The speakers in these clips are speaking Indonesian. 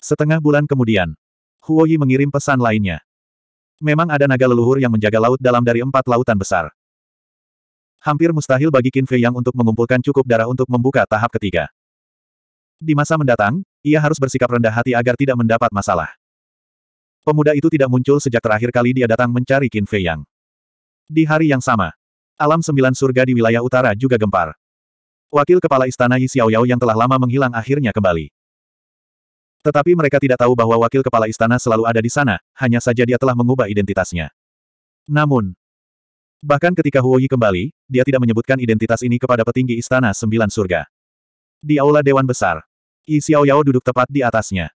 Setengah bulan kemudian, Huoyi mengirim pesan lainnya. Memang ada naga leluhur yang menjaga laut dalam dari empat lautan besar. Hampir mustahil bagi Qin Fei Yang untuk mengumpulkan cukup darah untuk membuka tahap ketiga. Di masa mendatang, ia harus bersikap rendah hati agar tidak mendapat masalah. Pemuda itu tidak muncul sejak terakhir kali dia datang mencari Qin Fei Yang. Di hari yang sama, alam sembilan surga di wilayah utara juga gempar. Wakil kepala istana Yi Xiaoyao yang telah lama menghilang akhirnya kembali. Tetapi mereka tidak tahu bahwa wakil kepala istana selalu ada di sana, hanya saja dia telah mengubah identitasnya. Namun, bahkan ketika Huo Yi kembali, dia tidak menyebutkan identitas ini kepada petinggi istana sembilan surga. Di aula Dewan Besar, Yi Xiaoyao duduk tepat di atasnya.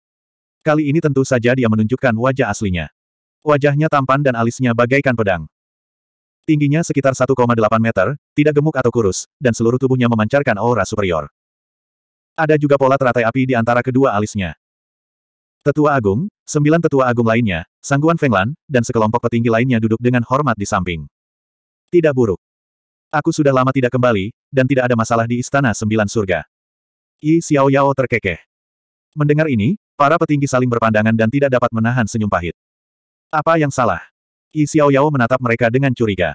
Kali ini tentu saja dia menunjukkan wajah aslinya. Wajahnya tampan dan alisnya bagaikan pedang. Tingginya sekitar 1,8 meter, tidak gemuk atau kurus, dan seluruh tubuhnya memancarkan aura superior. Ada juga pola teratai api di antara kedua alisnya. Tetua Agung, sembilan tetua agung lainnya, Sangguan Fenglan, dan sekelompok petinggi lainnya duduk dengan hormat di samping. Tidak buruk. Aku sudah lama tidak kembali, dan tidak ada masalah di Istana Sembilan Surga. Yi Xiaoyao terkekeh. Mendengar ini, Para petinggi saling berpandangan dan tidak dapat menahan senyum pahit. Apa yang salah? Yi Xiaoyao menatap mereka dengan curiga.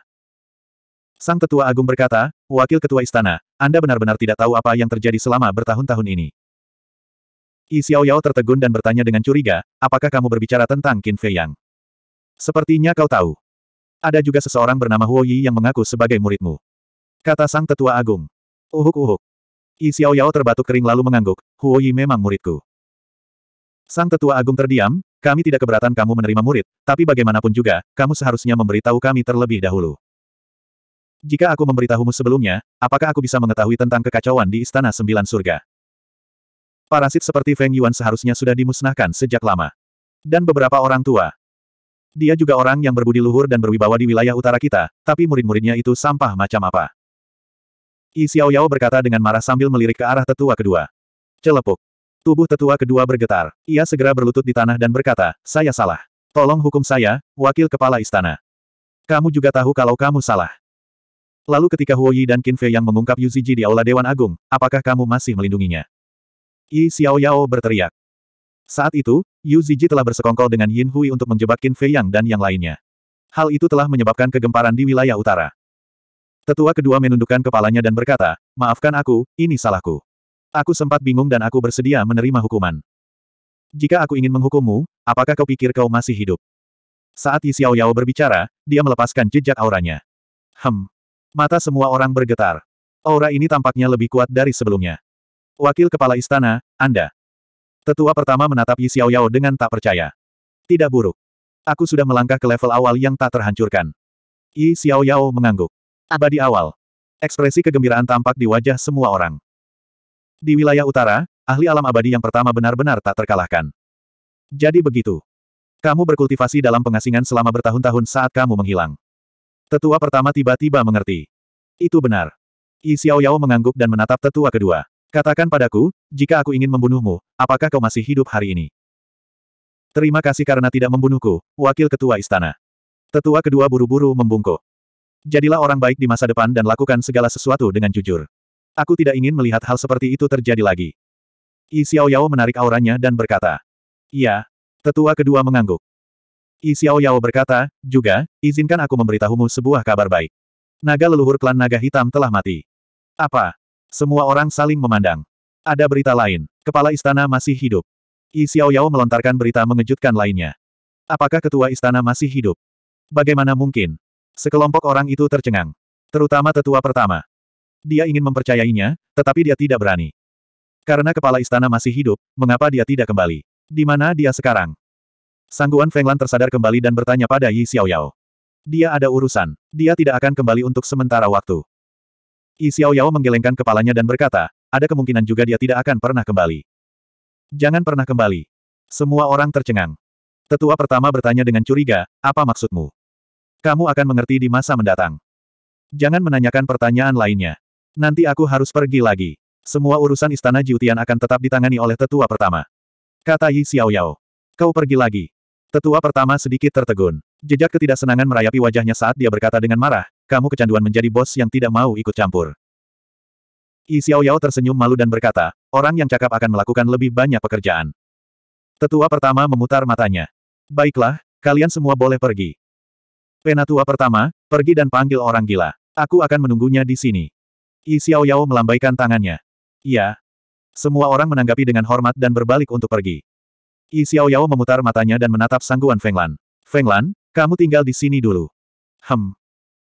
Sang Tetua Agung berkata, Wakil Ketua Istana, Anda benar-benar tidak tahu apa yang terjadi selama bertahun-tahun ini. Yi Xiaoyao tertegun dan bertanya dengan curiga, apakah kamu berbicara tentang Qin Fei Yang? Sepertinya kau tahu. Ada juga seseorang bernama Huo Yi yang mengaku sebagai muridmu. Kata Sang Tetua Agung. Uhuk-uhuk. Yi Xiaoyao terbatuk kering lalu mengangguk, Huo Yi memang muridku. Sang tetua agung terdiam, kami tidak keberatan kamu menerima murid, tapi bagaimanapun juga, kamu seharusnya memberitahu kami terlebih dahulu. Jika aku memberitahumu sebelumnya, apakah aku bisa mengetahui tentang kekacauan di Istana Sembilan Surga? Parasit seperti Feng Yuan seharusnya sudah dimusnahkan sejak lama. Dan beberapa orang tua. Dia juga orang yang berbudi luhur dan berwibawa di wilayah utara kita, tapi murid-muridnya itu sampah macam apa. Yi Xiaoyao berkata dengan marah sambil melirik ke arah tetua kedua. Celepuk. Tubuh tetua kedua bergetar. Ia segera berlutut di tanah dan berkata, saya salah. Tolong hukum saya, wakil kepala istana. Kamu juga tahu kalau kamu salah. Lalu ketika Huo Yi dan Qin Fei yang mengungkap Yu Ziji di Aula Dewan Agung, apakah kamu masih melindunginya? Yi Xiao Yao berteriak. Saat itu, Yu Ziji telah bersekongkol dengan Yin Hui untuk menjebak Qin Fei Yang dan yang lainnya. Hal itu telah menyebabkan kegemparan di wilayah utara. Tetua kedua menundukkan kepalanya dan berkata, maafkan aku, ini salahku. Aku sempat bingung dan aku bersedia menerima hukuman. Jika aku ingin menghukummu, apakah kau pikir kau masih hidup? Saat Yi Xiao Yao berbicara, dia melepaskan jejak auranya. Hem. Mata semua orang bergetar. Aura ini tampaknya lebih kuat dari sebelumnya. Wakil Kepala Istana, Anda. Tetua pertama menatap Yi Xiao Yao dengan tak percaya. Tidak buruk. Aku sudah melangkah ke level awal yang tak terhancurkan. Yi Xiao Yao mengangguk. Abadi awal. Ekspresi kegembiraan tampak di wajah semua orang. Di wilayah utara, ahli alam abadi yang pertama benar-benar tak terkalahkan. Jadi begitu. Kamu berkultivasi dalam pengasingan selama bertahun-tahun saat kamu menghilang. Tetua pertama tiba-tiba mengerti. Itu benar. Yi Xiaoyao mengangguk dan menatap tetua kedua. Katakan padaku, jika aku ingin membunuhmu, apakah kau masih hidup hari ini? Terima kasih karena tidak membunuhku, wakil ketua istana. Tetua kedua buru-buru membungkuk. Jadilah orang baik di masa depan dan lakukan segala sesuatu dengan jujur. Aku tidak ingin melihat hal seperti itu terjadi lagi. Yi Xiaoyao menarik auranya dan berkata. Iya. Tetua kedua mengangguk. Yi Xiaoyao berkata, juga, izinkan aku memberitahumu sebuah kabar baik. Naga leluhur klan naga hitam telah mati. Apa? Semua orang saling memandang. Ada berita lain. Kepala istana masih hidup. Yi Xiaoyao melontarkan berita mengejutkan lainnya. Apakah ketua istana masih hidup? Bagaimana mungkin? Sekelompok orang itu tercengang. Terutama tetua pertama. Dia ingin mempercayainya, tetapi dia tidak berani. Karena kepala istana masih hidup, mengapa dia tidak kembali? Di mana dia sekarang? Sangguan Fenglan tersadar kembali dan bertanya pada Yi Xiaoyao. Dia ada urusan. Dia tidak akan kembali untuk sementara waktu. Yi Xiaoyao menggelengkan kepalanya dan berkata, ada kemungkinan juga dia tidak akan pernah kembali. Jangan pernah kembali. Semua orang tercengang. Tetua pertama bertanya dengan curiga, apa maksudmu? Kamu akan mengerti di masa mendatang. Jangan menanyakan pertanyaan lainnya. Nanti aku harus pergi lagi. Semua urusan istana Jiutian akan tetap ditangani oleh tetua pertama. Kata Yi Xiaoyao. Kau pergi lagi. Tetua pertama sedikit tertegun. Jejak ketidaksenangan merayapi wajahnya saat dia berkata dengan marah, kamu kecanduan menjadi bos yang tidak mau ikut campur. Yi Xiaoyao tersenyum malu dan berkata, orang yang cakap akan melakukan lebih banyak pekerjaan. Tetua pertama memutar matanya. Baiklah, kalian semua boleh pergi. Penatua pertama, pergi dan panggil orang gila. Aku akan menunggunya di sini. Yi Xiaoyao melambaikan tangannya. Iya. Semua orang menanggapi dengan hormat dan berbalik untuk pergi. Yi Xiaoyao memutar matanya dan menatap Sangguan Fenglan. Fenglan, kamu tinggal di sini dulu. Hem.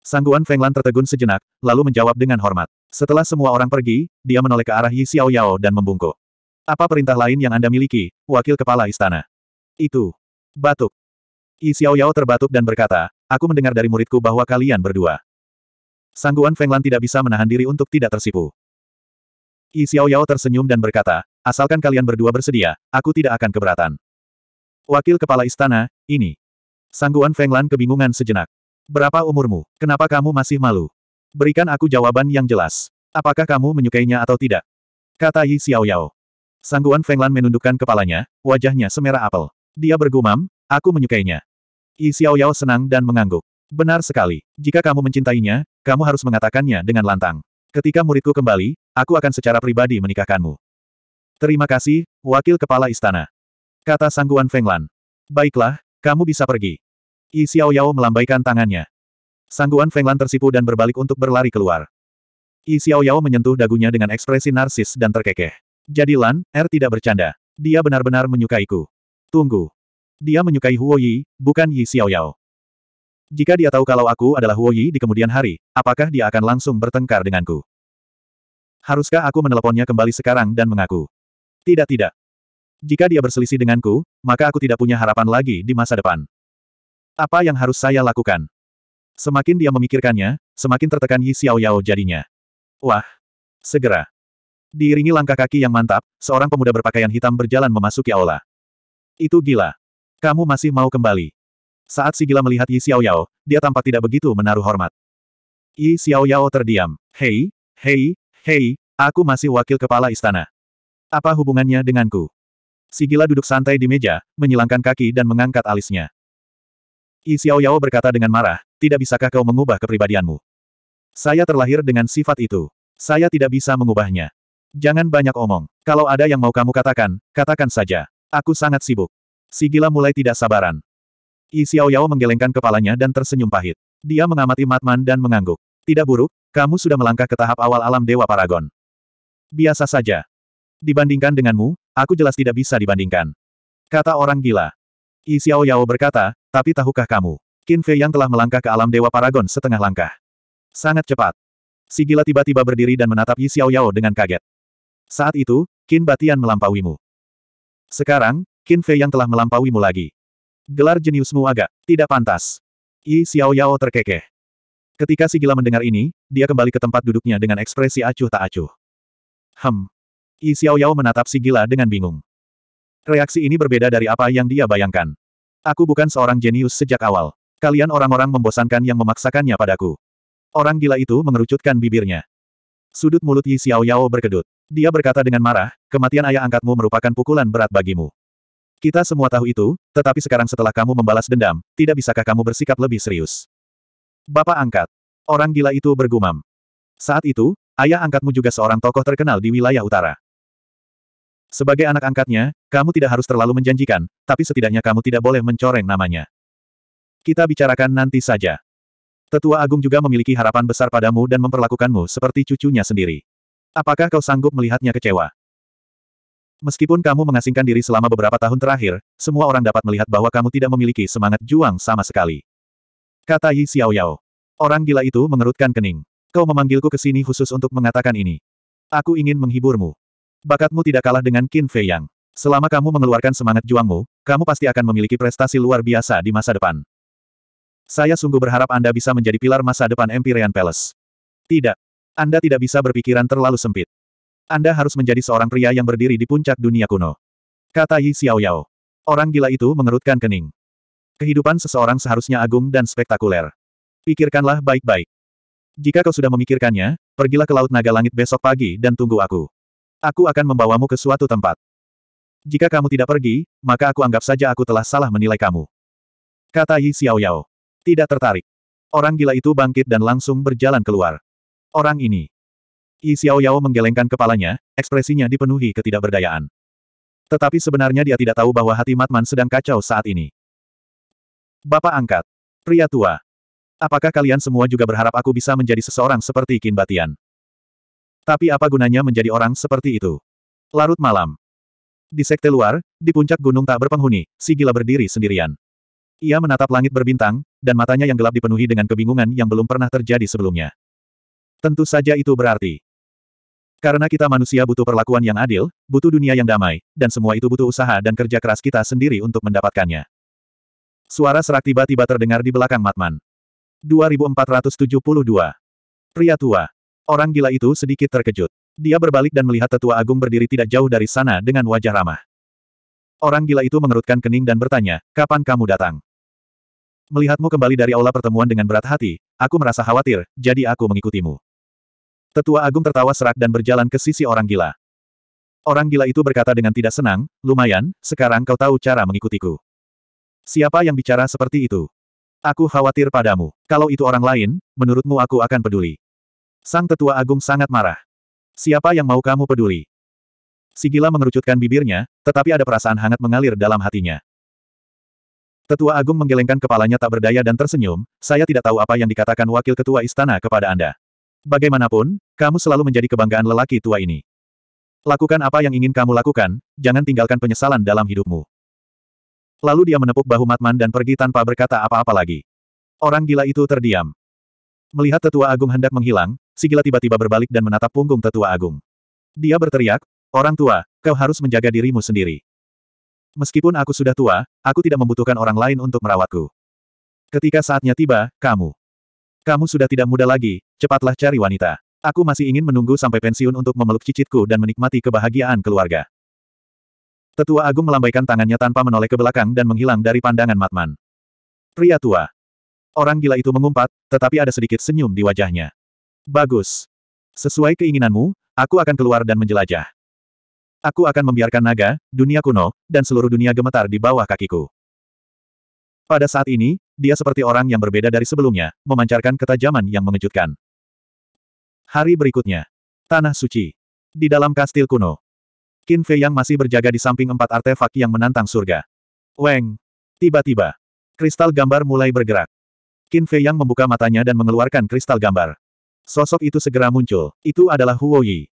Sangguan Fenglan tertegun sejenak, lalu menjawab dengan hormat. Setelah semua orang pergi, dia menoleh ke arah Yi Xiaoyao dan membungkuk. Apa perintah lain yang Anda miliki, wakil kepala istana? Itu. Batuk. Yi Xiaoyao terbatuk dan berkata, aku mendengar dari muridku bahwa kalian berdua Sangguan Fenglan tidak bisa menahan diri untuk tidak tersipu. Yi Yao tersenyum dan berkata, asalkan kalian berdua bersedia, aku tidak akan keberatan. Wakil Kepala Istana, ini. Sangguan Fenglan kebingungan sejenak. Berapa umurmu? Kenapa kamu masih malu? Berikan aku jawaban yang jelas. Apakah kamu menyukainya atau tidak? Kata Yi Xiao Yao. Sangguan Fenglan menundukkan kepalanya, wajahnya semerah apel. Dia bergumam, aku menyukainya. Yi Xiao Yao senang dan mengangguk. Benar sekali. Jika kamu mencintainya, kamu harus mengatakannya dengan lantang. Ketika muridku kembali, aku akan secara pribadi menikahkanmu. Terima kasih, Wakil Kepala Istana. Kata Sangguan Fenglan. Baiklah, kamu bisa pergi. Yi Xiaoyao melambaikan tangannya. Sangguan Fenglan tersipu dan berbalik untuk berlari keluar. Yi Xiaoyao menyentuh dagunya dengan ekspresi narsis dan terkekeh. Jadi Lan, Er tidak bercanda. Dia benar-benar menyukaiku. Tunggu. Dia menyukai Huo Yi, bukan Yi Xiaoyao. Jika dia tahu kalau aku adalah Huo Yi di kemudian hari, apakah dia akan langsung bertengkar denganku? Haruskah aku meneleponnya kembali sekarang dan mengaku? Tidak tidak. Jika dia berselisih denganku, maka aku tidak punya harapan lagi di masa depan. Apa yang harus saya lakukan? Semakin dia memikirkannya, semakin tertekan Yi Xiao Yao jadinya. Wah! Segera! Diiringi langkah kaki yang mantap, seorang pemuda berpakaian hitam berjalan memasuki aula. Itu gila! Kamu masih mau kembali? Saat si gila melihat Yi Xiaoyao, dia tampak tidak begitu menaruh hormat. Yi Xiaoyao terdiam. Hei, hei, hei, aku masih wakil kepala istana. Apa hubungannya denganku? Si gila duduk santai di meja, menyilangkan kaki dan mengangkat alisnya. Yi Xiaoyao berkata dengan marah, tidak bisakah kau mengubah kepribadianmu? Saya terlahir dengan sifat itu. Saya tidak bisa mengubahnya. Jangan banyak omong. Kalau ada yang mau kamu katakan, katakan saja. Aku sangat sibuk. Si gila mulai tidak sabaran. Yi Xiaoyao menggelengkan kepalanya dan tersenyum pahit. Dia mengamati Matman dan mengangguk. Tidak buruk, kamu sudah melangkah ke tahap awal alam Dewa Paragon. Biasa saja. Dibandingkan denganmu, aku jelas tidak bisa dibandingkan. Kata orang gila. Yi Xiaoyao berkata, tapi tahukah kamu? Qin Fei yang telah melangkah ke alam Dewa Paragon setengah langkah. Sangat cepat. Si gila tiba-tiba berdiri dan menatap Yi Xiaoyao dengan kaget. Saat itu, Qin Batian melampauimu. Sekarang, Qin Fei yang telah melampauimu lagi. Gelar jeniusmu agak tidak pantas. Yi Xiao Yao terkekeh. Ketika si gila mendengar ini, dia kembali ke tempat duduknya dengan ekspresi acuh tak acuh. Hem. Yi Xiao Yao menatap si gila dengan bingung. Reaksi ini berbeda dari apa yang dia bayangkan. Aku bukan seorang jenius sejak awal. Kalian orang-orang membosankan yang memaksakannya padaku. Orang gila itu mengerucutkan bibirnya. Sudut mulut Yi Xiao Yao berkedut. Dia berkata dengan marah, kematian ayah angkatmu merupakan pukulan berat bagimu. Kita semua tahu itu, tetapi sekarang setelah kamu membalas dendam, tidak bisakah kamu bersikap lebih serius? Bapak angkat. Orang gila itu bergumam. Saat itu, ayah angkatmu juga seorang tokoh terkenal di wilayah utara. Sebagai anak angkatnya, kamu tidak harus terlalu menjanjikan, tapi setidaknya kamu tidak boleh mencoreng namanya. Kita bicarakan nanti saja. Tetua Agung juga memiliki harapan besar padamu dan memperlakukanmu seperti cucunya sendiri. Apakah kau sanggup melihatnya kecewa? Meskipun kamu mengasingkan diri selama beberapa tahun terakhir, semua orang dapat melihat bahwa kamu tidak memiliki semangat juang sama sekali. Kata Yi Xiaoyao. Orang gila itu mengerutkan kening. Kau memanggilku ke sini khusus untuk mengatakan ini. Aku ingin menghiburmu. Bakatmu tidak kalah dengan Qin Fei Yang. Selama kamu mengeluarkan semangat juangmu, kamu pasti akan memiliki prestasi luar biasa di masa depan. Saya sungguh berharap Anda bisa menjadi pilar masa depan Empyrean Palace. Tidak. Anda tidak bisa berpikiran terlalu sempit. Anda harus menjadi seorang pria yang berdiri di puncak dunia kuno. Kata Yi Xiaoyao. Orang gila itu mengerutkan kening. Kehidupan seseorang seharusnya agung dan spektakuler. Pikirkanlah baik-baik. Jika kau sudah memikirkannya, pergilah ke Laut Naga Langit besok pagi dan tunggu aku. Aku akan membawamu ke suatu tempat. Jika kamu tidak pergi, maka aku anggap saja aku telah salah menilai kamu. Kata Yi Xiaoyao. Tidak tertarik. Orang gila itu bangkit dan langsung berjalan keluar. Orang ini. Yi Xiaoyao menggelengkan kepalanya, ekspresinya dipenuhi ketidakberdayaan. Tetapi sebenarnya dia tidak tahu bahwa hati Matman sedang kacau saat ini. Bapak angkat. Pria tua. Apakah kalian semua juga berharap aku bisa menjadi seseorang seperti Qin Batian? Tapi apa gunanya menjadi orang seperti itu? Larut malam. Di sekte luar, di puncak gunung tak berpenghuni, si berdiri sendirian. Ia menatap langit berbintang, dan matanya yang gelap dipenuhi dengan kebingungan yang belum pernah terjadi sebelumnya. Tentu saja itu berarti, karena kita manusia butuh perlakuan yang adil, butuh dunia yang damai, dan semua itu butuh usaha dan kerja keras kita sendiri untuk mendapatkannya. Suara serak tiba-tiba terdengar di belakang Matman. 2472. Pria tua. Orang gila itu sedikit terkejut. Dia berbalik dan melihat tetua agung berdiri tidak jauh dari sana dengan wajah ramah. Orang gila itu mengerutkan kening dan bertanya, kapan kamu datang? Melihatmu kembali dari aula pertemuan dengan berat hati, aku merasa khawatir, jadi aku mengikutimu. Tetua Agung tertawa serak dan berjalan ke sisi orang gila. Orang gila itu berkata dengan tidak senang, lumayan, sekarang kau tahu cara mengikutiku. Siapa yang bicara seperti itu? Aku khawatir padamu. Kalau itu orang lain, menurutmu aku akan peduli. Sang tetua agung sangat marah. Siapa yang mau kamu peduli? Si gila mengerucutkan bibirnya, tetapi ada perasaan hangat mengalir dalam hatinya. Tetua Agung menggelengkan kepalanya tak berdaya dan tersenyum, saya tidak tahu apa yang dikatakan wakil ketua istana kepada Anda. Bagaimanapun, kamu selalu menjadi kebanggaan lelaki tua ini. Lakukan apa yang ingin kamu lakukan, jangan tinggalkan penyesalan dalam hidupmu. Lalu dia menepuk bahu Matman dan pergi tanpa berkata apa-apa lagi. Orang gila itu terdiam. Melihat tetua agung hendak menghilang, si gila tiba-tiba berbalik dan menatap punggung tetua agung. Dia berteriak, Orang tua, kau harus menjaga dirimu sendiri. Meskipun aku sudah tua, aku tidak membutuhkan orang lain untuk merawatku. Ketika saatnya tiba, kamu. Kamu sudah tidak muda lagi, cepatlah cari wanita. Aku masih ingin menunggu sampai pensiun untuk memeluk cicitku dan menikmati kebahagiaan keluarga. Tetua Agung melambaikan tangannya tanpa menoleh ke belakang dan menghilang dari pandangan Matman. Pria tua. Orang gila itu mengumpat, tetapi ada sedikit senyum di wajahnya. Bagus. Sesuai keinginanmu, aku akan keluar dan menjelajah. Aku akan membiarkan naga, dunia kuno, dan seluruh dunia gemetar di bawah kakiku. Pada saat ini, dia seperti orang yang berbeda dari sebelumnya, memancarkan ketajaman yang mengejutkan. Hari berikutnya. Tanah Suci. Di dalam kastil kuno. Qin Fei yang masih berjaga di samping empat artefak yang menantang surga. Weng. Tiba-tiba. Kristal gambar mulai bergerak. Qin Fei yang membuka matanya dan mengeluarkan kristal gambar. Sosok itu segera muncul. Itu adalah Huo Yi.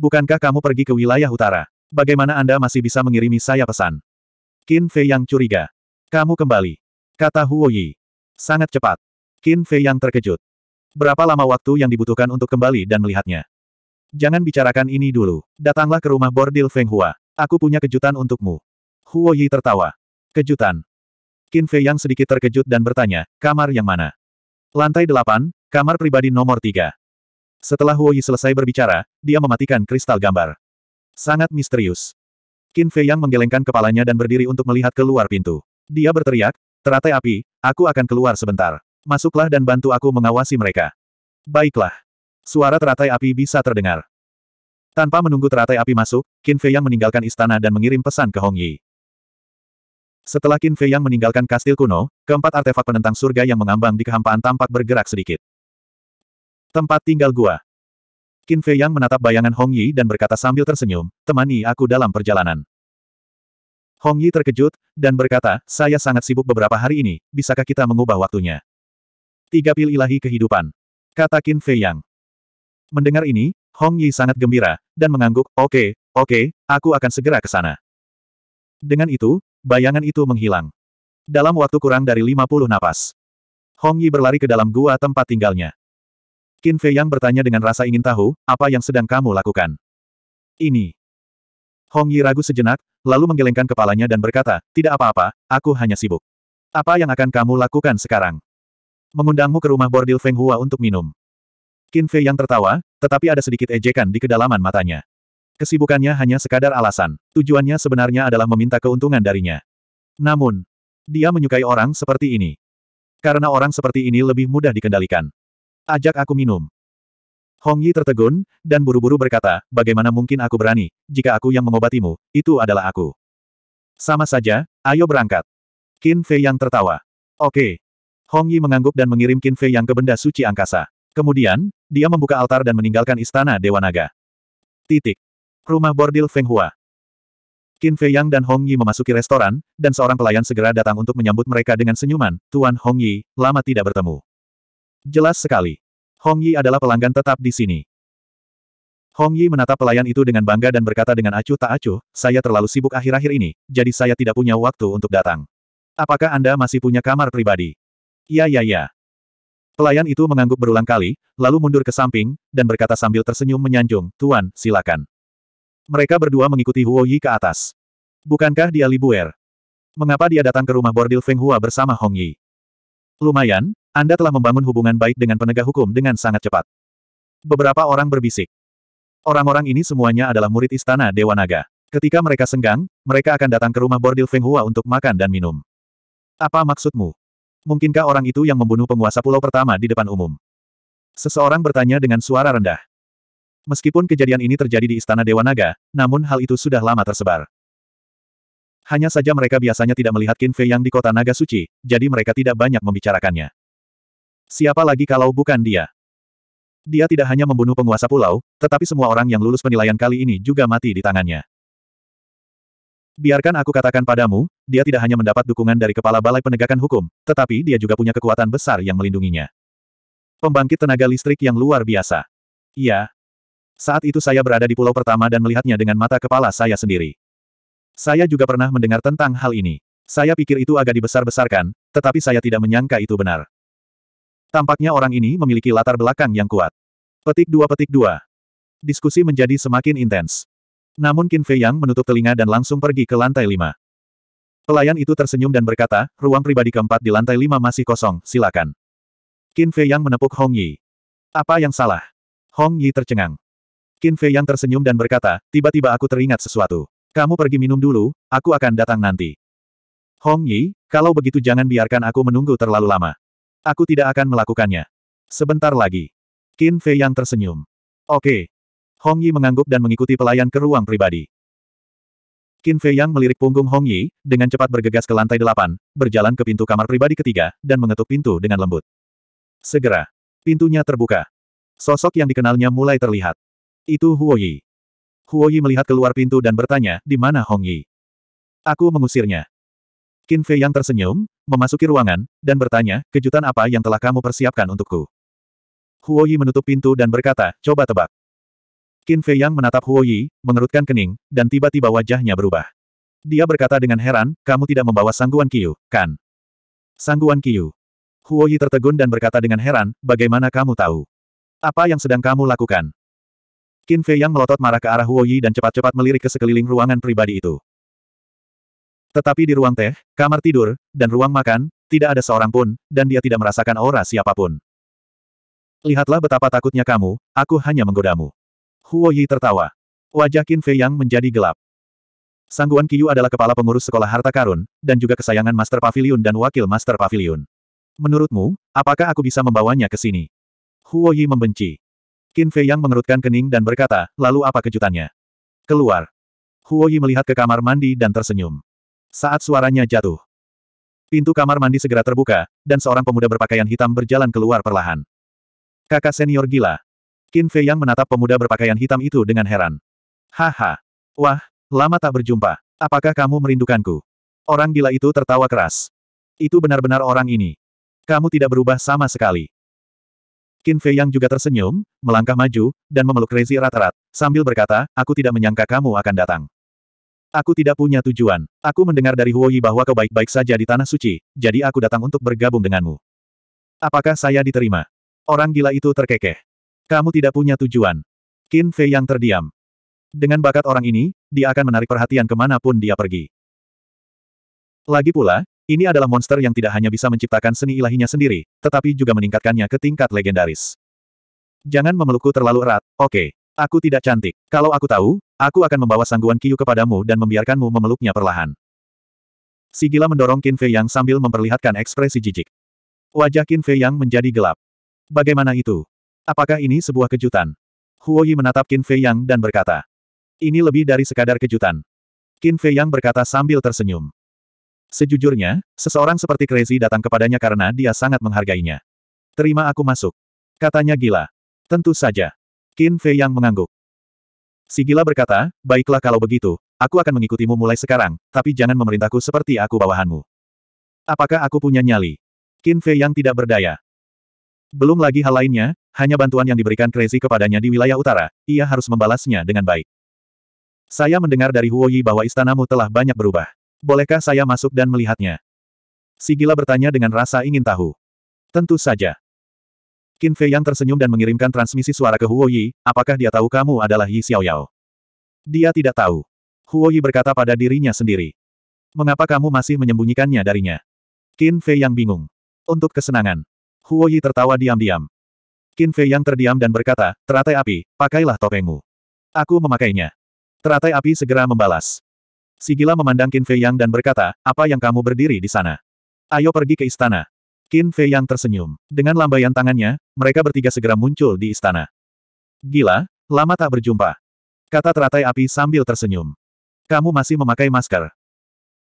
Bukankah kamu pergi ke wilayah utara? Bagaimana Anda masih bisa mengirimi saya pesan? Qin Fei yang curiga. Kamu kembali. Kata Huo Yi. Sangat cepat. Qin Fei yang terkejut. Berapa lama waktu yang dibutuhkan untuk kembali dan melihatnya? Jangan bicarakan ini dulu. Datanglah ke rumah bordil Feng Hua. Aku punya kejutan untukmu. Huo Yi tertawa. Kejutan. Qin Fei yang sedikit terkejut dan bertanya, kamar yang mana? Lantai delapan, kamar pribadi nomor tiga. Setelah Huo Yi selesai berbicara, dia mematikan kristal gambar. Sangat misterius. Qin Fei yang menggelengkan kepalanya dan berdiri untuk melihat keluar pintu. Dia berteriak, Teratai api, aku akan keluar sebentar. Masuklah dan bantu aku mengawasi mereka. Baiklah. Suara teratai api bisa terdengar. Tanpa menunggu teratai api masuk, Qin Fei Yang meninggalkan istana dan mengirim pesan ke Hong Yi. Setelah Qin Fei Yang meninggalkan kastil kuno, keempat artefak penentang surga yang mengambang di kehampaan tampak bergerak sedikit. Tempat tinggal gua. Qin Fei Yang menatap bayangan Hong Yi dan berkata sambil tersenyum, temani aku dalam perjalanan. Hong Yi terkejut, dan berkata, saya sangat sibuk beberapa hari ini, bisakah kita mengubah waktunya? Tiga pil ilahi kehidupan. Kata Qin Fei Yang. Mendengar ini, Hong Yi sangat gembira, dan mengangguk, oke, okay, oke, okay, aku akan segera ke sana. Dengan itu, bayangan itu menghilang. Dalam waktu kurang dari 50 napas, Hong Yi berlari ke dalam gua tempat tinggalnya. Qin Fei Yang bertanya dengan rasa ingin tahu, apa yang sedang kamu lakukan? Ini. Hong Yi ragu sejenak, lalu menggelengkan kepalanya dan berkata, tidak apa-apa, aku hanya sibuk. Apa yang akan kamu lakukan sekarang? Mengundangmu ke rumah bordil Feng Hua untuk minum. Qin Fei yang tertawa, tetapi ada sedikit ejekan di kedalaman matanya. Kesibukannya hanya sekadar alasan. Tujuannya sebenarnya adalah meminta keuntungan darinya. Namun, dia menyukai orang seperti ini. Karena orang seperti ini lebih mudah dikendalikan. Ajak aku minum. Hong Yi tertegun, dan buru-buru berkata, bagaimana mungkin aku berani, jika aku yang mengobatimu, itu adalah aku. Sama saja, ayo berangkat. Qin Fei yang tertawa. Oke. Hong Yi mengangguk dan mengirim Qin Fei yang ke benda suci angkasa. Kemudian, dia membuka altar dan meninggalkan istana Dewa Naga. Titik. Rumah bordil Feng Hua. Qin Fei Yang dan Hong Yi memasuki restoran, dan seorang pelayan segera datang untuk menyambut mereka dengan senyuman, Tuan Hong Yi, lama tidak bertemu. Jelas sekali. Hong Yi adalah pelanggan tetap di sini. Hong Yi menatap pelayan itu dengan bangga dan berkata dengan acuh tak acuh, saya terlalu sibuk akhir-akhir ini, jadi saya tidak punya waktu untuk datang. Apakah Anda masih punya kamar pribadi? Ya ya ya. Pelayan itu mengangguk berulang kali, lalu mundur ke samping, dan berkata sambil tersenyum menyanjung, Tuan, silakan. Mereka berdua mengikuti Huo Yi ke atas. Bukankah dia Libuer? Mengapa dia datang ke rumah bordil Feng Hua bersama Hong Yi? Lumayan, anda telah membangun hubungan baik dengan penegak hukum dengan sangat cepat. Beberapa orang berbisik. Orang-orang ini semuanya adalah murid istana Dewa Naga. Ketika mereka senggang, mereka akan datang ke rumah bordil Feng Hua untuk makan dan minum. Apa maksudmu? Mungkinkah orang itu yang membunuh penguasa pulau pertama di depan umum? Seseorang bertanya dengan suara rendah. Meskipun kejadian ini terjadi di Istana Dewa Naga, namun hal itu sudah lama tersebar. Hanya saja mereka biasanya tidak melihat Qin Fei yang di kota Naga Suci, jadi mereka tidak banyak membicarakannya. Siapa lagi kalau bukan dia? Dia tidak hanya membunuh penguasa pulau, tetapi semua orang yang lulus penilaian kali ini juga mati di tangannya. Biarkan aku katakan padamu, dia tidak hanya mendapat dukungan dari kepala balai penegakan hukum, tetapi dia juga punya kekuatan besar yang melindunginya. Pembangkit tenaga listrik yang luar biasa. Iya. Saat itu saya berada di pulau pertama dan melihatnya dengan mata kepala saya sendiri. Saya juga pernah mendengar tentang hal ini. Saya pikir itu agak dibesar-besarkan, tetapi saya tidak menyangka itu benar. Tampaknya orang ini memiliki latar belakang yang kuat. Petik dua petik dua. Diskusi menjadi semakin intens. Namun Qin Fei Yang menutup telinga dan langsung pergi ke lantai lima. Pelayan itu tersenyum dan berkata, ruang pribadi keempat di lantai lima masih kosong, silakan. Qin Fei Yang menepuk Hong Yi. Apa yang salah? Hong Yi tercengang. Qin Fei Yang tersenyum dan berkata, tiba-tiba aku teringat sesuatu. Kamu pergi minum dulu, aku akan datang nanti. Hong Yi, kalau begitu jangan biarkan aku menunggu terlalu lama. Aku tidak akan melakukannya. Sebentar lagi. Qin Fei yang tersenyum. Oke. Hong Yi mengangguk dan mengikuti pelayan ke ruang pribadi. Qin Fei yang melirik punggung Hong Yi, dengan cepat bergegas ke lantai delapan, berjalan ke pintu kamar pribadi ketiga, dan mengetuk pintu dengan lembut. Segera. Pintunya terbuka. Sosok yang dikenalnya mulai terlihat. Itu Huo Yi. Huo Yi melihat keluar pintu dan bertanya, di mana Hong Yi? Aku mengusirnya. Qin Fei yang tersenyum, memasuki ruangan, dan bertanya, kejutan apa yang telah kamu persiapkan untukku? Huo Yi menutup pintu dan berkata, coba tebak. Qin Fei Yang menatap Huo Yi, mengerutkan kening, dan tiba-tiba wajahnya berubah. Dia berkata dengan heran, kamu tidak membawa sangguan Qiu, kan? Sangguan Qiu. Huo Yi tertegun dan berkata dengan heran, bagaimana kamu tahu? Apa yang sedang kamu lakukan? Qin Fei Yang melotot marah ke arah Huo Yi dan cepat-cepat melirik ke sekeliling ruangan pribadi itu. Tetapi di ruang teh, kamar tidur, dan ruang makan, tidak ada seorang pun, dan dia tidak merasakan aura siapapun. Lihatlah betapa takutnya kamu, aku hanya menggodamu. Huo Yi tertawa. Wajah Qin Fei yang menjadi gelap. Sangguan Qiyu adalah kepala pengurus sekolah harta karun, dan juga kesayangan Master Pavilion dan Wakil Master Pavilion. Menurutmu, apakah aku bisa membawanya ke sini? Huo Yi membenci. Qin Fei yang mengerutkan kening dan berkata, lalu apa kejutannya? Keluar. Huo Yi melihat ke kamar mandi dan tersenyum. Saat suaranya jatuh. Pintu kamar mandi segera terbuka, dan seorang pemuda berpakaian hitam berjalan keluar perlahan. Kakak senior gila. Qin Fei Yang menatap pemuda berpakaian hitam itu dengan heran. Haha. Wah, lama tak berjumpa. Apakah kamu merindukanku? Orang gila itu tertawa keras. Itu benar-benar orang ini. Kamu tidak berubah sama sekali. Qin Fei Yang juga tersenyum, melangkah maju, dan memeluk Crazy erat-erat, sambil berkata, aku tidak menyangka kamu akan datang. Aku tidak punya tujuan. Aku mendengar dari Huoyi bahwa kau baik-baik saja di Tanah Suci, jadi aku datang untuk bergabung denganmu. Apakah saya diterima? Orang gila itu terkekeh. Kamu tidak punya tujuan. Qin Fei yang terdiam. Dengan bakat orang ini, dia akan menarik perhatian kemanapun dia pergi. Lagi pula, ini adalah monster yang tidak hanya bisa menciptakan seni ilahinya sendiri, tetapi juga meningkatkannya ke tingkat legendaris. Jangan memelukku terlalu erat, oke. Okay. Aku tidak cantik. Kalau aku tahu, Aku akan membawa sangguan Kiyu kepadamu dan membiarkanmu memeluknya perlahan. Si gila mendorong Qin Fei Yang sambil memperlihatkan ekspresi jijik. Wajah Qin Fei Yang menjadi gelap. Bagaimana itu? Apakah ini sebuah kejutan? Huo Yi menatap Qin Fei Yang dan berkata. Ini lebih dari sekadar kejutan. Qin Fei Yang berkata sambil tersenyum. Sejujurnya, seseorang seperti Crazy datang kepadanya karena dia sangat menghargainya. Terima aku masuk. Katanya gila. Tentu saja. Qin Fei Yang mengangguk. Sigila berkata, baiklah kalau begitu, aku akan mengikutimu mulai sekarang, tapi jangan memerintahku seperti aku bawahanmu. Apakah aku punya nyali? Qin Fei yang tidak berdaya. Belum lagi hal lainnya, hanya bantuan yang diberikan Crazy kepadanya di wilayah utara, ia harus membalasnya dengan baik. Saya mendengar dari Huo Yi bahwa istanamu telah banyak berubah. Bolehkah saya masuk dan melihatnya? Sigila bertanya dengan rasa ingin tahu. Tentu saja. Qin Fei Yang tersenyum dan mengirimkan transmisi suara ke Huo Yi, apakah dia tahu kamu adalah Yi Xiaoyao? Dia tidak tahu. Huo Yi berkata pada dirinya sendiri. Mengapa kamu masih menyembunyikannya darinya? Qin Fei Yang bingung. Untuk kesenangan. Huo Yi tertawa diam-diam. Qin Fei Yang terdiam dan berkata, teratai api, pakailah topengmu. Aku memakainya. Teratai api segera membalas. Sigila memandang Qin Fei Yang dan berkata, apa yang kamu berdiri di sana? Ayo pergi ke istana. Qin Fei yang tersenyum. Dengan lambaian tangannya, mereka bertiga segera muncul di istana. Gila, lama tak berjumpa. Kata teratai api sambil tersenyum. Kamu masih memakai masker.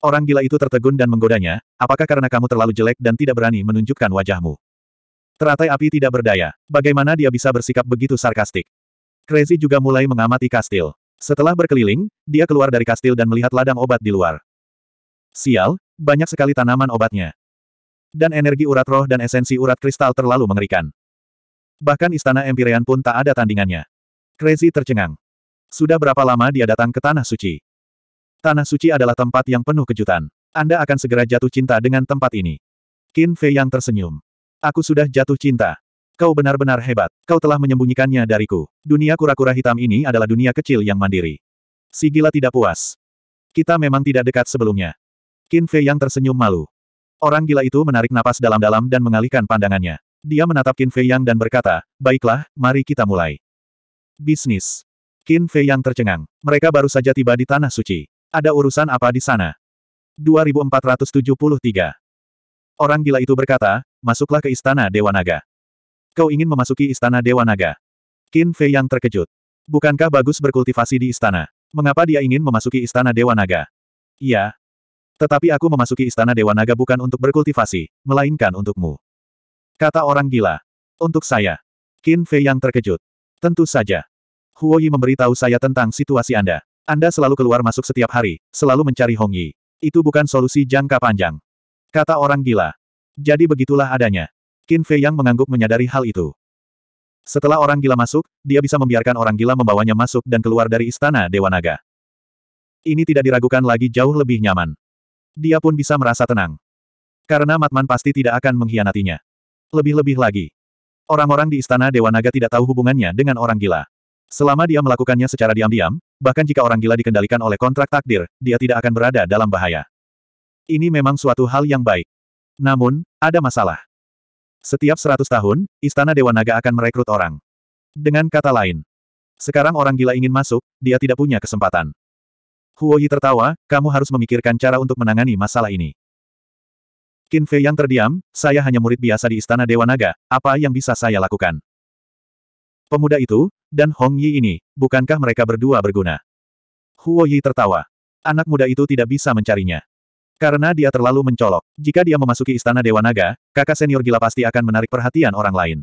Orang gila itu tertegun dan menggodanya, apakah karena kamu terlalu jelek dan tidak berani menunjukkan wajahmu? Teratai api tidak berdaya. Bagaimana dia bisa bersikap begitu sarkastik? Crazy juga mulai mengamati kastil. Setelah berkeliling, dia keluar dari kastil dan melihat ladang obat di luar. Sial, banyak sekali tanaman obatnya dan energi urat roh dan esensi urat kristal terlalu mengerikan. Bahkan istana Empyrean pun tak ada tandingannya. Crazy tercengang. Sudah berapa lama dia datang ke Tanah Suci? Tanah Suci adalah tempat yang penuh kejutan. Anda akan segera jatuh cinta dengan tempat ini. Qin Fei yang tersenyum. Aku sudah jatuh cinta. Kau benar-benar hebat. Kau telah menyembunyikannya dariku. Dunia kura-kura hitam ini adalah dunia kecil yang mandiri. Si tidak puas. Kita memang tidak dekat sebelumnya. Qin Fei yang tersenyum malu. Orang gila itu menarik napas dalam-dalam dan mengalihkan pandangannya. Dia menatap Qin Fei Yang dan berkata, baiklah, mari kita mulai. Bisnis. Qin Fei Yang tercengang. Mereka baru saja tiba di Tanah Suci. Ada urusan apa di sana? 2473. Orang gila itu berkata, masuklah ke Istana Dewa Naga. Kau ingin memasuki Istana Dewa Naga? Qin Fei Yang terkejut. Bukankah bagus berkultivasi di istana? Mengapa dia ingin memasuki Istana Dewa Naga? Iya, tetapi aku memasuki istana Dewa Naga bukan untuk berkultivasi, melainkan untukmu. Kata orang gila. Untuk saya. Qin Fei yang terkejut. Tentu saja. Huo Yi memberitahu saya tentang situasi Anda. Anda selalu keluar masuk setiap hari, selalu mencari Hong Yi. Itu bukan solusi jangka panjang. Kata orang gila. Jadi begitulah adanya. Qin Fei yang mengangguk menyadari hal itu. Setelah orang gila masuk, dia bisa membiarkan orang gila membawanya masuk dan keluar dari istana Dewa Naga. Ini tidak diragukan lagi jauh lebih nyaman. Dia pun bisa merasa tenang. Karena Matman pasti tidak akan mengkhianatinya. Lebih-lebih lagi. Orang-orang di Istana Dewa Naga tidak tahu hubungannya dengan orang gila. Selama dia melakukannya secara diam-diam, bahkan jika orang gila dikendalikan oleh kontrak takdir, dia tidak akan berada dalam bahaya. Ini memang suatu hal yang baik. Namun, ada masalah. Setiap seratus tahun, Istana Dewa Naga akan merekrut orang. Dengan kata lain, sekarang orang gila ingin masuk, dia tidak punya kesempatan. Huo Yi tertawa, kamu harus memikirkan cara untuk menangani masalah ini. Qin Fei yang terdiam, saya hanya murid biasa di Istana Dewa Naga, apa yang bisa saya lakukan? Pemuda itu, dan Hong Yi ini, bukankah mereka berdua berguna? Huo Yi tertawa. Anak muda itu tidak bisa mencarinya. Karena dia terlalu mencolok. Jika dia memasuki Istana Dewa Naga, kakak senior gila pasti akan menarik perhatian orang lain.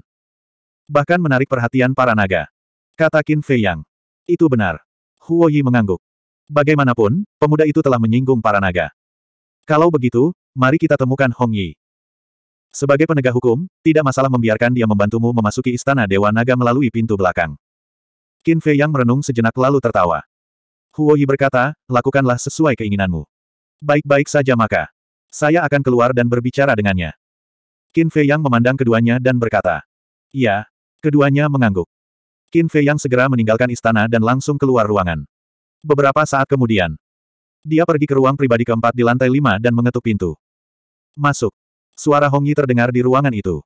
Bahkan menarik perhatian para naga. Kata Qin Fei Yang. Itu benar. Huo Yi mengangguk. Bagaimanapun, pemuda itu telah menyinggung para naga. Kalau begitu, mari kita temukan Hong Yi. Sebagai penegak hukum, tidak masalah membiarkan dia membantumu memasuki istana Dewa Naga melalui pintu belakang. Qin Fei Yang merenung sejenak lalu tertawa. Huo Yi berkata, lakukanlah sesuai keinginanmu. Baik-baik saja maka. Saya akan keluar dan berbicara dengannya. Qin Fei Yang memandang keduanya dan berkata. Iya. Keduanya mengangguk. Qin Fei Yang segera meninggalkan istana dan langsung keluar ruangan. Beberapa saat kemudian, dia pergi ke ruang pribadi keempat di lantai lima dan mengetuk pintu. Masuk. Suara Hong Yi terdengar di ruangan itu.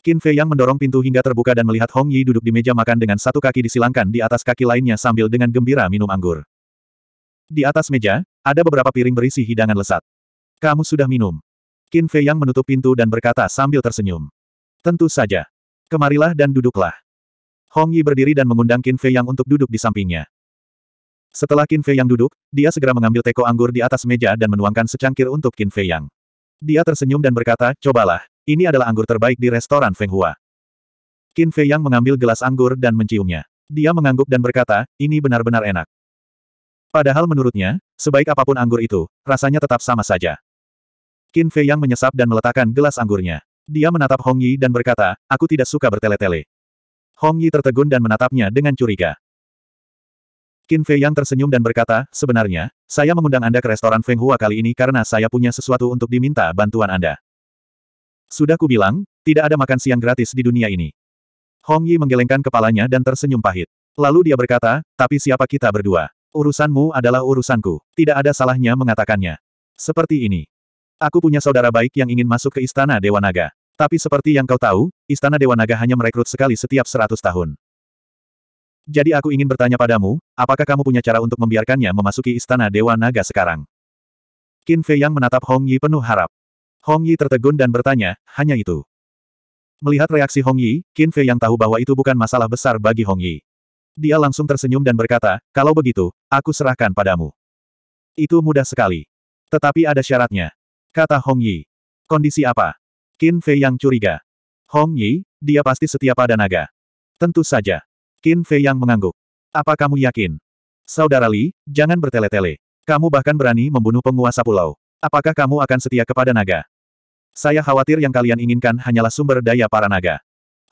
Qin Fei yang mendorong pintu hingga terbuka dan melihat Hong Yi duduk di meja makan dengan satu kaki disilangkan di atas kaki lainnya sambil dengan gembira minum anggur. Di atas meja, ada beberapa piring berisi hidangan lesat. Kamu sudah minum. Qin Fei yang menutup pintu dan berkata sambil tersenyum. Tentu saja. Kemarilah dan duduklah. Hong Yi berdiri dan mengundang Qin Fei yang untuk duduk di sampingnya. Setelah Qin Fei Yang duduk, dia segera mengambil teko anggur di atas meja dan menuangkan secangkir untuk Qin Fei Yang. Dia tersenyum dan berkata, cobalah, ini adalah anggur terbaik di restoran Feng Hua. Qin Fei Yang mengambil gelas anggur dan menciumnya. Dia mengangguk dan berkata, ini benar-benar enak. Padahal menurutnya, sebaik apapun anggur itu, rasanya tetap sama saja. Qin Fei Yang menyesap dan meletakkan gelas anggurnya. Dia menatap Hong Yi dan berkata, aku tidak suka bertele-tele. Hong Yi tertegun dan menatapnya dengan curiga. Qin Fei yang tersenyum dan berkata, sebenarnya, saya mengundang Anda ke restoran Feng Hua kali ini karena saya punya sesuatu untuk diminta bantuan Anda. Sudah kubilang, tidak ada makan siang gratis di dunia ini. Hong Yi menggelengkan kepalanya dan tersenyum pahit. Lalu dia berkata, tapi siapa kita berdua? Urusanmu adalah urusanku. Tidak ada salahnya mengatakannya. Seperti ini. Aku punya saudara baik yang ingin masuk ke Istana Dewa Naga. Tapi seperti yang kau tahu, Istana Dewa Naga hanya merekrut sekali setiap seratus tahun. Jadi aku ingin bertanya padamu, apakah kamu punya cara untuk membiarkannya memasuki istana Dewa Naga sekarang? Qin Fei Yang menatap Hong Yi penuh harap. Hong Yi tertegun dan bertanya, hanya itu. Melihat reaksi Hong Yi, Qin Fei Yang tahu bahwa itu bukan masalah besar bagi Hong Yi. Dia langsung tersenyum dan berkata, kalau begitu, aku serahkan padamu. Itu mudah sekali. Tetapi ada syaratnya. Kata Hong Yi. Kondisi apa? Qin Fei Yang curiga. Hong Yi, dia pasti setia pada naga. Tentu saja. Qin Fei yang mengangguk. Apa kamu yakin? Saudara Li, jangan bertele-tele. Kamu bahkan berani membunuh penguasa pulau. Apakah kamu akan setia kepada naga? Saya khawatir yang kalian inginkan hanyalah sumber daya para naga.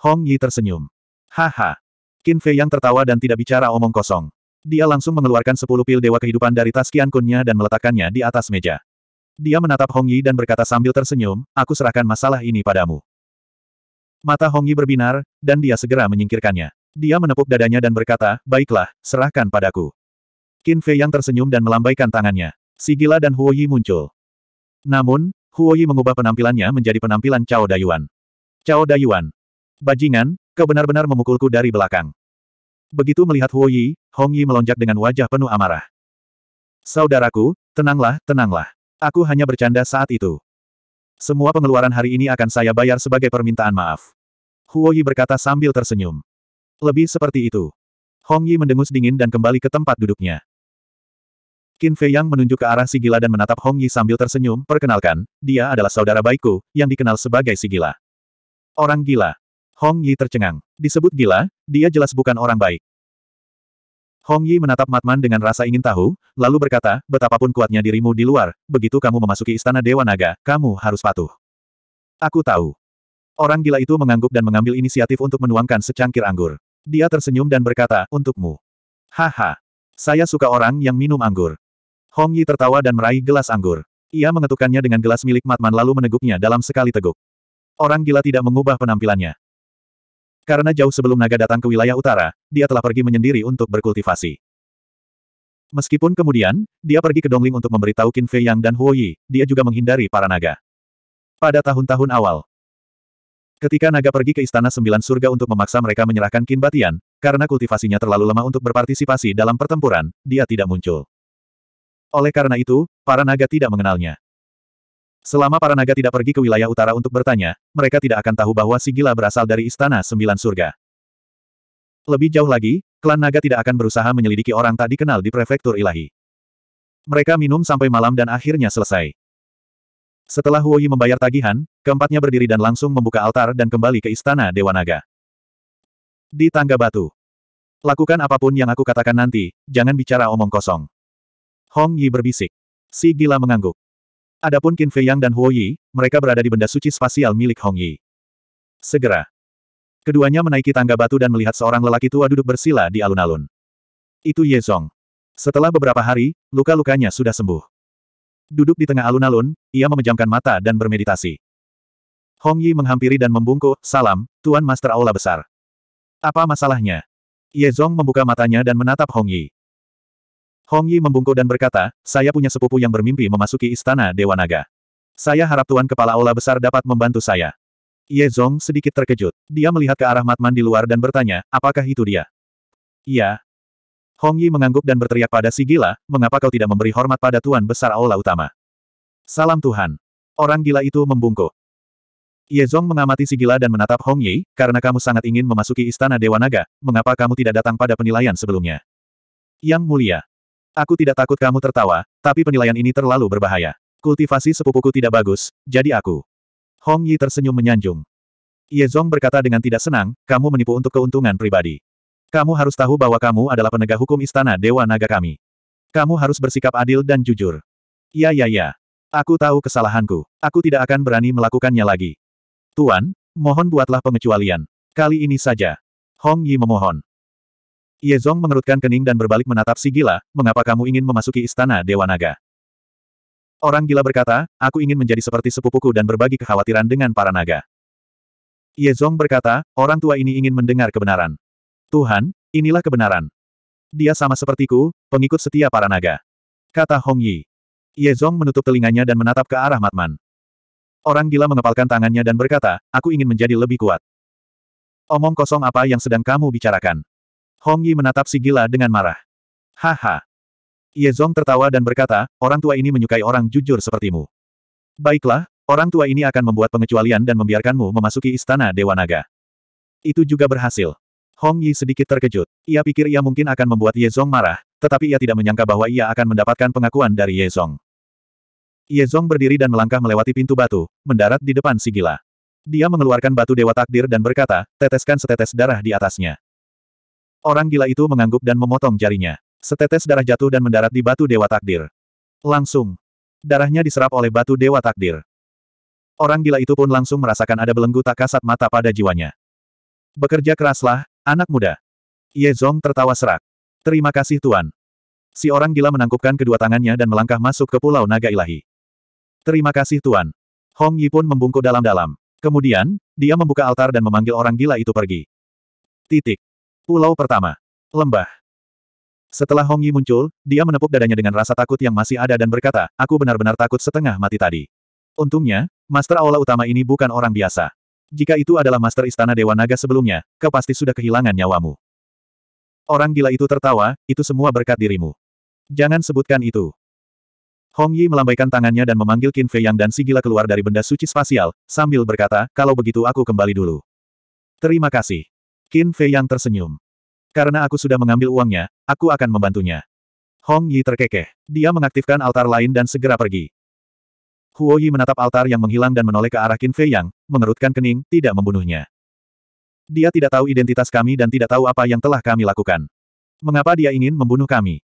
Hong Yi tersenyum. Haha. Qin Fei yang tertawa dan tidak bicara omong kosong. Dia langsung mengeluarkan sepuluh pil dewa kehidupan dari tas Kiankunnya dan meletakkannya di atas meja. Dia menatap Hong Yi dan berkata sambil tersenyum, aku serahkan masalah ini padamu. Mata Hong Yi berbinar, dan dia segera menyingkirkannya. Dia menepuk dadanya dan berkata, baiklah, serahkan padaku. Qin Fei yang tersenyum dan melambaikan tangannya. Sigila dan Huo Yi muncul. Namun, Huo Yi mengubah penampilannya menjadi penampilan Cao Dayuan. Cao Dayuan. Bajingan, kau benar-benar memukulku dari belakang. Begitu melihat Huo Yi, Hong Yi melonjak dengan wajah penuh amarah. Saudaraku, tenanglah, tenanglah. Aku hanya bercanda saat itu. Semua pengeluaran hari ini akan saya bayar sebagai permintaan maaf. Huo Yi berkata sambil tersenyum. Lebih seperti itu. Hong Yi mendengus dingin dan kembali ke tempat duduknya. Qin Fei Yang menunjuk ke arah si gila dan menatap Hong Yi sambil tersenyum, perkenalkan, dia adalah saudara baikku, yang dikenal sebagai si gila. Orang gila. Hong Yi tercengang. Disebut gila, dia jelas bukan orang baik. Hong Yi menatap Matman dengan rasa ingin tahu, lalu berkata, betapapun kuatnya dirimu di luar, begitu kamu memasuki istana Dewa Naga, kamu harus patuh. Aku tahu. Orang gila itu mengangguk dan mengambil inisiatif untuk menuangkan secangkir anggur. Dia tersenyum dan berkata, untukmu. Haha. Saya suka orang yang minum anggur. Hong Yi tertawa dan meraih gelas anggur. Ia mengetukkannya dengan gelas milik Matman lalu meneguknya dalam sekali teguk. Orang gila tidak mengubah penampilannya. Karena jauh sebelum naga datang ke wilayah utara, dia telah pergi menyendiri untuk berkultivasi. Meskipun kemudian, dia pergi ke Dongling untuk memberitahu Qin Fei Yang dan Huo Yi, dia juga menghindari para naga. Pada tahun-tahun awal, Ketika naga pergi ke Istana Sembilan Surga untuk memaksa mereka menyerahkan Qin Batian, karena kultivasinya terlalu lemah untuk berpartisipasi dalam pertempuran, dia tidak muncul. Oleh karena itu, para naga tidak mengenalnya. Selama para naga tidak pergi ke wilayah utara untuk bertanya, mereka tidak akan tahu bahwa si berasal dari Istana Sembilan Surga. Lebih jauh lagi, klan naga tidak akan berusaha menyelidiki orang tak dikenal di prefektur ilahi. Mereka minum sampai malam dan akhirnya selesai. Setelah Huoyi membayar tagihan, keempatnya berdiri dan langsung membuka altar dan kembali ke istana Dewa Naga. Di tangga batu. Lakukan apapun yang aku katakan nanti, jangan bicara omong kosong. Hong Yi berbisik. Si gila mengangguk. Adapun Qin Fei Yang dan Huo Yi, mereka berada di benda suci spasial milik Hong Yi. Segera. Keduanya menaiki tangga batu dan melihat seorang lelaki tua duduk bersila di alun-alun. Itu Ye Zong. Setelah beberapa hari, luka-lukanya sudah sembuh. Duduk di tengah alun-alun, ia memejamkan mata dan bermeditasi. Hong Yi menghampiri dan membungkuk, salam, Tuan Master Aula Besar. Apa masalahnya? Ye Zong membuka matanya dan menatap Hong Yi. Hong Yi membungkuk dan berkata, saya punya sepupu yang bermimpi memasuki istana Dewa Naga. Saya harap Tuan Kepala Aula Besar dapat membantu saya. Ye Zong sedikit terkejut. Dia melihat ke arah Matman di luar dan bertanya, apakah itu dia? Iya, Hong Yi mengangguk dan berteriak pada si gila, mengapa kau tidak memberi hormat pada Tuan Besar Aula Utama? Salam Tuhan. Orang gila itu membungkuk. Ye Zong mengamati si gila dan menatap Hong Yi, karena kamu sangat ingin memasuki Istana Dewa Naga, mengapa kamu tidak datang pada penilaian sebelumnya? Yang mulia. Aku tidak takut kamu tertawa, tapi penilaian ini terlalu berbahaya. Kultivasi sepupuku tidak bagus, jadi aku. Hong Yi tersenyum menyanjung. Ye Zong berkata dengan tidak senang, kamu menipu untuk keuntungan pribadi. Kamu harus tahu bahwa kamu adalah penegak hukum istana Dewa Naga kami. Kamu harus bersikap adil dan jujur. Ya ya ya. Aku tahu kesalahanku. Aku tidak akan berani melakukannya lagi. Tuan, mohon buatlah pengecualian. Kali ini saja. Hong Yi memohon. Ye Zong mengerutkan kening dan berbalik menatap si gila, mengapa kamu ingin memasuki istana Dewa Naga? Orang gila berkata, aku ingin menjadi seperti sepupuku dan berbagi kekhawatiran dengan para naga. Ye Zong berkata, orang tua ini ingin mendengar kebenaran. Tuhan, inilah kebenaran. Dia sama sepertiku, pengikut setia para naga. Kata Hong Yi. Ye Zong menutup telinganya dan menatap ke arah Matman. Orang gila mengepalkan tangannya dan berkata, aku ingin menjadi lebih kuat. Omong kosong apa yang sedang kamu bicarakan? Hong Yi menatap si gila dengan marah. Haha. Ye Zong tertawa dan berkata, orang tua ini menyukai orang jujur sepertimu. Baiklah, orang tua ini akan membuat pengecualian dan membiarkanmu memasuki istana Dewa Naga. Itu juga berhasil. Hong Yi sedikit terkejut. Ia pikir ia mungkin akan membuat Ye Zong marah, tetapi ia tidak menyangka bahwa ia akan mendapatkan pengakuan dari Ye Zong. Ye Zong berdiri dan melangkah melewati pintu batu, mendarat di depan si gila. Dia mengeluarkan batu dewa takdir dan berkata, teteskan setetes darah di atasnya. Orang gila itu mengangguk dan memotong jarinya. Setetes darah jatuh dan mendarat di batu dewa takdir. Langsung. Darahnya diserap oleh batu dewa takdir. Orang gila itu pun langsung merasakan ada belenggu tak kasat mata pada jiwanya. Bekerja keraslah, Anak muda. Ye Zong tertawa serak. Terima kasih Tuan. Si orang gila menangkupkan kedua tangannya dan melangkah masuk ke Pulau Naga Ilahi. Terima kasih Tuan. Hong Yi pun membungkuk dalam-dalam. Kemudian, dia membuka altar dan memanggil orang gila itu pergi. Titik. Pulau pertama. Lembah. Setelah Hong Yi muncul, dia menepuk dadanya dengan rasa takut yang masih ada dan berkata, aku benar-benar takut setengah mati tadi. Untungnya, Master Aula utama ini bukan orang biasa. Jika itu adalah Master Istana Dewa Naga sebelumnya, kau pasti sudah kehilangan nyawamu. Orang gila itu tertawa, itu semua berkat dirimu. Jangan sebutkan itu. Hong Yi melambaikan tangannya dan memanggil Qin Fei Yang dan si gila keluar dari benda suci spasial, sambil berkata, kalau begitu aku kembali dulu. Terima kasih. Qin Fei Yang tersenyum. Karena aku sudah mengambil uangnya, aku akan membantunya. Hong Yi terkekeh. Dia mengaktifkan altar lain dan segera pergi. Huo Yi menatap altar yang menghilang dan menoleh ke arah Qin Fei Yang, mengerutkan kening, tidak membunuhnya. Dia tidak tahu identitas kami dan tidak tahu apa yang telah kami lakukan. Mengapa dia ingin membunuh kami?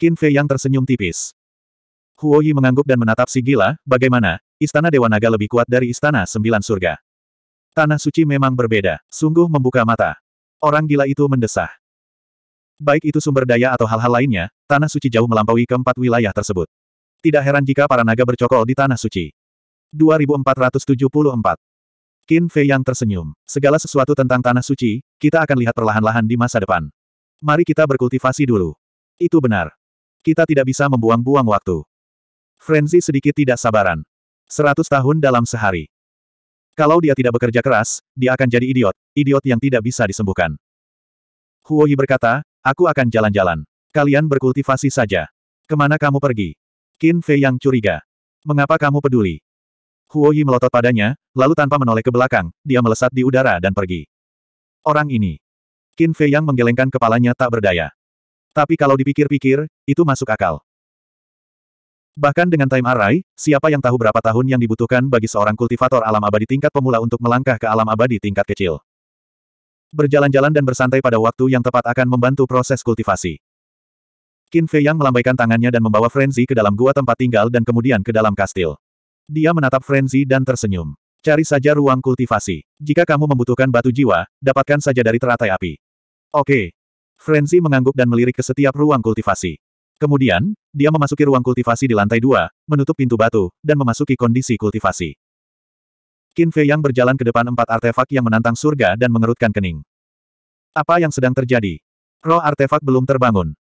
Qin Fei Yang tersenyum tipis. Huo Yi mengangguk dan menatap si gila, bagaimana, istana Dewa Naga lebih kuat dari istana Sembilan Surga. Tanah suci memang berbeda, sungguh membuka mata. Orang gila itu mendesah. Baik itu sumber daya atau hal-hal lainnya, tanah suci jauh melampaui keempat wilayah tersebut. Tidak heran jika para naga bercokol di Tanah Suci. 2474 Qin Fei yang tersenyum. Segala sesuatu tentang Tanah Suci, kita akan lihat perlahan-lahan di masa depan. Mari kita berkultivasi dulu. Itu benar. Kita tidak bisa membuang-buang waktu. Frenzy sedikit tidak sabaran. Seratus tahun dalam sehari. Kalau dia tidak bekerja keras, dia akan jadi idiot, idiot yang tidak bisa disembuhkan. Huoyi berkata, aku akan jalan-jalan. Kalian berkultivasi saja. Kemana kamu pergi? Qin Fei yang curiga. Mengapa kamu peduli? Huo Yi melotot padanya, lalu tanpa menoleh ke belakang, dia melesat di udara dan pergi. Orang ini. Qin Fei yang menggelengkan kepalanya tak berdaya. Tapi kalau dipikir-pikir, itu masuk akal. Bahkan dengan time array, siapa yang tahu berapa tahun yang dibutuhkan bagi seorang kultivator alam abadi tingkat pemula untuk melangkah ke alam abadi tingkat kecil. Berjalan-jalan dan bersantai pada waktu yang tepat akan membantu proses kultivasi. Qin Fei Yang melambaikan tangannya dan membawa Frenzy ke dalam gua tempat tinggal dan kemudian ke dalam kastil. Dia menatap Frenzy dan tersenyum. Cari saja ruang kultivasi. Jika kamu membutuhkan batu jiwa, dapatkan saja dari teratai api. Oke. Frenzy mengangguk dan melirik ke setiap ruang kultivasi. Kemudian, dia memasuki ruang kultivasi di lantai dua, menutup pintu batu, dan memasuki kondisi kultivasi. Qin Fei Yang berjalan ke depan empat artefak yang menantang surga dan mengerutkan kening. Apa yang sedang terjadi? Roh artefak belum terbangun.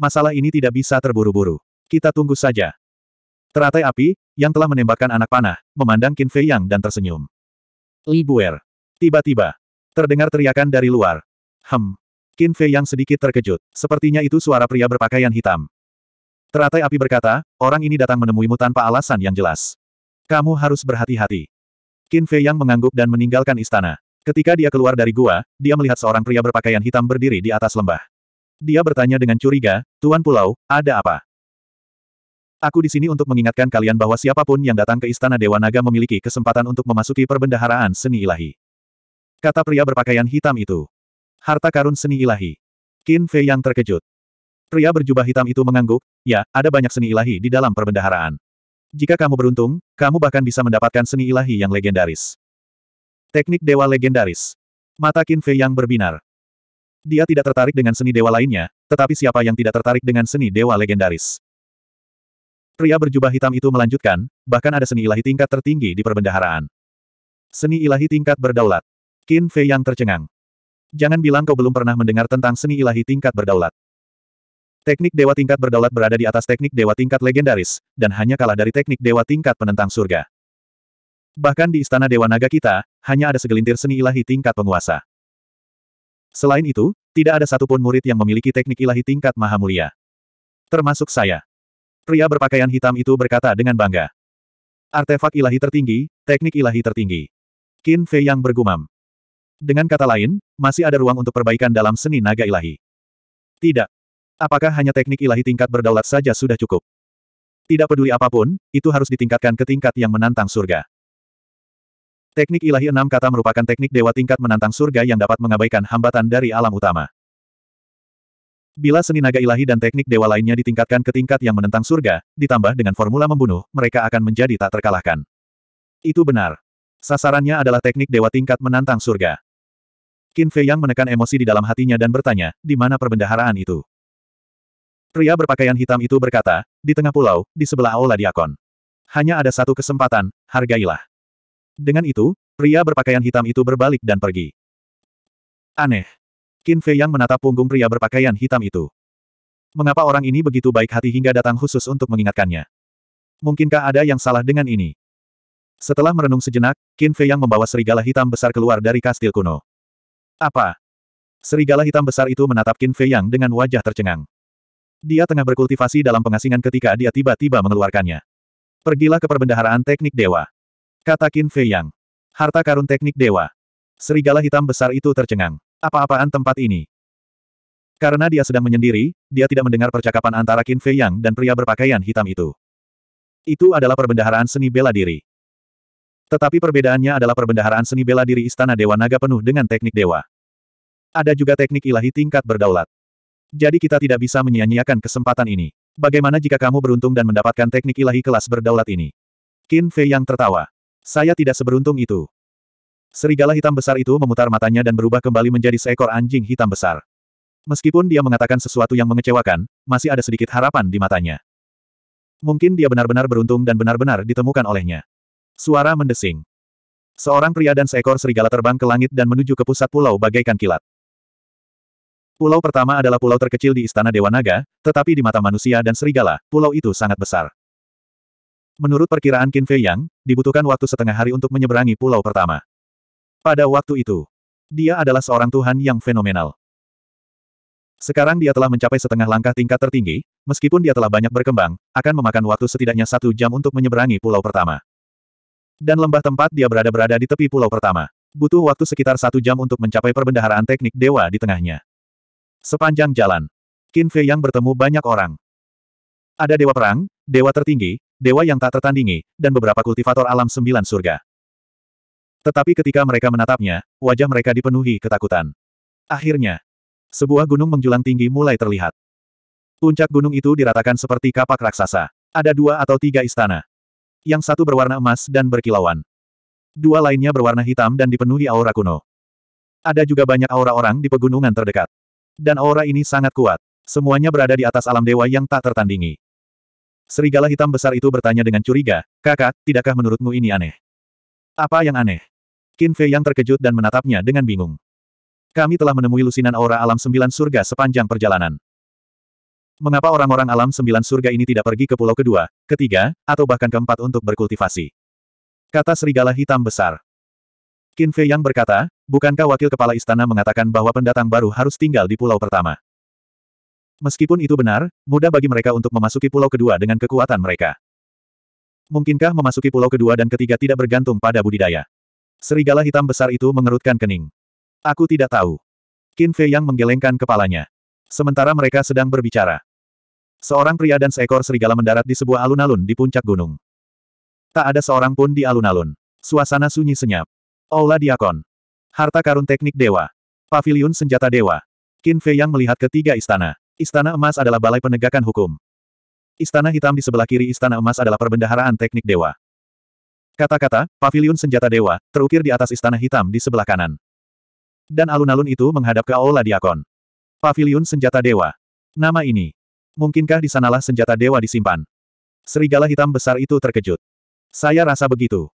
Masalah ini tidak bisa terburu-buru. Kita tunggu saja. Teratai api, yang telah menembakkan anak panah, memandang Qin Fei Yang dan tersenyum. Li Buer. Tiba-tiba. Terdengar teriakan dari luar. Hem. Qin Fei Yang sedikit terkejut. Sepertinya itu suara pria berpakaian hitam. Teratai api berkata, orang ini datang menemuimu tanpa alasan yang jelas. Kamu harus berhati-hati. Qin Fei Yang mengangguk dan meninggalkan istana. Ketika dia keluar dari gua, dia melihat seorang pria berpakaian hitam berdiri di atas lembah. Dia bertanya dengan curiga, Tuan Pulau, ada apa? Aku di sini untuk mengingatkan kalian bahwa siapapun yang datang ke Istana Dewa Naga memiliki kesempatan untuk memasuki perbendaharaan seni ilahi. Kata pria berpakaian hitam itu. Harta karun seni ilahi. Qin Fei yang terkejut. Pria berjubah hitam itu mengangguk, ya, ada banyak seni ilahi di dalam perbendaharaan. Jika kamu beruntung, kamu bahkan bisa mendapatkan seni ilahi yang legendaris. Teknik Dewa Legendaris. Mata Qin Fei yang berbinar. Dia tidak tertarik dengan seni dewa lainnya, tetapi siapa yang tidak tertarik dengan seni dewa legendaris? Pria berjubah hitam itu melanjutkan, bahkan ada seni ilahi tingkat tertinggi di perbendaharaan. Seni ilahi tingkat berdaulat. Qin Fei yang tercengang. Jangan bilang kau belum pernah mendengar tentang seni ilahi tingkat berdaulat. Teknik dewa tingkat berdaulat berada di atas teknik dewa tingkat legendaris, dan hanya kalah dari teknik dewa tingkat penentang surga. Bahkan di istana Dewa Naga kita, hanya ada segelintir seni ilahi tingkat penguasa. Selain itu, tidak ada satupun murid yang memiliki teknik ilahi tingkat maha mulia. Termasuk saya. Pria berpakaian hitam itu berkata dengan bangga. Artefak ilahi tertinggi, teknik ilahi tertinggi. Qin Fei yang bergumam. Dengan kata lain, masih ada ruang untuk perbaikan dalam seni naga ilahi. Tidak. Apakah hanya teknik ilahi tingkat berdaulat saja sudah cukup? Tidak peduli apapun, itu harus ditingkatkan ke tingkat yang menantang surga. Teknik ilahi enam kata merupakan teknik dewa tingkat menantang surga yang dapat mengabaikan hambatan dari alam utama. Bila seni naga ilahi dan teknik dewa lainnya ditingkatkan ke tingkat yang menentang surga, ditambah dengan formula membunuh, mereka akan menjadi tak terkalahkan. Itu benar. Sasarannya adalah teknik dewa tingkat menantang surga. Qin Fei Yang menekan emosi di dalam hatinya dan bertanya, di mana perbendaharaan itu? Pria berpakaian hitam itu berkata, di tengah pulau, di sebelah aula diakon. Hanya ada satu kesempatan, hargailah. Dengan itu, pria berpakaian hitam itu berbalik dan pergi. Aneh. Qin Fei yang menatap punggung pria berpakaian hitam itu. Mengapa orang ini begitu baik hati hingga datang khusus untuk mengingatkannya? Mungkinkah ada yang salah dengan ini? Setelah merenung sejenak, Qin Fei yang membawa serigala hitam besar keluar dari kastil kuno. Apa? Serigala hitam besar itu menatap Qin Fei yang dengan wajah tercengang. Dia tengah berkultivasi dalam pengasingan ketika dia tiba-tiba mengeluarkannya. Pergilah ke perbendaharaan teknik dewa. Kata Qin Fei Yang. Harta karun teknik dewa. Serigala hitam besar itu tercengang. Apa-apaan tempat ini? Karena dia sedang menyendiri, dia tidak mendengar percakapan antara Qin Fei Yang dan pria berpakaian hitam itu. Itu adalah perbendaharaan seni bela diri. Tetapi perbedaannya adalah perbendaharaan seni bela diri Istana Dewa Naga penuh dengan teknik dewa. Ada juga teknik ilahi tingkat berdaulat. Jadi kita tidak bisa menyia-nyiakan kesempatan ini. Bagaimana jika kamu beruntung dan mendapatkan teknik ilahi kelas berdaulat ini? Qin Fei yang tertawa. Saya tidak seberuntung itu. Serigala hitam besar itu memutar matanya dan berubah kembali menjadi seekor anjing hitam besar. Meskipun dia mengatakan sesuatu yang mengecewakan, masih ada sedikit harapan di matanya. Mungkin dia benar-benar beruntung dan benar-benar ditemukan olehnya. Suara mendesing. Seorang pria dan seekor serigala terbang ke langit dan menuju ke pusat pulau bagaikan kilat. Pulau pertama adalah pulau terkecil di Istana Dewa Naga, tetapi di mata manusia dan serigala, pulau itu sangat besar. Menurut perkiraan Qin Fei Yang, dibutuhkan waktu setengah hari untuk menyeberangi pulau pertama. Pada waktu itu, dia adalah seorang Tuhan yang fenomenal. Sekarang dia telah mencapai setengah langkah tingkat tertinggi, meskipun dia telah banyak berkembang, akan memakan waktu setidaknya satu jam untuk menyeberangi pulau pertama. Dan lembah tempat dia berada berada di tepi pulau pertama. Butuh waktu sekitar satu jam untuk mencapai perbendaharaan teknik dewa di tengahnya. Sepanjang jalan, Qin Fei yang bertemu banyak orang. Ada dewa perang, dewa tertinggi, dewa yang tak tertandingi, dan beberapa kultivator alam sembilan surga. Tetapi ketika mereka menatapnya, wajah mereka dipenuhi ketakutan. Akhirnya, sebuah gunung menjulang tinggi mulai terlihat. Puncak gunung itu diratakan seperti kapak raksasa. Ada dua atau tiga istana. Yang satu berwarna emas dan berkilauan. Dua lainnya berwarna hitam dan dipenuhi aura kuno. Ada juga banyak aura orang di pegunungan terdekat. Dan aura ini sangat kuat. Semuanya berada di atas alam dewa yang tak tertandingi. Serigala hitam besar itu bertanya dengan curiga, kakak, tidakkah menurutmu ini aneh? Apa yang aneh? Qin Fei yang terkejut dan menatapnya dengan bingung. Kami telah menemui lusinan aura alam sembilan surga sepanjang perjalanan. Mengapa orang-orang alam sembilan surga ini tidak pergi ke pulau kedua, ketiga, atau bahkan keempat untuk berkultivasi? Kata serigala hitam besar. Qin Fei yang berkata, bukankah wakil kepala istana mengatakan bahwa pendatang baru harus tinggal di pulau pertama? Meskipun itu benar, mudah bagi mereka untuk memasuki pulau kedua dengan kekuatan mereka. Mungkinkah memasuki pulau kedua dan ketiga tidak bergantung pada budidaya? Serigala hitam besar itu mengerutkan kening. Aku tidak tahu. Qin Fei yang menggelengkan kepalanya. Sementara mereka sedang berbicara. Seorang pria dan seekor serigala mendarat di sebuah alun-alun di puncak gunung. Tak ada seorang pun di alun-alun. Suasana sunyi senyap. Ola Diakon. Harta karun teknik dewa. Paviliun senjata dewa. Qin Fei yang melihat ketiga istana. Istana Emas adalah balai penegakan hukum. Istana Hitam di sebelah kiri Istana Emas adalah perbendaharaan teknik dewa. Kata-kata, pavilion senjata dewa, terukir di atas Istana Hitam di sebelah kanan. Dan alun-alun itu menghadap ke Aula Diakon. Pavilion senjata dewa. Nama ini. Mungkinkah di sanalah senjata dewa disimpan? Serigala hitam besar itu terkejut. Saya rasa begitu.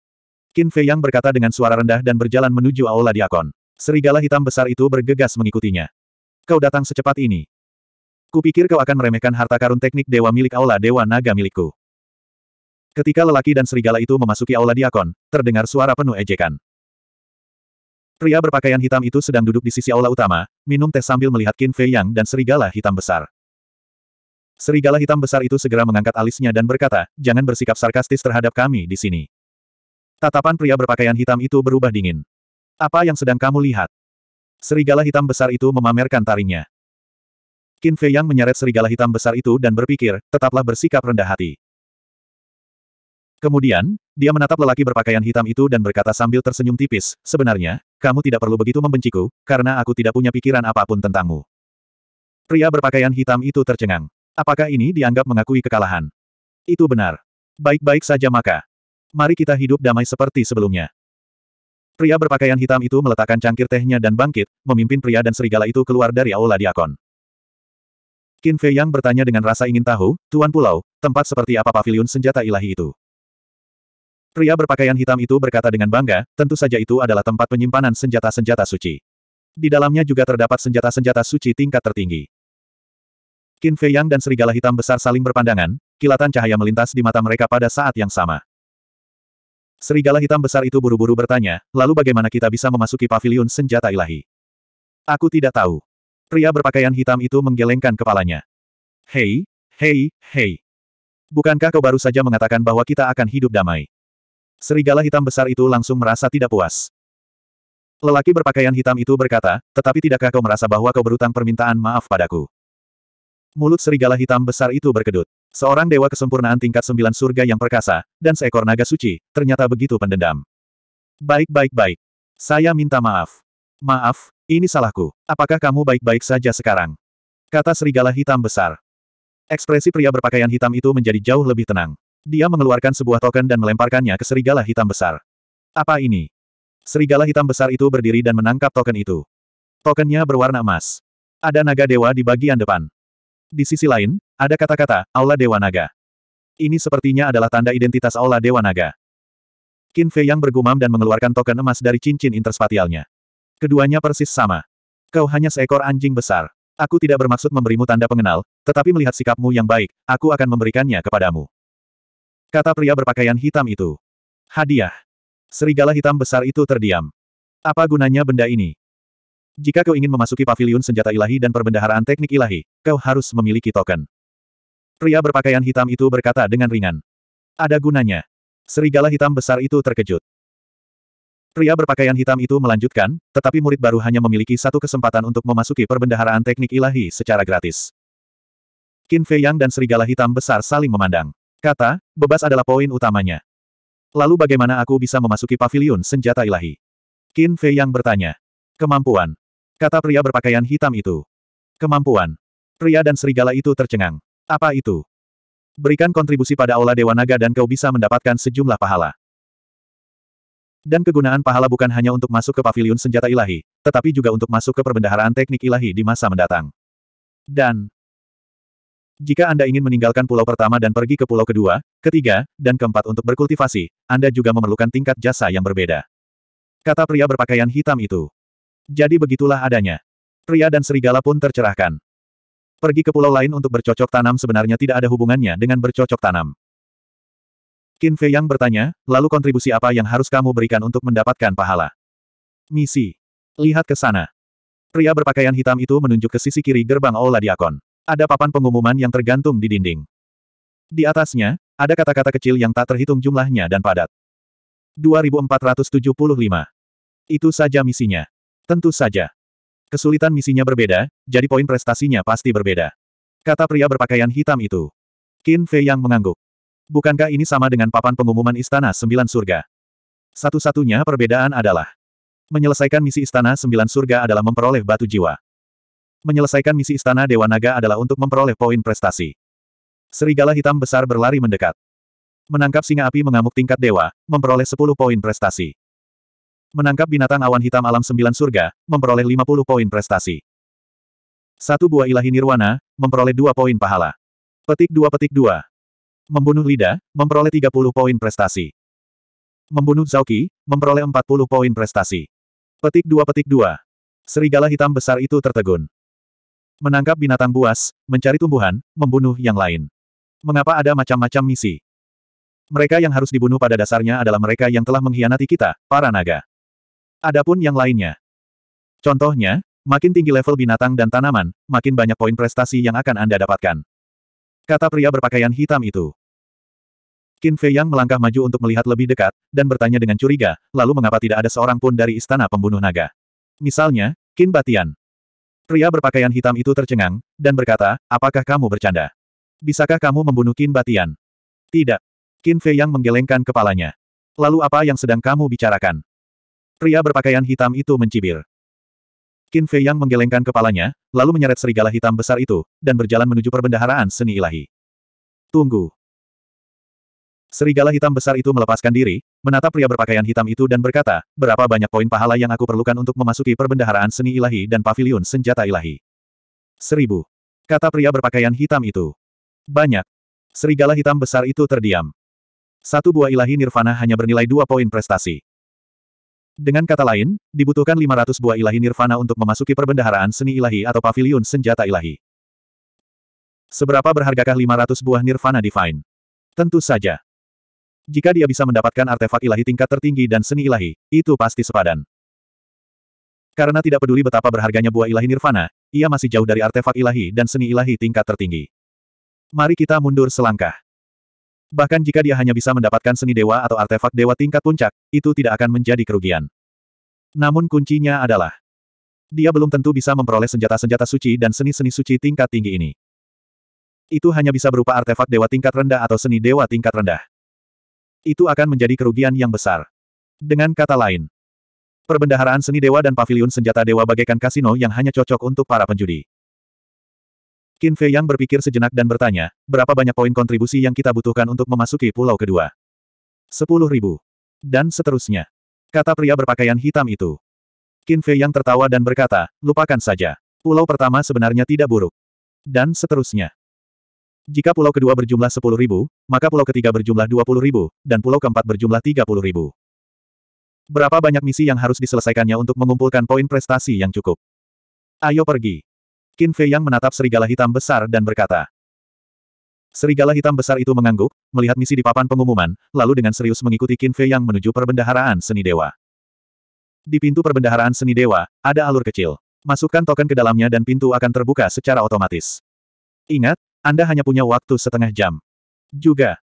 Qin Fei Yang berkata dengan suara rendah dan berjalan menuju Aula Diakon. Serigala hitam besar itu bergegas mengikutinya. Kau datang secepat ini. Kupikir kau akan meremehkan harta karun teknik dewa milik aula dewa naga milikku. Ketika lelaki dan serigala itu memasuki aula diakon, terdengar suara penuh ejekan. Pria berpakaian hitam itu sedang duduk di sisi aula utama, minum teh sambil melihat Qin Fei Yang dan serigala hitam besar. Serigala hitam besar itu segera mengangkat alisnya dan berkata, jangan bersikap sarkastis terhadap kami di sini. Tatapan pria berpakaian hitam itu berubah dingin. Apa yang sedang kamu lihat? Serigala hitam besar itu memamerkan taringnya. Qin Fei Yang menyeret serigala hitam besar itu dan berpikir, tetaplah bersikap rendah hati. Kemudian, dia menatap lelaki berpakaian hitam itu dan berkata sambil tersenyum tipis, sebenarnya, kamu tidak perlu begitu membenciku, karena aku tidak punya pikiran apapun tentangmu. Pria berpakaian hitam itu tercengang. Apakah ini dianggap mengakui kekalahan? Itu benar. Baik-baik saja maka. Mari kita hidup damai seperti sebelumnya. Pria berpakaian hitam itu meletakkan cangkir tehnya dan bangkit, memimpin pria dan serigala itu keluar dari aula diakon. Qin Fei Yang bertanya dengan rasa ingin tahu, Tuan Pulau, tempat seperti apa pavilion senjata ilahi itu? Pria berpakaian hitam itu berkata dengan bangga, tentu saja itu adalah tempat penyimpanan senjata-senjata suci. Di dalamnya juga terdapat senjata-senjata suci tingkat tertinggi. Qin Fei Yang dan serigala hitam besar saling berpandangan, kilatan cahaya melintas di mata mereka pada saat yang sama. Serigala hitam besar itu buru-buru bertanya, lalu bagaimana kita bisa memasuki pavilion senjata ilahi? Aku tidak tahu. Pria berpakaian hitam itu menggelengkan kepalanya. Hei, hei, hei. Bukankah kau baru saja mengatakan bahwa kita akan hidup damai? Serigala hitam besar itu langsung merasa tidak puas. Lelaki berpakaian hitam itu berkata, tetapi tidakkah kau merasa bahwa kau berutang permintaan maaf padaku? Mulut serigala hitam besar itu berkedut. Seorang dewa kesempurnaan tingkat sembilan surga yang perkasa, dan seekor naga suci, ternyata begitu pendendam. Baik-baik-baik. Saya minta maaf. Maaf, ini salahku. Apakah kamu baik-baik saja sekarang? Kata serigala hitam besar. Ekspresi pria berpakaian hitam itu menjadi jauh lebih tenang. Dia mengeluarkan sebuah token dan melemparkannya ke serigala hitam besar. Apa ini? Serigala hitam besar itu berdiri dan menangkap token itu. Tokennya berwarna emas. Ada naga dewa di bagian depan. Di sisi lain, ada kata-kata, Aula Dewa Naga. Ini sepertinya adalah tanda identitas Aula Dewa Naga. Qin Fei yang bergumam dan mengeluarkan token emas dari cincin interspatialnya. Keduanya persis sama. Kau hanya seekor anjing besar. Aku tidak bermaksud memberimu tanda pengenal, tetapi melihat sikapmu yang baik, aku akan memberikannya kepadamu. Kata pria berpakaian hitam itu. Hadiah. Serigala hitam besar itu terdiam. Apa gunanya benda ini? Jika kau ingin memasuki pavilion senjata ilahi dan perbendaharaan teknik ilahi, kau harus memiliki token. Pria berpakaian hitam itu berkata dengan ringan. Ada gunanya. Serigala hitam besar itu terkejut. Pria berpakaian hitam itu melanjutkan, tetapi murid baru hanya memiliki satu kesempatan untuk memasuki perbendaharaan teknik ilahi secara gratis. Qin Fei Yang dan serigala hitam besar saling memandang. Kata, bebas adalah poin utamanya. Lalu bagaimana aku bisa memasuki paviliun senjata ilahi? Qin Fei Yang bertanya. Kemampuan. Kata pria berpakaian hitam itu. Kemampuan. Pria dan serigala itu tercengang. Apa itu? Berikan kontribusi pada Aula Dewa Naga dan kau bisa mendapatkan sejumlah pahala. Dan kegunaan pahala bukan hanya untuk masuk ke paviliun senjata ilahi, tetapi juga untuk masuk ke perbendaharaan teknik ilahi di masa mendatang. Dan jika Anda ingin meninggalkan pulau pertama dan pergi ke pulau kedua, ketiga, dan keempat untuk berkultivasi, Anda juga memerlukan tingkat jasa yang berbeda. Kata pria berpakaian hitam itu. Jadi begitulah adanya. Pria dan serigala pun tercerahkan. Pergi ke pulau lain untuk bercocok tanam sebenarnya tidak ada hubungannya dengan bercocok tanam. Qin Fei Yang bertanya, lalu kontribusi apa yang harus kamu berikan untuk mendapatkan pahala? Misi. Lihat ke sana. Pria berpakaian hitam itu menunjuk ke sisi kiri gerbang Aula Diakon. Ada papan pengumuman yang tergantung di dinding. Di atasnya, ada kata-kata kecil yang tak terhitung jumlahnya dan padat. 2475. Itu saja misinya. Tentu saja. Kesulitan misinya berbeda, jadi poin prestasinya pasti berbeda. Kata pria berpakaian hitam itu. Qin Fei yang mengangguk. Bukankah ini sama dengan papan pengumuman Istana Sembilan Surga? Satu-satunya perbedaan adalah menyelesaikan misi Istana Sembilan Surga adalah memperoleh batu jiwa. Menyelesaikan misi Istana Dewa Naga adalah untuk memperoleh poin prestasi. Serigala hitam besar berlari mendekat. Menangkap singa api mengamuk tingkat dewa, memperoleh 10 poin prestasi. Menangkap binatang awan hitam alam sembilan surga, memperoleh 50 poin prestasi. Satu buah ilahi nirwana, memperoleh dua poin pahala. Petik dua petik dua. Membunuh Lida, memperoleh 30 poin prestasi. Membunuh Zauki, memperoleh 40 poin prestasi. Petik 2 petik 2. Serigala hitam besar itu tertegun. Menangkap binatang buas, mencari tumbuhan, membunuh yang lain. Mengapa ada macam-macam misi? Mereka yang harus dibunuh pada dasarnya adalah mereka yang telah mengkhianati kita, para naga. Adapun yang lainnya. Contohnya, makin tinggi level binatang dan tanaman, makin banyak poin prestasi yang akan Anda dapatkan. Kata pria berpakaian hitam itu. Qin Fei Yang melangkah maju untuk melihat lebih dekat, dan bertanya dengan curiga, lalu mengapa tidak ada seorang pun dari istana pembunuh naga. Misalnya, Qin Batian. Pria berpakaian hitam itu tercengang, dan berkata, apakah kamu bercanda? Bisakah kamu membunuh Qin Batian? Tidak. Qin Fei Yang menggelengkan kepalanya. Lalu apa yang sedang kamu bicarakan? Pria berpakaian hitam itu mencibir. Qin Fei Yang menggelengkan kepalanya, lalu menyeret serigala hitam besar itu, dan berjalan menuju perbendaharaan seni ilahi. Tunggu. Serigala hitam besar itu melepaskan diri, menatap pria berpakaian hitam itu dan berkata, berapa banyak poin pahala yang aku perlukan untuk memasuki perbendaharaan seni ilahi dan pavilion senjata ilahi. Seribu. Kata pria berpakaian hitam itu. Banyak. Serigala hitam besar itu terdiam. Satu buah ilahi nirvana hanya bernilai dua poin prestasi. Dengan kata lain, dibutuhkan 500 buah ilahi nirvana untuk memasuki perbendaharaan seni ilahi atau pavilion senjata ilahi. Seberapa berhargakah 500 buah nirvana divine? Tentu saja. Jika dia bisa mendapatkan artefak ilahi tingkat tertinggi dan seni ilahi, itu pasti sepadan. Karena tidak peduli betapa berharganya buah ilahi nirvana, ia masih jauh dari artefak ilahi dan seni ilahi tingkat tertinggi. Mari kita mundur selangkah. Bahkan jika dia hanya bisa mendapatkan seni dewa atau artefak dewa tingkat puncak, itu tidak akan menjadi kerugian. Namun kuncinya adalah, dia belum tentu bisa memperoleh senjata-senjata suci dan seni-seni suci tingkat tinggi ini. Itu hanya bisa berupa artefak dewa tingkat rendah atau seni dewa tingkat rendah. Itu akan menjadi kerugian yang besar. Dengan kata lain, perbendaharaan seni dewa dan pavilion senjata dewa bagaikan kasino yang hanya cocok untuk para penjudi. Qin Fei Yang berpikir sejenak dan bertanya, berapa banyak poin kontribusi yang kita butuhkan untuk memasuki pulau kedua? Sepuluh ribu. Dan seterusnya. Kata pria berpakaian hitam itu. Qin Fei Yang tertawa dan berkata, lupakan saja. Pulau pertama sebenarnya tidak buruk. Dan seterusnya. Jika pulau kedua berjumlah sepuluh ribu, maka pulau ketiga berjumlah dua puluh ribu dan pulau keempat berjumlah tiga puluh ribu. Berapa banyak misi yang harus diselesaikannya untuk mengumpulkan poin prestasi yang cukup? Ayo pergi. Qin Fei Yang menatap serigala hitam besar dan berkata. Serigala hitam besar itu mengangguk, melihat misi di papan pengumuman, lalu dengan serius mengikuti Qin Fei Yang menuju perbendaharaan seni dewa. Di pintu perbendaharaan seni dewa, ada alur kecil. Masukkan token ke dalamnya dan pintu akan terbuka secara otomatis. Ingat, Anda hanya punya waktu setengah jam. Juga.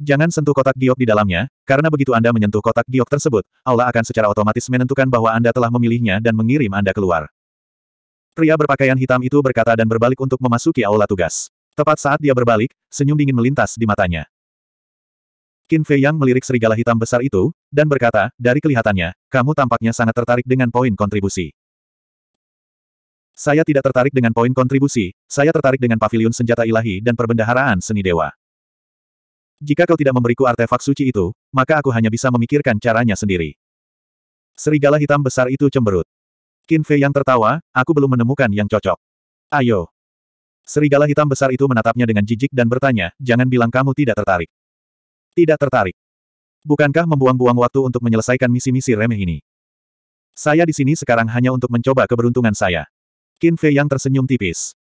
Jangan sentuh kotak giok di dalamnya, karena begitu Anda menyentuh kotak giok tersebut, Allah akan secara otomatis menentukan bahwa Anda telah memilihnya dan mengirim Anda keluar. Pria berpakaian hitam itu berkata dan berbalik untuk memasuki aula tugas. Tepat saat dia berbalik, senyum dingin melintas di matanya. Qin Fei Yang melirik serigala hitam besar itu, dan berkata, dari kelihatannya, kamu tampaknya sangat tertarik dengan poin kontribusi. Saya tidak tertarik dengan poin kontribusi, saya tertarik dengan pavilion senjata ilahi dan perbendaharaan seni dewa. Jika kau tidak memberiku artefak suci itu, maka aku hanya bisa memikirkan caranya sendiri. Serigala hitam besar itu cemberut. Qin Fei yang tertawa, aku belum menemukan yang cocok. Ayo. Serigala hitam besar itu menatapnya dengan jijik dan bertanya, jangan bilang kamu tidak tertarik. Tidak tertarik. Bukankah membuang-buang waktu untuk menyelesaikan misi-misi remeh ini? Saya di sini sekarang hanya untuk mencoba keberuntungan saya. Qin Fei yang tersenyum tipis.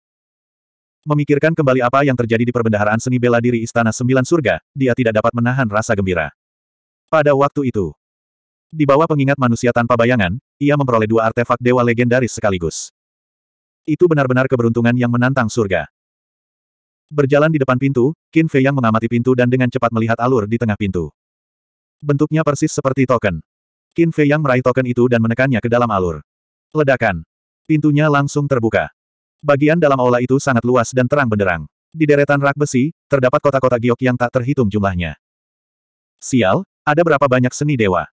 Memikirkan kembali apa yang terjadi di perbendaharaan seni bela diri Istana Sembilan Surga, dia tidak dapat menahan rasa gembira. Pada waktu itu, di bawah pengingat manusia tanpa bayangan, ia memperoleh dua artefak dewa legendaris sekaligus. Itu benar-benar keberuntungan yang menantang surga. Berjalan di depan pintu, Qin Fei yang mengamati pintu dan dengan cepat melihat alur di tengah pintu. Bentuknya persis seperti token. Qin Fei yang meraih token itu dan menekannya ke dalam alur. Ledakan. Pintunya langsung terbuka. Bagian dalam aula itu sangat luas dan terang benderang. Di deretan rak besi, terdapat kota-kota giok yang tak terhitung jumlahnya. Sial, ada berapa banyak seni dewa?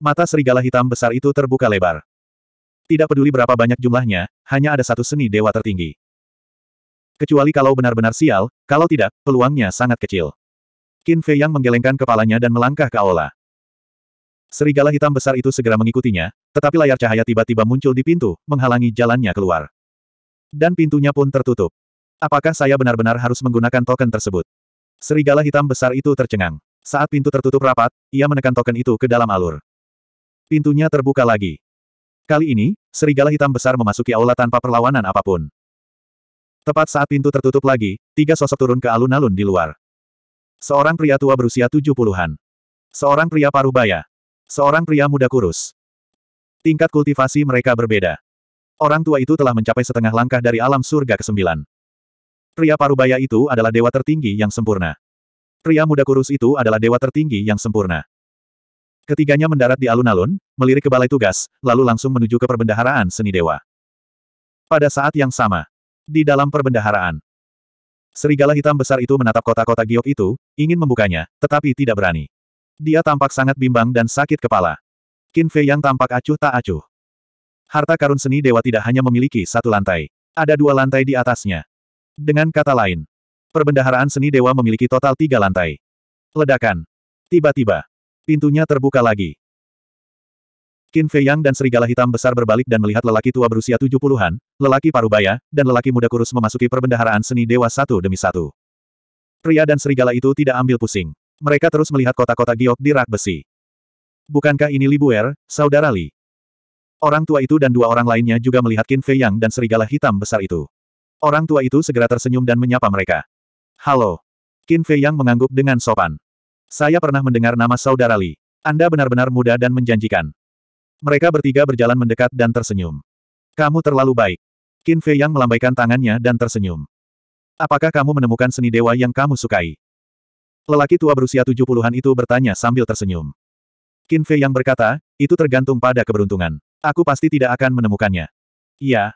Mata serigala hitam besar itu terbuka lebar. Tidak peduli berapa banyak jumlahnya, hanya ada satu seni dewa tertinggi. Kecuali kalau benar-benar sial, kalau tidak, peluangnya sangat kecil. Qin Fei yang menggelengkan kepalanya dan melangkah ke aula. Serigala hitam besar itu segera mengikutinya, tetapi layar cahaya tiba-tiba muncul di pintu, menghalangi jalannya keluar. Dan pintunya pun tertutup. Apakah saya benar-benar harus menggunakan token tersebut? Serigala hitam besar itu tercengang. Saat pintu tertutup rapat, ia menekan token itu ke dalam alur. Pintunya terbuka lagi. Kali ini, serigala hitam besar memasuki aula tanpa perlawanan apapun. Tepat saat pintu tertutup lagi, tiga sosok turun ke alun-alun di luar. Seorang pria tua berusia 70-an. Seorang pria paruh baya. Seorang pria muda kurus. Tingkat kultivasi mereka berbeda. Orang tua itu telah mencapai setengah langkah dari alam surga ke-9. Pria parubaya itu adalah dewa tertinggi yang sempurna. Pria muda kurus itu adalah dewa tertinggi yang sempurna. Ketiganya mendarat di alun-alun, melirik ke balai tugas, lalu langsung menuju ke perbendaharaan seni dewa. Pada saat yang sama, di dalam perbendaharaan, serigala hitam besar itu menatap kota-kota giok itu, ingin membukanya, tetapi tidak berani. Dia tampak sangat bimbang dan sakit kepala. Qin Fei yang tampak acuh tak acuh. Harta karun seni dewa tidak hanya memiliki satu lantai. Ada dua lantai di atasnya. Dengan kata lain, perbendaharaan seni dewa memiliki total tiga lantai. Ledakan. Tiba-tiba, Pintunya terbuka lagi. Qin Fei Yang dan serigala hitam besar berbalik dan melihat lelaki tua berusia 70-an, lelaki parubaya, dan lelaki muda kurus memasuki perbendaharaan seni dewa satu demi satu. Pria dan serigala itu tidak ambil pusing. Mereka terus melihat kota-kota giok di rak besi. Bukankah ini Libuer, saudara Li? Orang tua itu dan dua orang lainnya juga melihat Qin Fei Yang dan serigala hitam besar itu. Orang tua itu segera tersenyum dan menyapa mereka. Halo. Qin Fei Yang mengangguk dengan sopan. Saya pernah mendengar nama saudara Li. Anda benar-benar muda dan menjanjikan. Mereka bertiga berjalan mendekat dan tersenyum. Kamu terlalu baik. Qin Fei Yang melambaikan tangannya dan tersenyum. Apakah kamu menemukan seni dewa yang kamu sukai? Lelaki tua berusia tujuh puluhan itu bertanya sambil tersenyum. Qin Fei Yang berkata, itu tergantung pada keberuntungan. Aku pasti tidak akan menemukannya. Iya.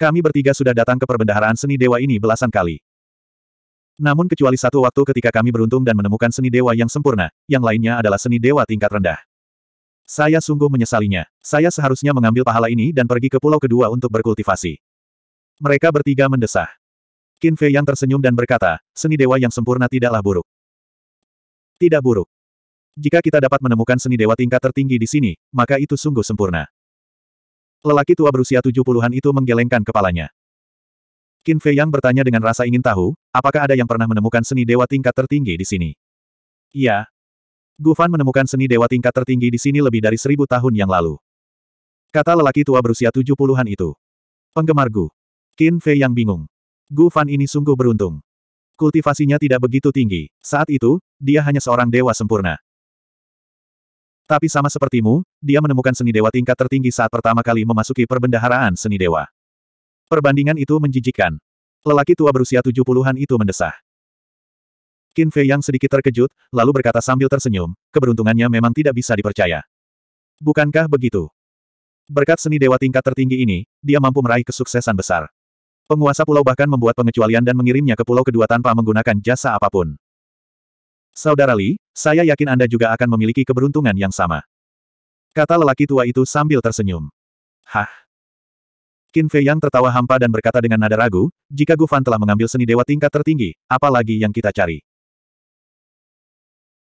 Kami bertiga sudah datang ke perbendaharaan seni dewa ini belasan kali. Namun kecuali satu waktu ketika kami beruntung dan menemukan seni dewa yang sempurna, yang lainnya adalah seni dewa tingkat rendah. Saya sungguh menyesalinya. Saya seharusnya mengambil pahala ini dan pergi ke pulau kedua untuk berkultivasi. Mereka bertiga mendesah. Qin Fei yang tersenyum dan berkata, seni dewa yang sempurna tidaklah buruk. Tidak buruk. Jika kita dapat menemukan seni dewa tingkat tertinggi di sini, maka itu sungguh sempurna. Lelaki tua berusia tujuh puluhan itu menggelengkan kepalanya. Qin Fei Yang bertanya dengan rasa ingin tahu, apakah ada yang pernah menemukan seni dewa tingkat tertinggi di sini? Iya. Gu Fan menemukan seni dewa tingkat tertinggi di sini lebih dari seribu tahun yang lalu. Kata lelaki tua berusia tujuh puluhan itu. Penggemar Gu. Qin Fei Yang bingung. Gu Fan ini sungguh beruntung. Kultivasinya tidak begitu tinggi. Saat itu, dia hanya seorang dewa sempurna. Tapi sama sepertimu, dia menemukan seni dewa tingkat tertinggi saat pertama kali memasuki perbendaharaan seni dewa. Perbandingan itu menjijikan. Lelaki tua berusia tujuh puluhan itu mendesah. Qin Fei yang sedikit terkejut, lalu berkata sambil tersenyum, keberuntungannya memang tidak bisa dipercaya. Bukankah begitu? Berkat seni dewa tingkat tertinggi ini, dia mampu meraih kesuksesan besar. Penguasa pulau bahkan membuat pengecualian dan mengirimnya ke pulau kedua tanpa menggunakan jasa apapun. Saudara Li, saya yakin Anda juga akan memiliki keberuntungan yang sama. Kata lelaki tua itu sambil tersenyum. Hah, Qin Fei Yang tertawa hampa dan berkata dengan nada ragu, jika Gu Fan telah mengambil seni dewa tingkat tertinggi, apalagi yang kita cari.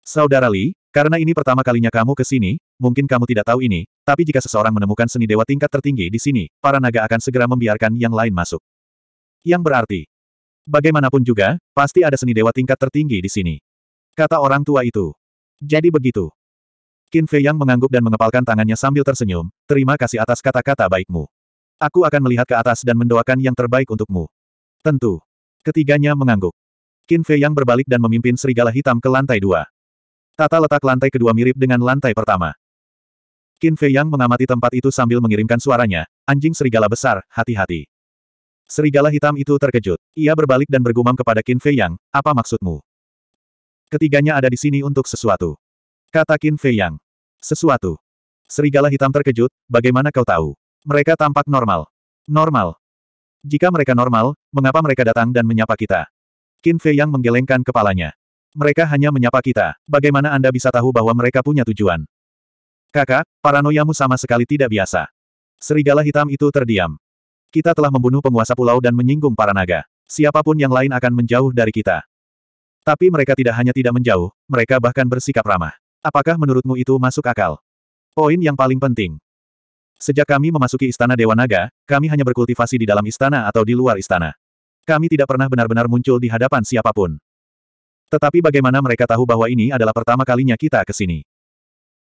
Saudara Li, karena ini pertama kalinya kamu ke sini, mungkin kamu tidak tahu ini, tapi jika seseorang menemukan seni dewa tingkat tertinggi di sini, para naga akan segera membiarkan yang lain masuk. Yang berarti, bagaimanapun juga, pasti ada seni dewa tingkat tertinggi di sini. Kata orang tua itu. Jadi begitu. Qin Fei Yang mengangguk dan mengepalkan tangannya sambil tersenyum, terima kasih atas kata-kata baikmu. Aku akan melihat ke atas dan mendoakan yang terbaik untukmu. Tentu. Ketiganya mengangguk. Qin Fei yang berbalik dan memimpin serigala hitam ke lantai dua. Tata letak lantai kedua mirip dengan lantai pertama. Qin Fei yang mengamati tempat itu sambil mengirimkan suaranya, anjing serigala besar, hati-hati. Serigala hitam itu terkejut. Ia berbalik dan bergumam kepada Qin Fei yang, apa maksudmu? Ketiganya ada di sini untuk sesuatu. Kata Qin Fei yang. Sesuatu. Serigala hitam terkejut, bagaimana kau tahu? Mereka tampak normal. Normal. Jika mereka normal, mengapa mereka datang dan menyapa kita? Qin Fei yang menggelengkan kepalanya. Mereka hanya menyapa kita. Bagaimana Anda bisa tahu bahwa mereka punya tujuan? Kakak, paranoiamu sama sekali tidak biasa. Serigala hitam itu terdiam. Kita telah membunuh penguasa pulau dan menyinggung para naga. Siapapun yang lain akan menjauh dari kita. Tapi mereka tidak hanya tidak menjauh, mereka bahkan bersikap ramah. Apakah menurutmu itu masuk akal? Poin yang paling penting. Sejak kami memasuki istana Dewa Naga, kami hanya berkultivasi di dalam istana atau di luar istana. Kami tidak pernah benar-benar muncul di hadapan siapapun. Tetapi bagaimana mereka tahu bahwa ini adalah pertama kalinya kita ke sini?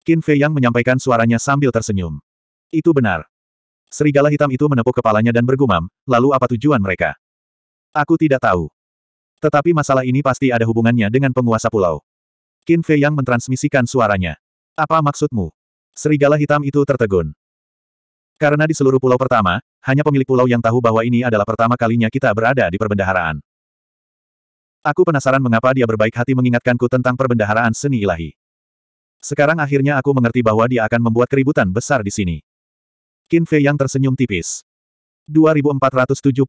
Qin Fei Yang menyampaikan suaranya sambil tersenyum. Itu benar. Serigala hitam itu menepuk kepalanya dan bergumam, lalu apa tujuan mereka? Aku tidak tahu. Tetapi masalah ini pasti ada hubungannya dengan penguasa pulau. Qin Fei Yang mentransmisikan suaranya. Apa maksudmu? Serigala hitam itu tertegun. Karena di seluruh pulau pertama, hanya pemilik pulau yang tahu bahwa ini adalah pertama kalinya kita berada di perbendaharaan. Aku penasaran mengapa dia berbaik hati mengingatkanku tentang perbendaharaan seni ilahi. Sekarang akhirnya aku mengerti bahwa dia akan membuat keributan besar di sini. Qin Fei yang tersenyum tipis. 2476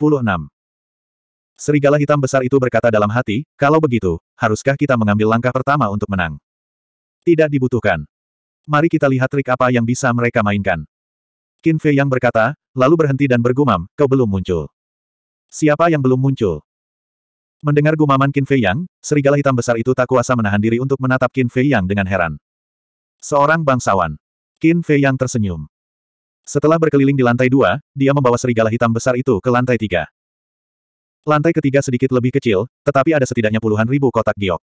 Serigala hitam besar itu berkata dalam hati, kalau begitu, haruskah kita mengambil langkah pertama untuk menang? Tidak dibutuhkan. Mari kita lihat trik apa yang bisa mereka mainkan. Qin Fei yang berkata, lalu berhenti dan bergumam, kau belum muncul. Siapa yang belum muncul? Mendengar gumaman Qin Fei Yang, serigala hitam besar itu tak kuasa menahan diri untuk menatap Qin Fei Yang dengan heran. Seorang bangsawan. Qin Fei Yang tersenyum. Setelah berkeliling di lantai dua, dia membawa serigala hitam besar itu ke lantai tiga. Lantai ketiga sedikit lebih kecil, tetapi ada setidaknya puluhan ribu kotak giok.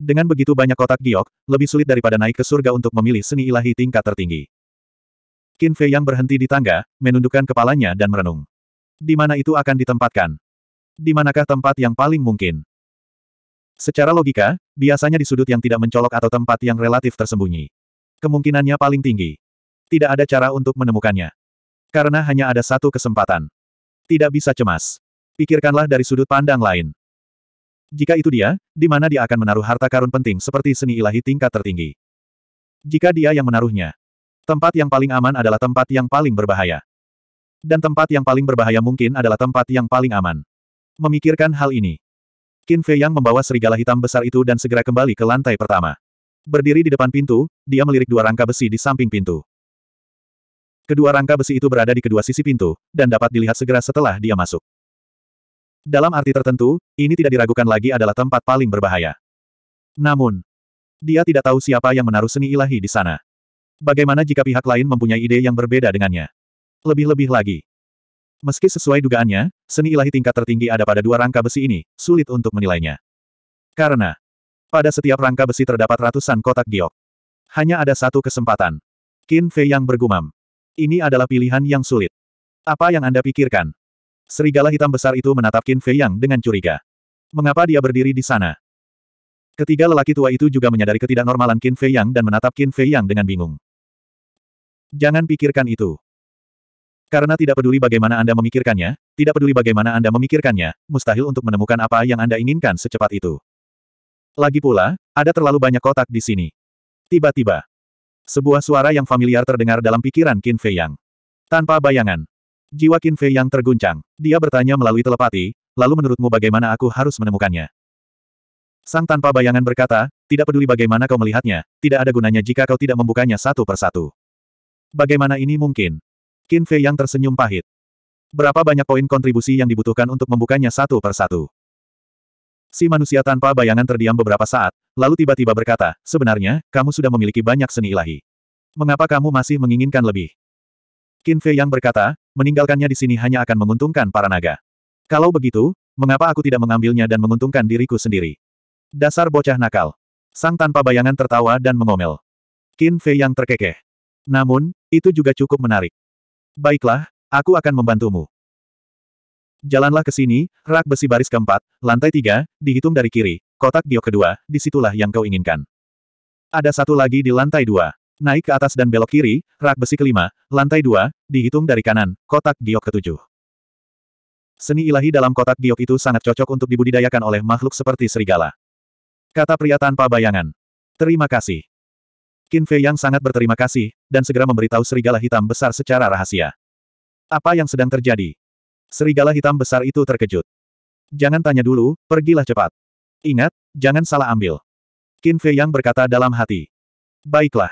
Dengan begitu banyak kotak giok, lebih sulit daripada naik ke surga untuk memilih seni ilahi tingkat tertinggi. Qin Fei yang berhenti di tangga, menundukkan kepalanya dan merenung. Di mana itu akan ditempatkan? Di manakah tempat yang paling mungkin? Secara logika, biasanya di sudut yang tidak mencolok atau tempat yang relatif tersembunyi. Kemungkinannya paling tinggi. Tidak ada cara untuk menemukannya. Karena hanya ada satu kesempatan. Tidak bisa cemas. Pikirkanlah dari sudut pandang lain. Jika itu dia, di mana dia akan menaruh harta karun penting seperti seni ilahi tingkat tertinggi. Jika dia yang menaruhnya, Tempat yang paling aman adalah tempat yang paling berbahaya. Dan tempat yang paling berbahaya mungkin adalah tempat yang paling aman. Memikirkan hal ini, Qin Fei Yang membawa serigala hitam besar itu dan segera kembali ke lantai pertama. Berdiri di depan pintu, dia melirik dua rangka besi di samping pintu. Kedua rangka besi itu berada di kedua sisi pintu, dan dapat dilihat segera setelah dia masuk. Dalam arti tertentu, ini tidak diragukan lagi adalah tempat paling berbahaya. Namun, dia tidak tahu siapa yang menaruh seni ilahi di sana. Bagaimana jika pihak lain mempunyai ide yang berbeda dengannya? Lebih-lebih lagi. Meski sesuai dugaannya, seni ilahi tingkat tertinggi ada pada dua rangka besi ini, sulit untuk menilainya. Karena, pada setiap rangka besi terdapat ratusan kotak giok. Hanya ada satu kesempatan. Qin Fei yang bergumam. Ini adalah pilihan yang sulit. Apa yang Anda pikirkan? Serigala hitam besar itu menatap Qin Fei yang dengan curiga. Mengapa dia berdiri di sana? Ketiga lelaki tua itu juga menyadari ketidaknormalan Qin Fei yang dan menatap Qin Fei yang dengan bingung. Jangan pikirkan itu. Karena tidak peduli bagaimana Anda memikirkannya, tidak peduli bagaimana Anda memikirkannya, mustahil untuk menemukan apa yang Anda inginkan secepat itu. Lagi pula, ada terlalu banyak kotak di sini. Tiba-tiba, sebuah suara yang familiar terdengar dalam pikiran Qin Fei Yang. Tanpa bayangan, jiwa Qin Fei Yang terguncang. Dia bertanya melalui telepati, lalu menurutmu bagaimana aku harus menemukannya? Sang tanpa bayangan berkata, tidak peduli bagaimana kau melihatnya, tidak ada gunanya jika kau tidak membukanya satu persatu. Bagaimana ini mungkin? Qin Fei yang tersenyum pahit. Berapa banyak poin kontribusi yang dibutuhkan untuk membukanya satu per satu? Si manusia tanpa bayangan terdiam beberapa saat, lalu tiba-tiba berkata, sebenarnya, kamu sudah memiliki banyak seni ilahi. Mengapa kamu masih menginginkan lebih? Qin Fei yang berkata, meninggalkannya di sini hanya akan menguntungkan para naga. Kalau begitu, mengapa aku tidak mengambilnya dan menguntungkan diriku sendiri? Dasar bocah nakal. Sang tanpa bayangan tertawa dan mengomel. Qin Fei yang terkekeh. Namun, itu juga cukup menarik. Baiklah, aku akan membantumu. Jalanlah ke sini, rak besi baris keempat, lantai tiga, dihitung dari kiri, kotak giok kedua, disitulah yang kau inginkan. Ada satu lagi di lantai dua. Naik ke atas dan belok kiri, rak besi kelima, lantai dua, dihitung dari kanan, kotak giok ketujuh. Seni ilahi dalam kotak giok itu sangat cocok untuk dibudidayakan oleh makhluk seperti serigala. Kata pria tanpa bayangan. Terima kasih. Qin Fei yang sangat berterima kasih, dan segera memberitahu serigala hitam besar secara rahasia. Apa yang sedang terjadi? Serigala hitam besar itu terkejut. Jangan tanya dulu, pergilah cepat. Ingat, jangan salah ambil. Qin Fei yang berkata dalam hati. Baiklah.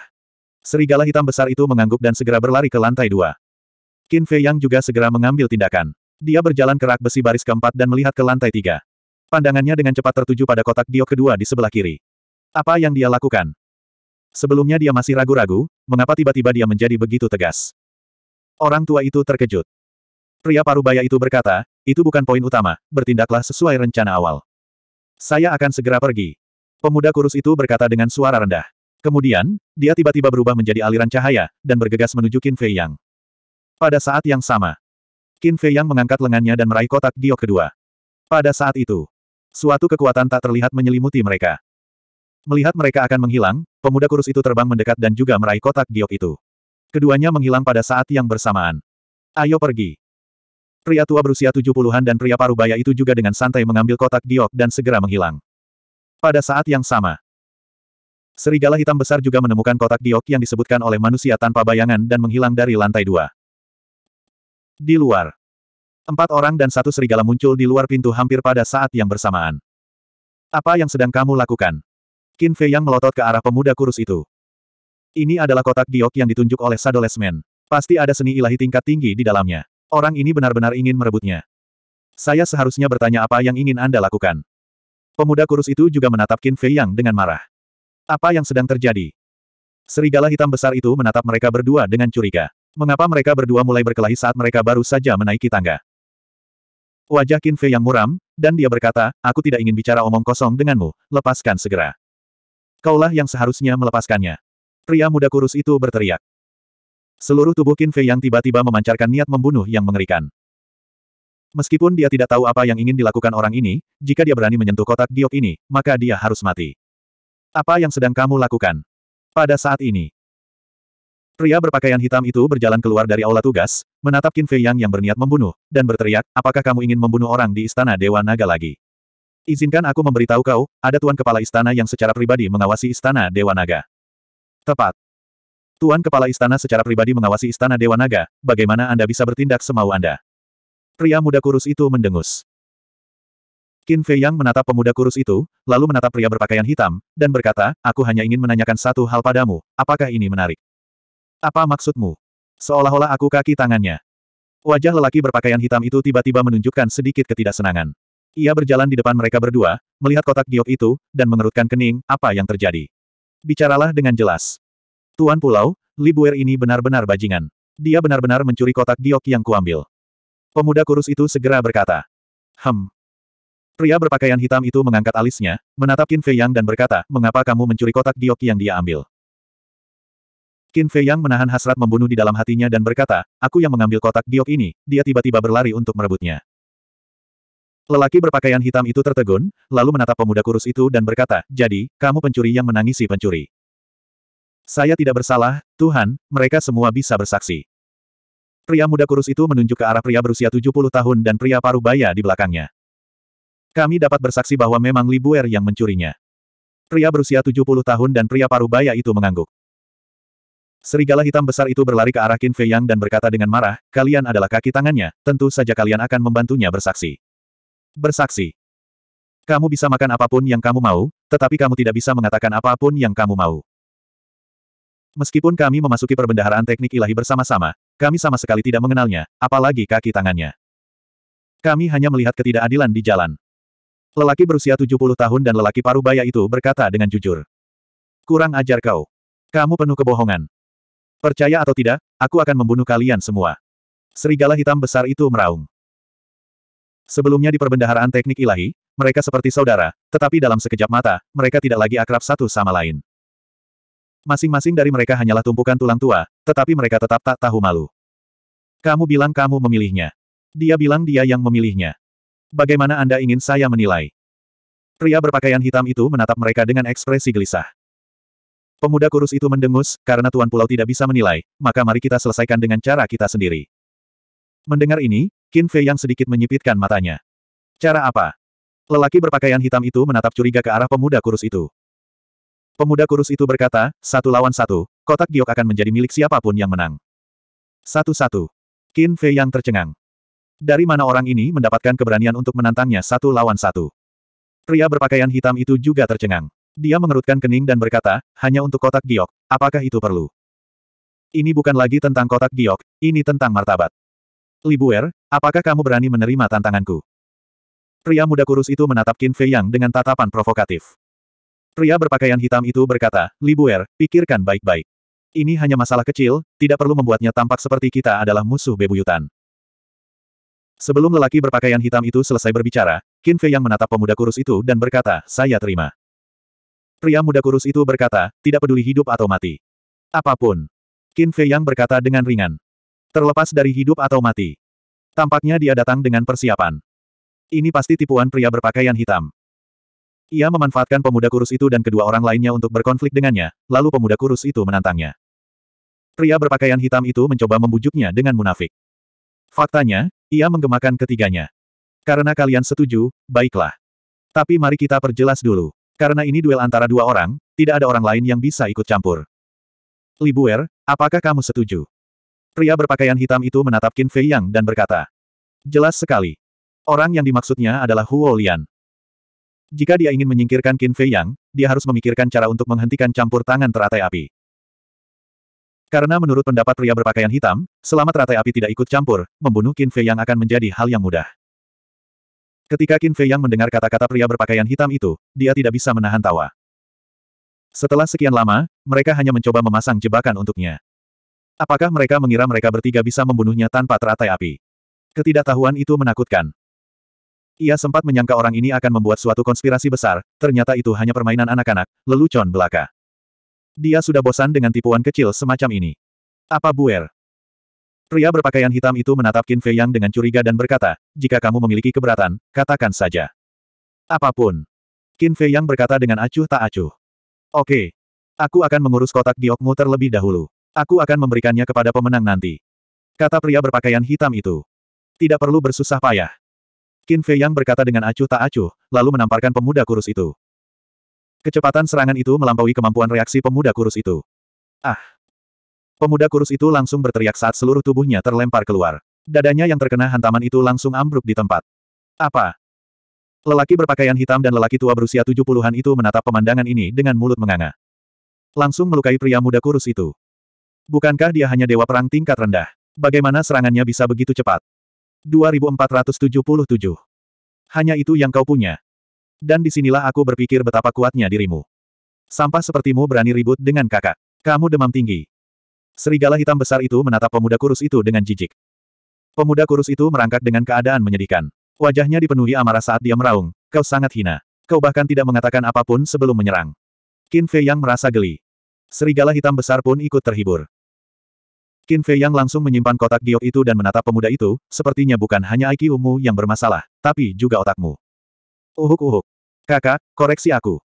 Serigala hitam besar itu mengangguk dan segera berlari ke lantai dua. Qin Fei yang juga segera mengambil tindakan. Dia berjalan ke rak besi baris keempat dan melihat ke lantai tiga. Pandangannya dengan cepat tertuju pada kotak giok kedua di sebelah kiri. Apa yang dia lakukan? Sebelumnya dia masih ragu-ragu, mengapa tiba-tiba dia menjadi begitu tegas. Orang tua itu terkejut. Pria parubaya itu berkata, itu bukan poin utama, bertindaklah sesuai rencana awal. Saya akan segera pergi. Pemuda kurus itu berkata dengan suara rendah. Kemudian, dia tiba-tiba berubah menjadi aliran cahaya, dan bergegas menuju Qin Fei Yang. Pada saat yang sama, Qin Fei Yang mengangkat lengannya dan meraih kotak giok kedua. Pada saat itu, suatu kekuatan tak terlihat menyelimuti mereka. Melihat mereka akan menghilang, pemuda kurus itu terbang mendekat dan juga meraih kotak giok itu. Keduanya menghilang pada saat yang bersamaan. Ayo pergi. Pria tua berusia 70-an dan pria parubaya itu juga dengan santai mengambil kotak giok dan segera menghilang. Pada saat yang sama, serigala hitam besar juga menemukan kotak giok yang disebutkan oleh manusia tanpa bayangan dan menghilang dari lantai dua. Di luar, empat orang dan satu serigala muncul di luar pintu hampir pada saat yang bersamaan. Apa yang sedang kamu lakukan? Qin Fei yang melotot ke arah pemuda kurus itu. Ini adalah kotak giok yang ditunjuk oleh Sadolesmen. Pasti ada seni ilahi tingkat tinggi di dalamnya. Orang ini benar-benar ingin merebutnya. Saya seharusnya bertanya apa yang ingin Anda lakukan. Pemuda kurus itu juga menatap Qin Fei Yang dengan marah. Apa yang sedang terjadi? Serigala hitam besar itu menatap mereka berdua dengan curiga. Mengapa mereka berdua mulai berkelahi saat mereka baru saja menaiki tangga? Wajah Qin Fei yang muram, dan dia berkata, aku tidak ingin bicara omong kosong denganmu, lepaskan segera. Kaulah yang seharusnya melepaskannya. Pria muda kurus itu berteriak. Seluruh tubuh Qin Fei yang tiba-tiba memancarkan niat membunuh yang mengerikan. Meskipun dia tidak tahu apa yang ingin dilakukan orang ini, jika dia berani menyentuh kotak giok ini, maka dia harus mati. Apa yang sedang kamu lakukan? Pada saat ini, Pria berpakaian hitam itu berjalan keluar dari aula tugas, menatap Qin Fei Yang yang berniat membunuh, dan berteriak, apakah kamu ingin membunuh orang di Istana Dewa Naga lagi? Izinkan aku memberitahu kau, ada Tuan Kepala Istana yang secara pribadi mengawasi Istana Dewa Naga. Tepat. Tuan Kepala Istana secara pribadi mengawasi Istana Dewa Naga, bagaimana Anda bisa bertindak semau Anda? Pria muda kurus itu mendengus. Qin Fei Yang menatap pemuda kurus itu, lalu menatap pria berpakaian hitam, dan berkata, aku hanya ingin menanyakan satu hal padamu, apakah ini menarik? Apa maksudmu? Seolah-olah aku kaki tangannya. Wajah lelaki berpakaian hitam itu tiba-tiba menunjukkan sedikit ketidaksenangan. Ia berjalan di depan mereka berdua, melihat kotak giok itu, dan mengerutkan kening, apa yang terjadi. Bicaralah dengan jelas. Tuan Pulau, Libuer ini benar-benar bajingan. Dia benar-benar mencuri kotak giok yang kuambil. Pemuda kurus itu segera berkata. Hem. Pria berpakaian hitam itu mengangkat alisnya, menatap Qin Fei Yang dan berkata, mengapa kamu mencuri kotak giok yang dia ambil? Qin Fei Yang menahan hasrat membunuh di dalam hatinya dan berkata, aku yang mengambil kotak giok ini, dia tiba-tiba berlari untuk merebutnya. Lelaki berpakaian hitam itu tertegun, lalu menatap pemuda kurus itu dan berkata, Jadi, kamu pencuri yang menangisi pencuri. Saya tidak bersalah, Tuhan, mereka semua bisa bersaksi. Pria muda kurus itu menunjuk ke arah pria berusia 70 tahun dan pria paruh baya di belakangnya. Kami dapat bersaksi bahwa memang Libuer yang mencurinya. Pria berusia 70 tahun dan pria paruh baya itu mengangguk. Serigala hitam besar itu berlari ke arah Qin Fei Yang dan berkata dengan marah, kalian adalah kaki tangannya, tentu saja kalian akan membantunya bersaksi bersaksi. Kamu bisa makan apapun yang kamu mau, tetapi kamu tidak bisa mengatakan apapun yang kamu mau. Meskipun kami memasuki perbendaharaan teknik ilahi bersama-sama, kami sama sekali tidak mengenalnya, apalagi kaki tangannya. Kami hanya melihat ketidakadilan di jalan. Lelaki berusia 70 tahun dan lelaki paruh baya itu berkata dengan jujur. Kurang ajar kau. Kamu penuh kebohongan. Percaya atau tidak, aku akan membunuh kalian semua. Serigala hitam besar itu meraung. Sebelumnya di perbendaharaan teknik ilahi, mereka seperti saudara, tetapi dalam sekejap mata, mereka tidak lagi akrab satu sama lain. Masing-masing dari mereka hanyalah tumpukan tulang tua, tetapi mereka tetap tak tahu malu. Kamu bilang kamu memilihnya. Dia bilang dia yang memilihnya. Bagaimana Anda ingin saya menilai? Pria berpakaian hitam itu menatap mereka dengan ekspresi gelisah. Pemuda kurus itu mendengus, karena Tuan Pulau tidak bisa menilai, maka mari kita selesaikan dengan cara kita sendiri. Mendengar ini, Qin Fei yang sedikit menyipitkan matanya. Cara apa? Lelaki berpakaian hitam itu menatap curiga ke arah pemuda kurus itu. Pemuda kurus itu berkata, satu lawan satu, kotak giok akan menjadi milik siapapun yang menang. Satu-satu. Qin Fei yang tercengang. Dari mana orang ini mendapatkan keberanian untuk menantangnya satu lawan satu? Pria berpakaian hitam itu juga tercengang. Dia mengerutkan kening dan berkata, hanya untuk kotak giok, apakah itu perlu? Ini bukan lagi tentang kotak giok, ini tentang martabat. Libuer, apakah kamu berani menerima tantanganku? Pria muda kurus itu menatap Qin Fei Yang dengan tatapan provokatif. Pria berpakaian hitam itu berkata, Libuer, pikirkan baik-baik. Ini hanya masalah kecil, tidak perlu membuatnya tampak seperti kita adalah musuh bebuyutan. Sebelum lelaki berpakaian hitam itu selesai berbicara, Qin Fei yang menatap pemuda kurus itu dan berkata, saya terima. Pria muda kurus itu berkata, tidak peduli hidup atau mati. Apapun. Qin Fei yang berkata dengan ringan. Terlepas dari hidup atau mati. Tampaknya dia datang dengan persiapan. Ini pasti tipuan pria berpakaian hitam. Ia memanfaatkan pemuda kurus itu dan kedua orang lainnya untuk berkonflik dengannya, lalu pemuda kurus itu menantangnya. Pria berpakaian hitam itu mencoba membujuknya dengan munafik. Faktanya, ia menggemakan ketiganya. Karena kalian setuju, baiklah. Tapi mari kita perjelas dulu. Karena ini duel antara dua orang, tidak ada orang lain yang bisa ikut campur. Libuer, apakah kamu setuju? Pria berpakaian hitam itu menatap Qin Fei Yang dan berkata. Jelas sekali. Orang yang dimaksudnya adalah Huo Lian. Jika dia ingin menyingkirkan Qin Fei Yang, dia harus memikirkan cara untuk menghentikan campur tangan teratai api. Karena menurut pendapat pria berpakaian hitam, selama teratai api tidak ikut campur, membunuh Qin Fei Yang akan menjadi hal yang mudah. Ketika Qin Fei Yang mendengar kata-kata pria berpakaian hitam itu, dia tidak bisa menahan tawa. Setelah sekian lama, mereka hanya mencoba memasang jebakan untuknya. Apakah mereka mengira mereka bertiga bisa membunuhnya tanpa teratai api? Ketidaktahuan itu menakutkan. Ia sempat menyangka orang ini akan membuat suatu konspirasi besar, ternyata itu hanya permainan anak-anak, lelucon belaka. Dia sudah bosan dengan tipuan kecil semacam ini. Apa buer? Pria berpakaian hitam itu menatap Qin Fei Yang dengan curiga dan berkata, jika kamu memiliki keberatan, katakan saja. Apapun. Qin Fei Yang berkata dengan acuh tak acuh. Oke. Aku akan mengurus kotak diokmu terlebih dahulu. Aku akan memberikannya kepada pemenang nanti. Kata pria berpakaian hitam itu. Tidak perlu bersusah payah. Qin Fei Yang berkata dengan acuh tak acuh, lalu menamparkan pemuda kurus itu. Kecepatan serangan itu melampaui kemampuan reaksi pemuda kurus itu. Ah! Pemuda kurus itu langsung berteriak saat seluruh tubuhnya terlempar keluar. Dadanya yang terkena hantaman itu langsung ambruk di tempat. Apa? Lelaki berpakaian hitam dan lelaki tua berusia tujuh puluhan itu menatap pemandangan ini dengan mulut menganga. Langsung melukai pria muda kurus itu. Bukankah dia hanya dewa perang tingkat rendah? Bagaimana serangannya bisa begitu cepat? 2477. Hanya itu yang kau punya. Dan disinilah aku berpikir betapa kuatnya dirimu. Sampah sepertimu berani ribut dengan kakak. Kamu demam tinggi. Serigala hitam besar itu menatap pemuda kurus itu dengan jijik. Pemuda kurus itu merangkak dengan keadaan menyedihkan. Wajahnya dipenuhi amarah saat dia meraung. Kau sangat hina. Kau bahkan tidak mengatakan apapun sebelum menyerang. Qin Fei yang merasa geli. Serigala hitam besar pun ikut terhibur. Qin Fei Yang langsung menyimpan kotak giok itu dan menatap pemuda itu, sepertinya bukan hanya IQ-mu yang bermasalah, tapi juga otakmu. Uhuk-uhuk. Kakak, koreksi aku.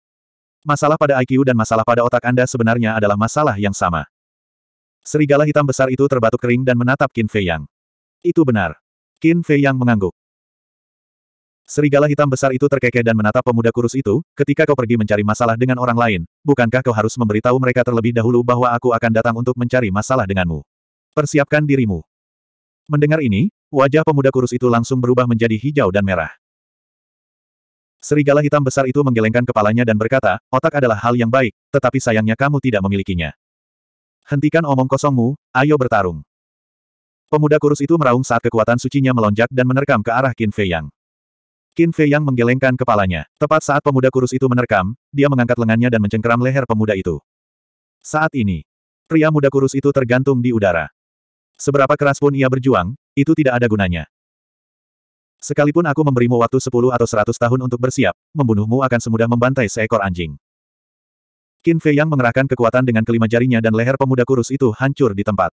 Masalah pada IQ dan masalah pada otak Anda sebenarnya adalah masalah yang sama. Serigala hitam besar itu terbatuk kering dan menatap Qin Fei Yang. Itu benar. Qin Fei Yang mengangguk. Serigala hitam besar itu terkekeh dan menatap pemuda kurus itu, ketika kau pergi mencari masalah dengan orang lain, bukankah kau harus memberitahu mereka terlebih dahulu bahwa aku akan datang untuk mencari masalah denganmu? Persiapkan dirimu. Mendengar ini, wajah pemuda kurus itu langsung berubah menjadi hijau dan merah. Serigala hitam besar itu menggelengkan kepalanya dan berkata, otak adalah hal yang baik, tetapi sayangnya kamu tidak memilikinya. Hentikan omong kosongmu, ayo bertarung. Pemuda kurus itu meraung saat kekuatan sucinya melonjak dan menerkam ke arah Qin Fei Yang. Qin Fei Yang menggelengkan kepalanya. Tepat saat pemuda kurus itu menerkam, dia mengangkat lengannya dan mencengkeram leher pemuda itu. Saat ini, pria muda kurus itu tergantung di udara. Seberapa keras pun ia berjuang, itu tidak ada gunanya. Sekalipun aku memberimu waktu 10 atau 100 tahun untuk bersiap, membunuhmu akan semudah membantai seekor anjing. Qin Fei Yang mengerahkan kekuatan dengan kelima jarinya dan leher pemuda kurus itu hancur di tempat.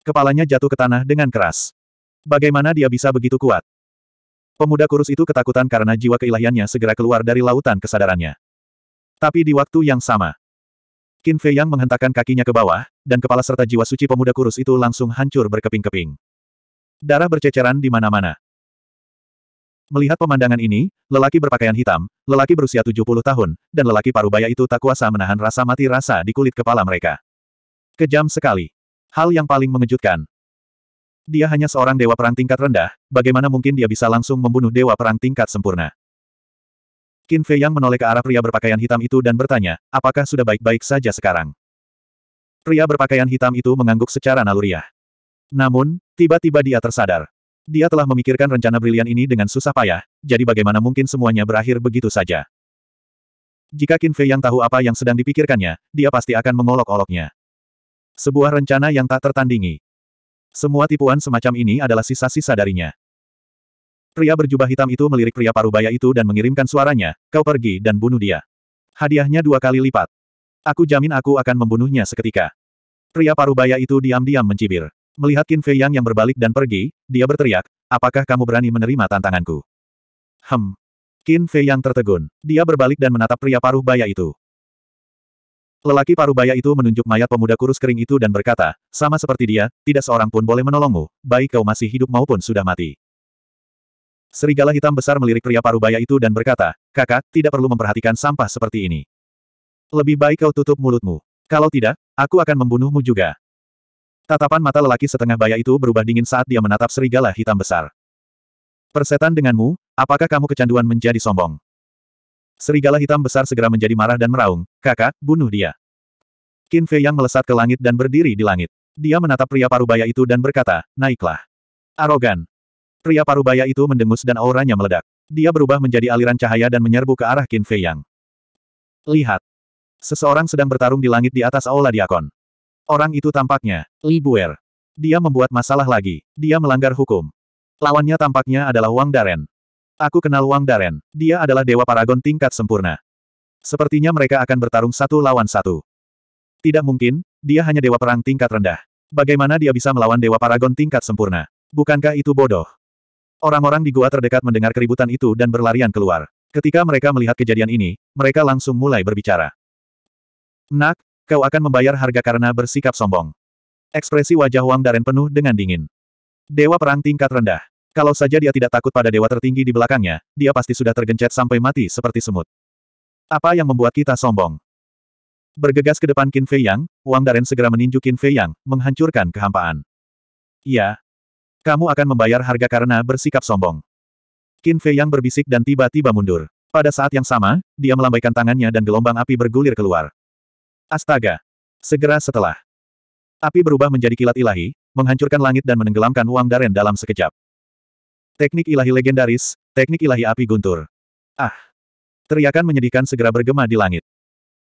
Kepalanya jatuh ke tanah dengan keras. Bagaimana dia bisa begitu kuat? Pemuda kurus itu ketakutan karena jiwa keilahiannya segera keluar dari lautan kesadarannya. Tapi di waktu yang sama, Qin Fei Yang menghentakkan kakinya ke bawah, dan kepala serta jiwa suci pemuda kurus itu langsung hancur berkeping-keping. Darah berceceran di mana-mana. Melihat pemandangan ini, lelaki berpakaian hitam, lelaki berusia 70 tahun, dan lelaki parubaya itu tak kuasa menahan rasa mati rasa di kulit kepala mereka. Kejam sekali. Hal yang paling mengejutkan. Dia hanya seorang dewa perang tingkat rendah, bagaimana mungkin dia bisa langsung membunuh dewa perang tingkat sempurna? Qin Fei yang menoleh ke arah pria berpakaian hitam itu dan bertanya, apakah sudah baik-baik saja sekarang? Pria berpakaian hitam itu mengangguk secara naluriah. Namun, tiba-tiba dia tersadar. Dia telah memikirkan rencana brilian ini dengan susah payah, jadi bagaimana mungkin semuanya berakhir begitu saja. Jika Qin Fei yang tahu apa yang sedang dipikirkannya, dia pasti akan mengolok-oloknya. Sebuah rencana yang tak tertandingi. Semua tipuan semacam ini adalah sisa-sisa darinya. Pria berjubah hitam itu melirik pria parubaya itu dan mengirimkan suaranya, kau pergi dan bunuh dia. Hadiahnya dua kali lipat. Aku jamin aku akan membunuhnya seketika. Pria parubaya itu diam-diam mencibir. Melihat Qin Fei Yang yang berbalik dan pergi, dia berteriak, apakah kamu berani menerima tantanganku? Hem. Qin Fei Yang tertegun. Dia berbalik dan menatap pria parubaya itu. Lelaki parubaya itu menunjuk mayat pemuda kurus kering itu dan berkata, sama seperti dia, tidak seorang pun boleh menolongmu, baik kau masih hidup maupun sudah mati. Serigala hitam besar melirik pria parubaya itu dan berkata, kakak, tidak perlu memperhatikan sampah seperti ini. Lebih baik kau tutup mulutmu. Kalau tidak, aku akan membunuhmu juga. Tatapan mata lelaki setengah baya itu berubah dingin saat dia menatap serigala hitam besar. Persetan denganmu, apakah kamu kecanduan menjadi sombong? Serigala hitam besar segera menjadi marah dan meraung, kakak, bunuh dia. Qin Fei yang melesat ke langit dan berdiri di langit. Dia menatap pria parubaya itu dan berkata, naiklah. Arogan, Pria parubaya itu mendengus dan auranya meledak. Dia berubah menjadi aliran cahaya dan menyerbu ke arah Qin Fei Yang. Lihat. Seseorang sedang bertarung di langit di atas aula diakon. Orang itu tampaknya, Li Buer. Dia membuat masalah lagi. Dia melanggar hukum. Lawannya tampaknya adalah Wang Daren. Aku kenal Wang Daren. Dia adalah dewa paragon tingkat sempurna. Sepertinya mereka akan bertarung satu lawan satu. Tidak mungkin, dia hanya dewa perang tingkat rendah. Bagaimana dia bisa melawan dewa paragon tingkat sempurna? Bukankah itu bodoh? Orang-orang di gua terdekat mendengar keributan itu dan berlarian keluar. Ketika mereka melihat kejadian ini, mereka langsung mulai berbicara. Nak, kau akan membayar harga karena bersikap sombong. Ekspresi wajah Wang Daren penuh dengan dingin. Dewa perang tingkat rendah. Kalau saja dia tidak takut pada dewa tertinggi di belakangnya, dia pasti sudah tergencet sampai mati seperti semut. Apa yang membuat kita sombong? Bergegas ke depan Qin Fei Yang, Wang Daren segera meninju Qin Fei Yang, menghancurkan kehampaan. Ya. Kamu akan membayar harga karena bersikap sombong. Qin Fei yang berbisik dan tiba-tiba mundur. Pada saat yang sama, dia melambaikan tangannya dan gelombang api bergulir keluar. Astaga! Segera setelah. Api berubah menjadi kilat ilahi, menghancurkan langit dan menenggelamkan Wang Daren dalam sekejap. Teknik ilahi legendaris, teknik ilahi api guntur. Ah! Teriakan menyedihkan segera bergema di langit.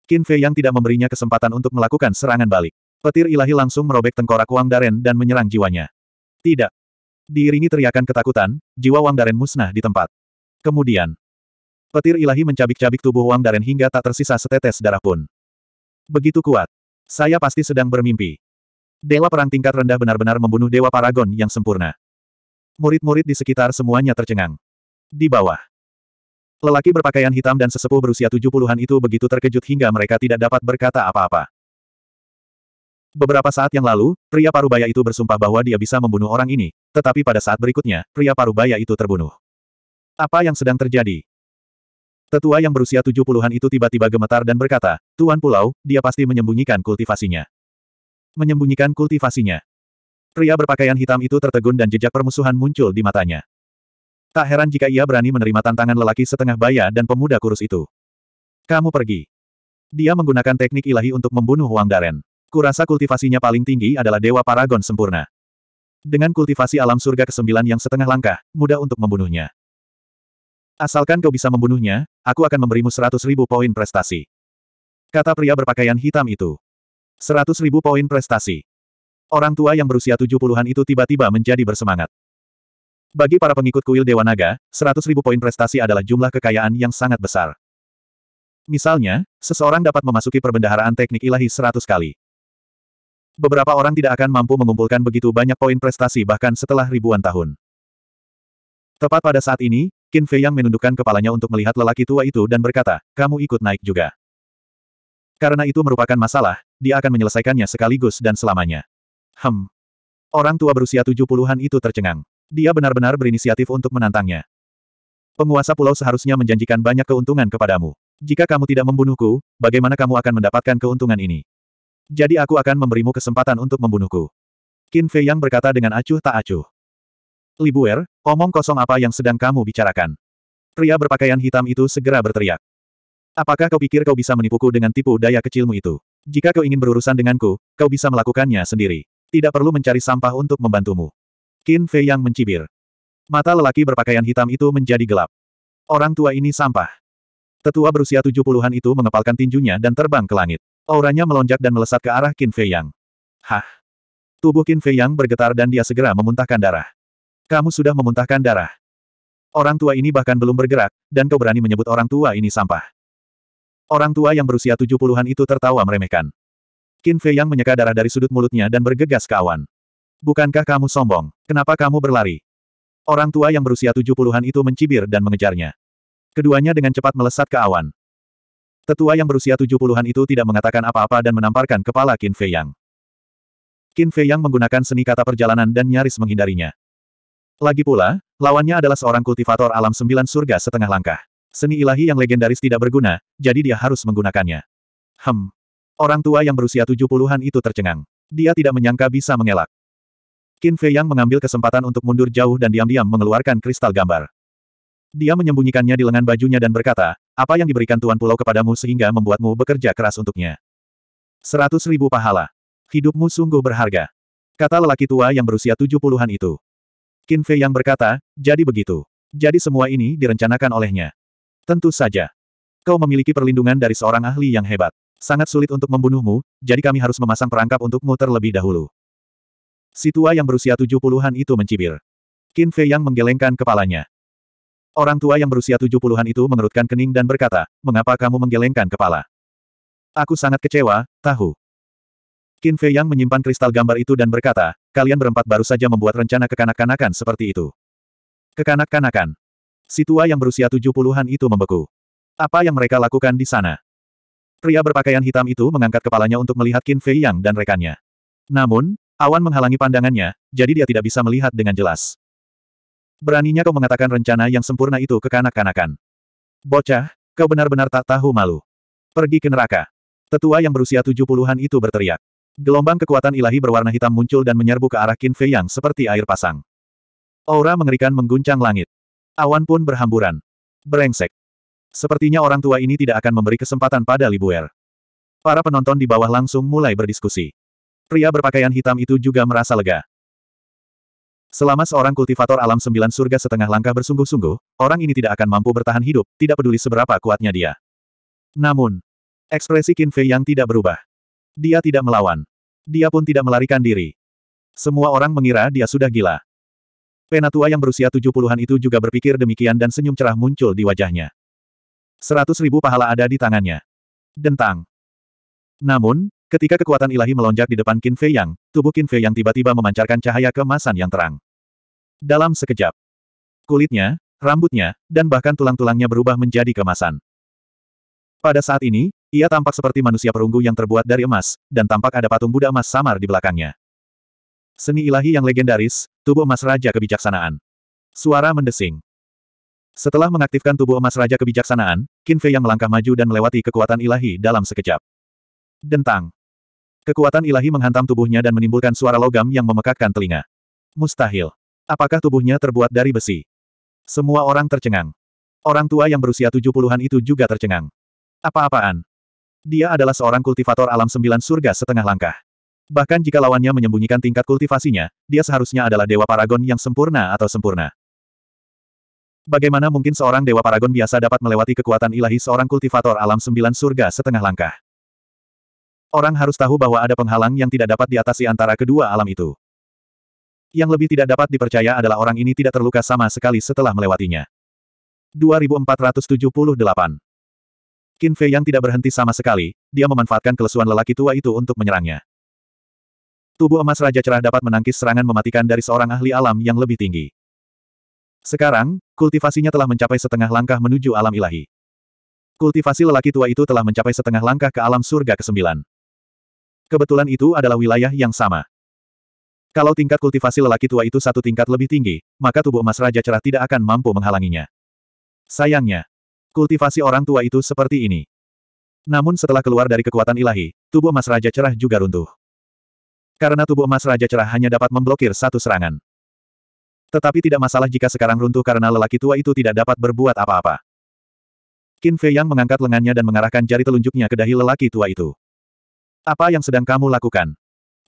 Qin Fei yang tidak memberinya kesempatan untuk melakukan serangan balik. Petir ilahi langsung merobek tengkorak Wang Daren dan menyerang jiwanya. Tidak. Diiringi teriakan ketakutan, jiwa Wang Daren musnah di tempat. Kemudian, petir ilahi mencabik-cabik tubuh Wang Daren hingga tak tersisa setetes darah pun. Begitu kuat. Saya pasti sedang bermimpi. Dewa perang tingkat rendah benar-benar membunuh Dewa Paragon yang sempurna. Murid-murid di sekitar semuanya tercengang. Di bawah. Lelaki berpakaian hitam dan sesepuh berusia tujuh puluhan itu begitu terkejut hingga mereka tidak dapat berkata apa-apa. Beberapa saat yang lalu, pria parubaya itu bersumpah bahwa dia bisa membunuh orang ini, tetapi pada saat berikutnya, pria parubaya itu terbunuh. Apa yang sedang terjadi? Tetua yang berusia tujuh puluhan itu tiba-tiba gemetar dan berkata, Tuan Pulau, dia pasti menyembunyikan kultivasinya. Menyembunyikan kultivasinya. Pria berpakaian hitam itu tertegun dan jejak permusuhan muncul di matanya. Tak heran jika ia berani menerima tantangan lelaki setengah baya dan pemuda kurus itu. Kamu pergi. Dia menggunakan teknik ilahi untuk membunuh Wang Daren. Kurasa kultivasinya paling tinggi adalah Dewa Paragon Sempurna. Dengan kultivasi alam surga ke-9 yang setengah langkah, mudah untuk membunuhnya. Asalkan kau bisa membunuhnya, aku akan memberimu seratus ribu poin prestasi. Kata pria berpakaian hitam itu. Seratus ribu poin prestasi. Orang tua yang berusia tujuh puluhan itu tiba-tiba menjadi bersemangat. Bagi para pengikut kuil Dewa Naga, seratus ribu poin prestasi adalah jumlah kekayaan yang sangat besar. Misalnya, seseorang dapat memasuki perbendaharaan teknik ilahi seratus kali. Beberapa orang tidak akan mampu mengumpulkan begitu banyak poin prestasi bahkan setelah ribuan tahun. Tepat pada saat ini, Qin Fei yang menundukkan kepalanya untuk melihat lelaki tua itu dan berkata, kamu ikut naik juga. Karena itu merupakan masalah, dia akan menyelesaikannya sekaligus dan selamanya. Hem. Orang tua berusia tujuh puluhan itu tercengang. Dia benar-benar berinisiatif untuk menantangnya. Penguasa pulau seharusnya menjanjikan banyak keuntungan kepadamu. Jika kamu tidak membunuhku, bagaimana kamu akan mendapatkan keuntungan ini? Jadi aku akan memberimu kesempatan untuk membunuhku. Qin Fei Yang berkata dengan acuh tak acuh. Libuer, omong kosong apa yang sedang kamu bicarakan? Pria berpakaian hitam itu segera berteriak. Apakah kau pikir kau bisa menipuku dengan tipu daya kecilmu itu? Jika kau ingin berurusan denganku, kau bisa melakukannya sendiri. Tidak perlu mencari sampah untuk membantumu. Qin Fei Yang mencibir. Mata lelaki berpakaian hitam itu menjadi gelap. Orang tua ini sampah. Tetua berusia tujuh puluhan itu mengepalkan tinjunya dan terbang ke langit. Auranya melonjak dan melesat ke arah Qin Fei Yang. Hah! Tubuh Qin Fei Yang bergetar dan dia segera memuntahkan darah. Kamu sudah memuntahkan darah. Orang tua ini bahkan belum bergerak, dan kau berani menyebut orang tua ini sampah. Orang tua yang berusia tujuh puluhan itu tertawa meremehkan. Qin Fei Yang menyeka darah dari sudut mulutnya dan bergegas ke awan. Bukankah kamu sombong? Kenapa kamu berlari? Orang tua yang berusia tujuh puluhan itu mencibir dan mengejarnya. Keduanya dengan cepat melesat ke awan. Tetua yang berusia tujuh puluhan itu tidak mengatakan apa-apa dan menamparkan kepala Qin Fei Yang. Qin Fei Yang menggunakan seni kata perjalanan dan nyaris menghindarinya. Lagi pula, lawannya adalah seorang kultivator alam sembilan surga setengah langkah. Seni ilahi yang legendaris tidak berguna, jadi dia harus menggunakannya. Hem. Orang tua yang berusia tujuh puluhan itu tercengang. Dia tidak menyangka bisa mengelak. Qin Fei Yang mengambil kesempatan untuk mundur jauh dan diam-diam mengeluarkan kristal gambar. Dia menyembunyikannya di lengan bajunya dan berkata, apa yang diberikan Tuan Pulau kepadamu sehingga membuatmu bekerja keras untuknya? Seratus ribu pahala. Hidupmu sungguh berharga. Kata lelaki tua yang berusia tujuh puluhan itu. Qin Fei yang berkata, jadi begitu. Jadi semua ini direncanakan olehnya. Tentu saja. Kau memiliki perlindungan dari seorang ahli yang hebat. Sangat sulit untuk membunuhmu, jadi kami harus memasang perangkap untukmu terlebih dahulu. Si tua yang berusia tujuh puluhan itu mencibir. Qin Fei yang menggelengkan kepalanya. Orang tua yang berusia tujuh puluhan itu mengerutkan kening dan berkata, mengapa kamu menggelengkan kepala? Aku sangat kecewa, tahu. Qin Fei Yang menyimpan kristal gambar itu dan berkata, kalian berempat baru saja membuat rencana kekanak-kanakan seperti itu. Kekanak-kanakan. Si tua yang berusia tujuh puluhan itu membeku. Apa yang mereka lakukan di sana? Pria berpakaian hitam itu mengangkat kepalanya untuk melihat Qin Fei Yang dan rekannya. Namun, awan menghalangi pandangannya, jadi dia tidak bisa melihat dengan jelas. Beraninya kau mengatakan rencana yang sempurna itu ke kanak-kanakan. Bocah, kau benar-benar tak tahu malu. Pergi ke neraka. Tetua yang berusia tujuh puluhan itu berteriak. Gelombang kekuatan ilahi berwarna hitam muncul dan menyerbu ke arah Qin Fei yang seperti air pasang. Aura mengerikan mengguncang langit. Awan pun berhamburan. Berengsek. Sepertinya orang tua ini tidak akan memberi kesempatan pada Libuer. Para penonton di bawah langsung mulai berdiskusi. Pria berpakaian hitam itu juga merasa lega. Selama seorang kultivator alam sembilan surga setengah langkah bersungguh-sungguh, orang ini tidak akan mampu bertahan hidup, tidak peduli seberapa kuatnya dia. Namun, ekspresi Qin Fei yang tidak berubah. Dia tidak melawan. Dia pun tidak melarikan diri. Semua orang mengira dia sudah gila. Penatua yang berusia tujuh puluhan itu juga berpikir demikian dan senyum cerah muncul di wajahnya. Seratus ribu pahala ada di tangannya. Dentang. Namun, Ketika kekuatan ilahi melonjak di depan Qin Fei Yang, tubuh Qin Fei Yang tiba-tiba memancarkan cahaya kemasan yang terang. Dalam sekejap, kulitnya, rambutnya, dan bahkan tulang-tulangnya berubah menjadi kemasan. Pada saat ini, ia tampak seperti manusia perunggu yang terbuat dari emas, dan tampak ada patung Buddha emas samar di belakangnya. Seni ilahi yang legendaris, tubuh emas raja kebijaksanaan. Suara mendesing. Setelah mengaktifkan tubuh emas raja kebijaksanaan, Qin Fei yang melangkah maju dan melewati kekuatan ilahi dalam sekejap. Dentang. Kekuatan ilahi menghantam tubuhnya dan menimbulkan suara logam yang memekakkan telinga. Mustahil. Apakah tubuhnya terbuat dari besi? Semua orang tercengang. Orang tua yang berusia 70-an itu juga tercengang. Apa-apaan? Dia adalah seorang kultivator alam sembilan surga setengah langkah. Bahkan jika lawannya menyembunyikan tingkat kultivasinya, dia seharusnya adalah dewa paragon yang sempurna atau sempurna. Bagaimana mungkin seorang dewa paragon biasa dapat melewati kekuatan ilahi seorang kultivator alam sembilan surga setengah langkah? Orang harus tahu bahwa ada penghalang yang tidak dapat diatasi antara kedua alam itu. Yang lebih tidak dapat dipercaya adalah orang ini tidak terluka sama sekali setelah melewatinya. 2478 Qin Fei yang tidak berhenti sama sekali, dia memanfaatkan kelesuan lelaki tua itu untuk menyerangnya. Tubuh emas Raja Cerah dapat menangkis serangan mematikan dari seorang ahli alam yang lebih tinggi. Sekarang, kultivasinya telah mencapai setengah langkah menuju alam ilahi. Kultivasi lelaki tua itu telah mencapai setengah langkah ke alam surga ke-9. Kebetulan itu adalah wilayah yang sama. Kalau tingkat kultivasi lelaki tua itu satu tingkat lebih tinggi, maka tubuh emas Raja Cerah tidak akan mampu menghalanginya. Sayangnya, kultivasi orang tua itu seperti ini. Namun setelah keluar dari kekuatan ilahi, tubuh emas Raja Cerah juga runtuh. Karena tubuh emas Raja Cerah hanya dapat memblokir satu serangan. Tetapi tidak masalah jika sekarang runtuh karena lelaki tua itu tidak dapat berbuat apa-apa. Qin Fei Yang mengangkat lengannya dan mengarahkan jari telunjuknya ke dahi lelaki tua itu. Apa yang sedang kamu lakukan?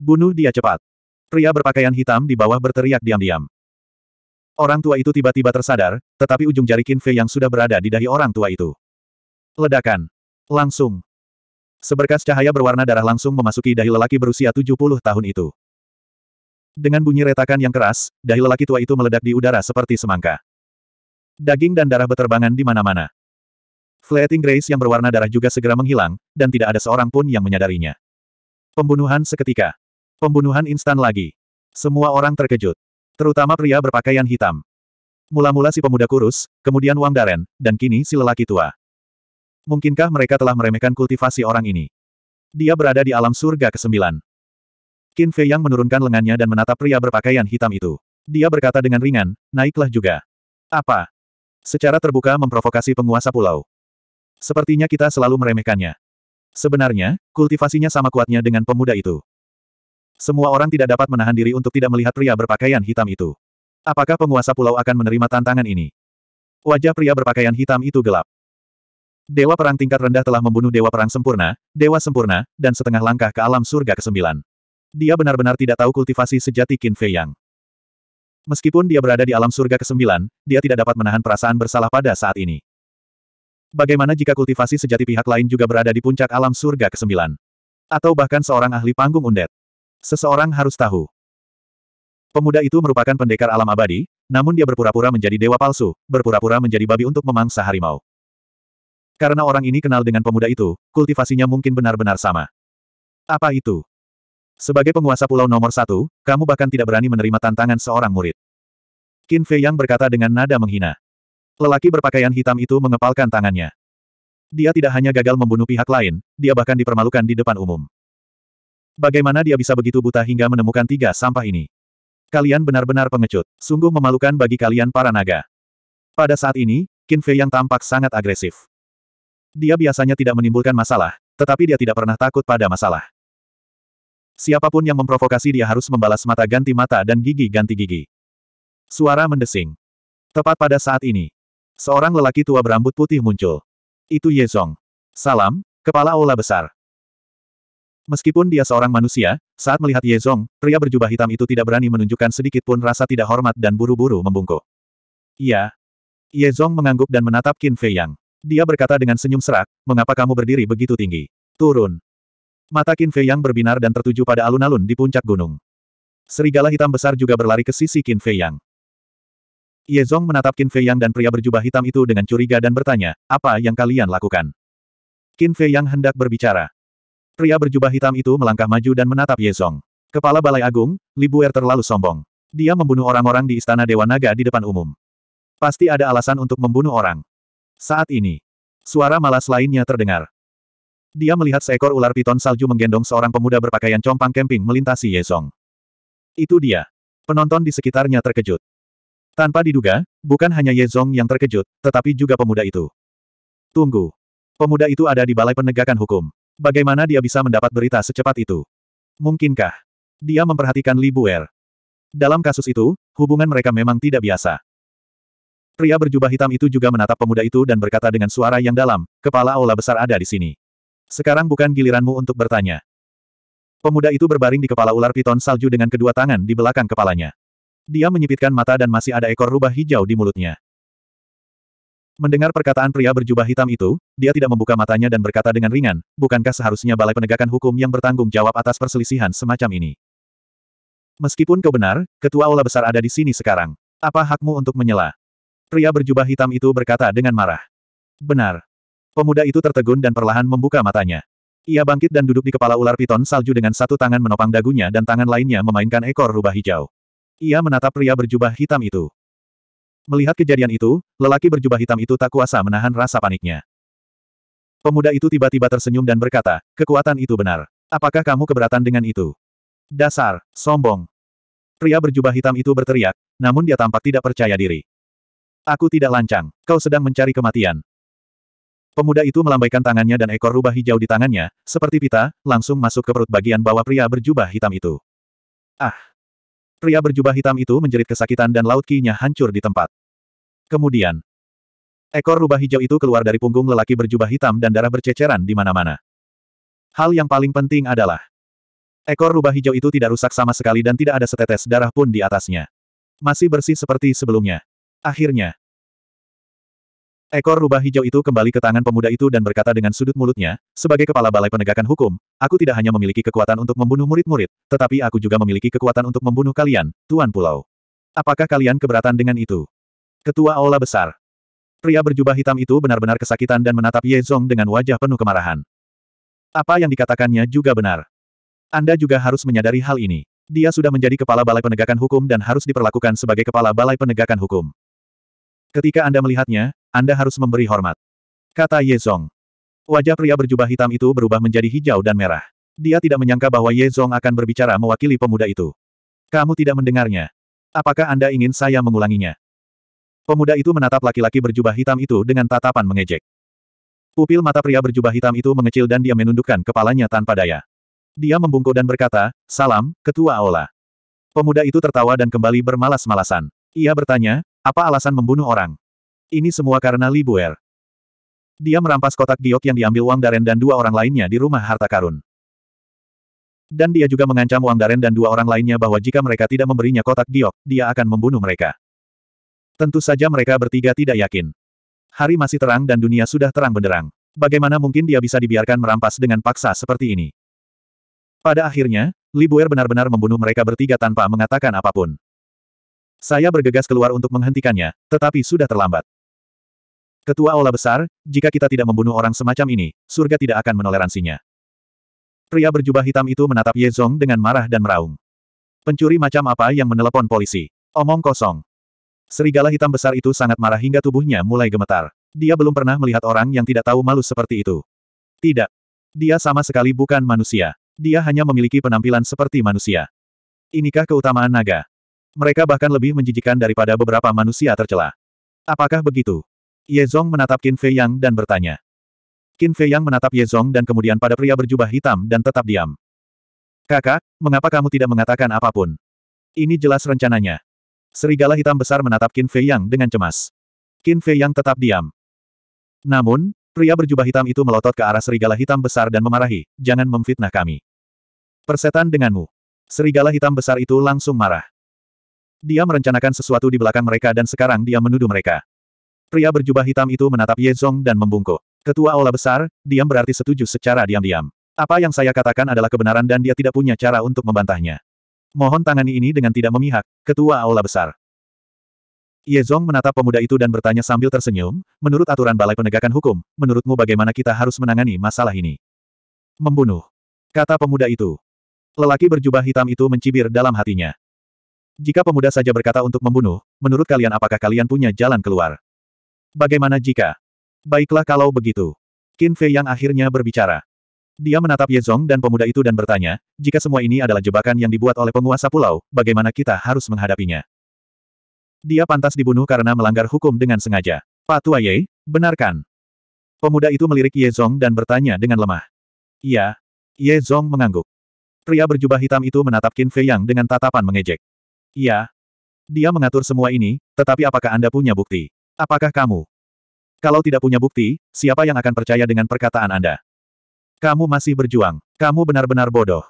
Bunuh dia cepat. Pria berpakaian hitam di bawah berteriak diam-diam. Orang tua itu tiba-tiba tersadar, tetapi ujung jari Kinfe yang sudah berada di dahi orang tua itu. Ledakan. Langsung. Seberkas cahaya berwarna darah langsung memasuki dahi lelaki berusia 70 tahun itu. Dengan bunyi retakan yang keras, dahi lelaki tua itu meledak di udara seperti semangka. Daging dan darah beterbangan di mana-mana. Fleeting Grace yang berwarna darah juga segera menghilang, dan tidak ada seorang pun yang menyadarinya. Pembunuhan seketika. Pembunuhan instan lagi. Semua orang terkejut. Terutama pria berpakaian hitam. Mula-mula si pemuda kurus, kemudian Wang Daren, dan kini si lelaki tua. Mungkinkah mereka telah meremehkan kultivasi orang ini? Dia berada di alam surga ke-9. Qin Fei Yang menurunkan lengannya dan menatap pria berpakaian hitam itu. Dia berkata dengan ringan, naiklah juga. Apa? Secara terbuka memprovokasi penguasa pulau. Sepertinya kita selalu meremehkannya. Sebenarnya, kultivasinya sama kuatnya dengan pemuda itu. Semua orang tidak dapat menahan diri untuk tidak melihat pria berpakaian hitam itu. Apakah penguasa pulau akan menerima tantangan ini? Wajah pria berpakaian hitam itu gelap. Dewa Perang tingkat rendah telah membunuh Dewa Perang Sempurna, Dewa Sempurna, dan setengah langkah ke alam surga ke-9. Dia benar-benar tidak tahu kultivasi sejati Qin Fei Yang. Meskipun dia berada di alam surga ke-9, dia tidak dapat menahan perasaan bersalah pada saat ini. Bagaimana jika kultivasi sejati pihak lain juga berada di puncak alam surga ke-9? Atau bahkan seorang ahli panggung undet? Seseorang harus tahu. Pemuda itu merupakan pendekar alam abadi, namun dia berpura-pura menjadi dewa palsu, berpura-pura menjadi babi untuk memangsa harimau. Karena orang ini kenal dengan pemuda itu, kultivasinya mungkin benar-benar sama. Apa itu? Sebagai penguasa pulau nomor satu, kamu bahkan tidak berani menerima tantangan seorang murid. Qin Fei Yang berkata dengan nada menghina. Lelaki berpakaian hitam itu mengepalkan tangannya. Dia tidak hanya gagal membunuh pihak lain, dia bahkan dipermalukan di depan umum. Bagaimana dia bisa begitu buta hingga menemukan tiga sampah ini? Kalian benar-benar pengecut, sungguh memalukan bagi kalian para naga. Pada saat ini, Qin Fei yang tampak sangat agresif. Dia biasanya tidak menimbulkan masalah, tetapi dia tidak pernah takut pada masalah. Siapapun yang memprovokasi dia harus membalas mata ganti mata dan gigi ganti gigi. Suara mendesing. Tepat pada saat ini, Seorang lelaki tua berambut putih muncul. Itu Ye Zong. Salam, kepala aula besar. Meskipun dia seorang manusia, saat melihat Ye Zong, pria berjubah hitam itu tidak berani menunjukkan sedikit pun rasa tidak hormat dan buru-buru membungkuk. Iya. Zong mengangguk dan menatap Qin Fei Yang. Dia berkata dengan senyum serak, mengapa kamu berdiri begitu tinggi? Turun. Mata Qin Fei Yang berbinar dan tertuju pada alun-alun di puncak gunung. Serigala hitam besar juga berlari ke sisi Qin Fei Yang. Ye Zong menatap Qin Fei Yang dan pria berjubah hitam itu dengan curiga dan bertanya, apa yang kalian lakukan? Qin Fei Yang hendak berbicara. Pria berjubah hitam itu melangkah maju dan menatap Ye Zong. Kepala Balai Agung, Li Bu'er er terlalu sombong. Dia membunuh orang-orang di Istana Dewa Naga di depan umum. Pasti ada alasan untuk membunuh orang. Saat ini, suara malas lainnya terdengar. Dia melihat seekor ular piton salju menggendong seorang pemuda berpakaian compang camping melintasi Ye Zong. Itu dia. Penonton di sekitarnya terkejut. Tanpa diduga, bukan hanya Ye Zong yang terkejut, tetapi juga pemuda itu. Tunggu. Pemuda itu ada di Balai Penegakan Hukum. Bagaimana dia bisa mendapat berita secepat itu? Mungkinkah? Dia memperhatikan Li Buer. Dalam kasus itu, hubungan mereka memang tidak biasa. Pria berjubah hitam itu juga menatap pemuda itu dan berkata dengan suara yang dalam, kepala aula besar ada di sini. Sekarang bukan giliranmu untuk bertanya. Pemuda itu berbaring di kepala ular piton salju dengan kedua tangan di belakang kepalanya. Dia menyipitkan mata dan masih ada ekor rubah hijau di mulutnya. Mendengar perkataan pria berjubah hitam itu, dia tidak membuka matanya dan berkata dengan ringan, bukankah seharusnya balai penegakan hukum yang bertanggung jawab atas perselisihan semacam ini? Meskipun kau benar, ketua aula besar ada di sini sekarang. Apa hakmu untuk menyela? Pria berjubah hitam itu berkata dengan marah. Benar. Pemuda itu tertegun dan perlahan membuka matanya. Ia bangkit dan duduk di kepala ular piton salju dengan satu tangan menopang dagunya dan tangan lainnya memainkan ekor rubah hijau. Ia menatap pria berjubah hitam itu. Melihat kejadian itu, lelaki berjubah hitam itu tak kuasa menahan rasa paniknya. Pemuda itu tiba-tiba tersenyum dan berkata, kekuatan itu benar. Apakah kamu keberatan dengan itu? Dasar, sombong. Pria berjubah hitam itu berteriak, namun dia tampak tidak percaya diri. Aku tidak lancang, kau sedang mencari kematian. Pemuda itu melambaikan tangannya dan ekor rubah hijau di tangannya, seperti pita, langsung masuk ke perut bagian bawah pria berjubah hitam itu. Ah! Pria berjubah hitam itu menjerit kesakitan dan laut kinya hancur di tempat. Kemudian, ekor rubah hijau itu keluar dari punggung lelaki berjubah hitam dan darah berceceran di mana-mana. Hal yang paling penting adalah, ekor rubah hijau itu tidak rusak sama sekali dan tidak ada setetes darah pun di atasnya. Masih bersih seperti sebelumnya. Akhirnya, Ekor rubah hijau itu kembali ke tangan pemuda itu dan berkata dengan sudut mulutnya, sebagai kepala balai penegakan hukum, aku tidak hanya memiliki kekuatan untuk membunuh murid-murid, tetapi aku juga memiliki kekuatan untuk membunuh kalian, Tuan Pulau. Apakah kalian keberatan dengan itu? Ketua Aula Besar. Pria berjubah hitam itu benar-benar kesakitan dan menatap Ye Zong dengan wajah penuh kemarahan. Apa yang dikatakannya juga benar. Anda juga harus menyadari hal ini. Dia sudah menjadi kepala balai penegakan hukum dan harus diperlakukan sebagai kepala balai penegakan hukum. Ketika Anda melihatnya, anda harus memberi hormat. Kata Ye Zong. Wajah pria berjubah hitam itu berubah menjadi hijau dan merah. Dia tidak menyangka bahwa Ye Zong akan berbicara mewakili pemuda itu. Kamu tidak mendengarnya. Apakah Anda ingin saya mengulanginya? Pemuda itu menatap laki-laki berjubah hitam itu dengan tatapan mengejek. Pupil mata pria berjubah hitam itu mengecil dan dia menundukkan kepalanya tanpa daya. Dia membungkuk dan berkata, Salam, Ketua Aula. Pemuda itu tertawa dan kembali bermalas-malasan. Ia bertanya, apa alasan membunuh orang? Ini semua karena Li Buer. Dia merampas kotak giok yang diambil Wang Daren dan dua orang lainnya di rumah harta karun. Dan dia juga mengancam Wang Daren dan dua orang lainnya bahwa jika mereka tidak memberinya kotak giok, dia akan membunuh mereka. Tentu saja mereka bertiga tidak yakin. Hari masih terang dan dunia sudah terang benderang. Bagaimana mungkin dia bisa dibiarkan merampas dengan paksa seperti ini? Pada akhirnya, Li Buer benar-benar membunuh mereka bertiga tanpa mengatakan apapun. Saya bergegas keluar untuk menghentikannya, tetapi sudah terlambat. Ketua Ola Besar, jika kita tidak membunuh orang semacam ini, surga tidak akan menoleransinya. Pria berjubah hitam itu menatap Ye Zong dengan marah dan meraung. Pencuri macam apa yang menelepon polisi? Omong kosong. Serigala hitam besar itu sangat marah hingga tubuhnya mulai gemetar. Dia belum pernah melihat orang yang tidak tahu malu seperti itu. Tidak. Dia sama sekali bukan manusia. Dia hanya memiliki penampilan seperti manusia. Inikah keutamaan naga? Mereka bahkan lebih menjijikan daripada beberapa manusia tercela. Apakah begitu? Yezong menatap Qin Fei Yang dan bertanya. Qin Fei Yang menatap Yezong dan kemudian pada pria berjubah hitam dan tetap diam. Kakak, mengapa kamu tidak mengatakan apapun? Ini jelas rencananya. Serigala hitam besar menatap Qin Fei Yang dengan cemas. Qin Fei Yang tetap diam. Namun, pria berjubah hitam itu melotot ke arah serigala hitam besar dan memarahi, jangan memfitnah kami. Persetan denganmu. Serigala hitam besar itu langsung marah. Dia merencanakan sesuatu di belakang mereka dan sekarang dia menuduh mereka. Pria berjubah hitam itu menatap Ye Zong dan membungkuk. Ketua Aula besar, diam berarti setuju secara diam-diam. Apa yang saya katakan adalah kebenaran dan dia tidak punya cara untuk membantahnya. Mohon tangani ini dengan tidak memihak, Ketua Aula Besar. Ye Zong menatap pemuda itu dan bertanya sambil tersenyum, menurut aturan Balai Penegakan Hukum, menurutmu bagaimana kita harus menangani masalah ini? Membunuh. Kata pemuda itu. Lelaki berjubah hitam itu mencibir dalam hatinya. Jika pemuda saja berkata untuk membunuh, menurut kalian apakah kalian punya jalan keluar? Bagaimana jika? Baiklah kalau begitu. Qin Fei yang akhirnya berbicara. Dia menatap Ye Zong dan pemuda itu dan bertanya, jika semua ini adalah jebakan yang dibuat oleh penguasa pulau, bagaimana kita harus menghadapinya? Dia pantas dibunuh karena melanggar hukum dengan sengaja. Pak Tua Ye, benarkan. Pemuda itu melirik Ye Zong dan bertanya dengan lemah. Iya. Ye Zong mengangguk. Pria berjubah hitam itu menatap Qin Fei Yang dengan tatapan mengejek. Iya. Dia mengatur semua ini, tetapi apakah Anda punya bukti? Apakah kamu? Kalau tidak punya bukti, siapa yang akan percaya dengan perkataan Anda? Kamu masih berjuang. Kamu benar-benar bodoh.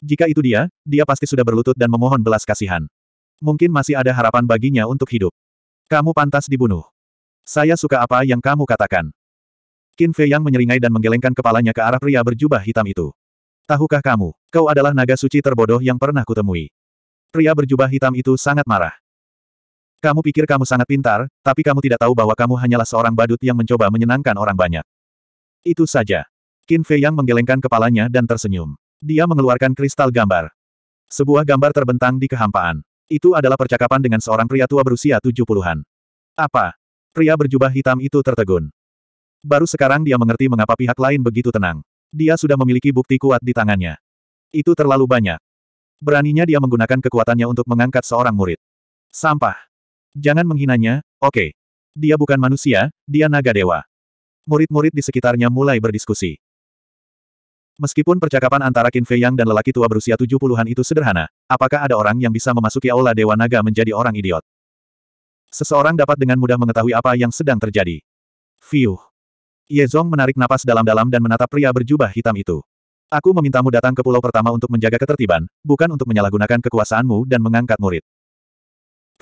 Jika itu dia, dia pasti sudah berlutut dan memohon belas kasihan. Mungkin masih ada harapan baginya untuk hidup. Kamu pantas dibunuh. Saya suka apa yang kamu katakan. Qin Fei Yang menyeringai dan menggelengkan kepalanya ke arah pria berjubah hitam itu. Tahukah kamu, kau adalah naga suci terbodoh yang pernah kutemui. Pria berjubah hitam itu sangat marah. Kamu pikir kamu sangat pintar, tapi kamu tidak tahu bahwa kamu hanyalah seorang badut yang mencoba menyenangkan orang banyak. Itu saja. Qin Fei Yang menggelengkan kepalanya dan tersenyum. Dia mengeluarkan kristal gambar. Sebuah gambar terbentang di kehampaan. Itu adalah percakapan dengan seorang pria tua berusia tujuh puluhan. Apa? Pria berjubah hitam itu tertegun. Baru sekarang dia mengerti mengapa pihak lain begitu tenang. Dia sudah memiliki bukti kuat di tangannya. Itu terlalu banyak. Beraninya dia menggunakan kekuatannya untuk mengangkat seorang murid. Sampah. Jangan menghinanya, oke. Okay. Dia bukan manusia, dia naga dewa. Murid-murid di sekitarnya mulai berdiskusi. Meskipun percakapan antara Qin Fei Yang dan lelaki tua berusia 70-an itu sederhana, apakah ada orang yang bisa memasuki aula Dewa Naga menjadi orang idiot? Seseorang dapat dengan mudah mengetahui apa yang sedang terjadi. Fiuh. Ye Zong menarik napas dalam-dalam dan menatap pria berjubah hitam itu. Aku memintamu datang ke pulau pertama untuk menjaga ketertiban, bukan untuk menyalahgunakan kekuasaanmu dan mengangkat murid.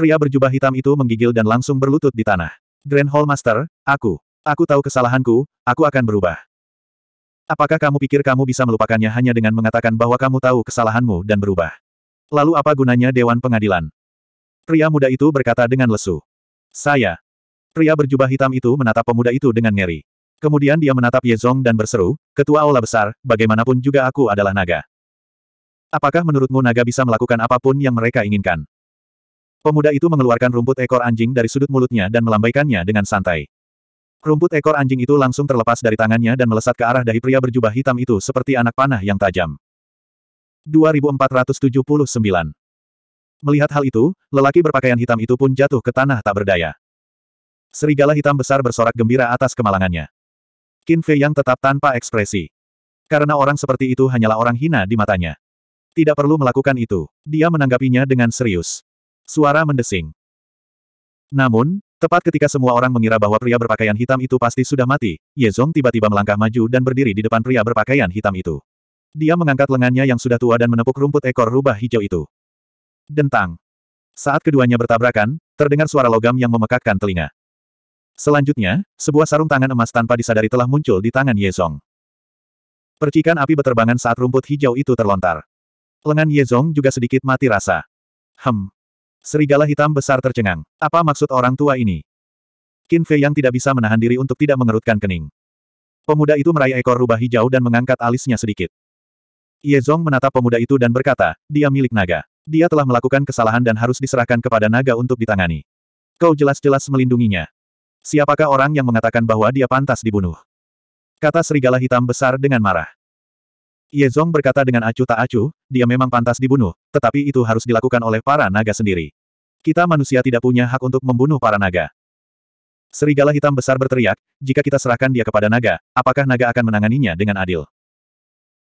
Pria berjubah hitam itu menggigil dan langsung berlutut di tanah. Grand Hall Master, aku. Aku tahu kesalahanku, aku akan berubah. Apakah kamu pikir kamu bisa melupakannya hanya dengan mengatakan bahwa kamu tahu kesalahanmu dan berubah? Lalu apa gunanya Dewan Pengadilan? Pria muda itu berkata dengan lesu. Saya. Pria berjubah hitam itu menatap pemuda itu dengan ngeri. Kemudian dia menatap Ye Zong dan berseru, Ketua Aula Besar, bagaimanapun juga aku adalah naga. Apakah menurutmu naga bisa melakukan apapun yang mereka inginkan? Pemuda itu mengeluarkan rumput ekor anjing dari sudut mulutnya dan melambaikannya dengan santai. Rumput ekor anjing itu langsung terlepas dari tangannya dan melesat ke arah dahi pria berjubah hitam itu seperti anak panah yang tajam. 2479 Melihat hal itu, lelaki berpakaian hitam itu pun jatuh ke tanah tak berdaya. Serigala hitam besar bersorak gembira atas kemalangannya. Qin Fei yang tetap tanpa ekspresi. Karena orang seperti itu hanyalah orang hina di matanya. Tidak perlu melakukan itu. Dia menanggapinya dengan serius. Suara mendesing. Namun, tepat ketika semua orang mengira bahwa pria berpakaian hitam itu pasti sudah mati, Ye Yezong tiba-tiba melangkah maju dan berdiri di depan pria berpakaian hitam itu. Dia mengangkat lengannya yang sudah tua dan menepuk rumput ekor rubah hijau itu. Dentang. Saat keduanya bertabrakan, terdengar suara logam yang memekakkan telinga. Selanjutnya, sebuah sarung tangan emas tanpa disadari telah muncul di tangan Ye Yezong. Percikan api beterbangan saat rumput hijau itu terlontar. Lengan Ye Yezong juga sedikit mati rasa. Hem, Serigala hitam besar tercengang. Apa maksud orang tua ini? Qin Fei yang tidak bisa menahan diri untuk tidak mengerutkan kening. Pemuda itu meraih ekor rubah hijau dan mengangkat alisnya sedikit. Ye Zong menatap pemuda itu dan berkata, dia milik naga. Dia telah melakukan kesalahan dan harus diserahkan kepada naga untuk ditangani. Kau jelas-jelas melindunginya. Siapakah orang yang mengatakan bahwa dia pantas dibunuh? Kata serigala hitam besar dengan marah. Ye Yezong berkata dengan acuh tak acuh, dia memang pantas dibunuh, tetapi itu harus dilakukan oleh para naga sendiri. Kita manusia tidak punya hak untuk membunuh para naga. Serigala hitam besar berteriak, jika kita serahkan dia kepada naga, apakah naga akan menanganinya dengan adil?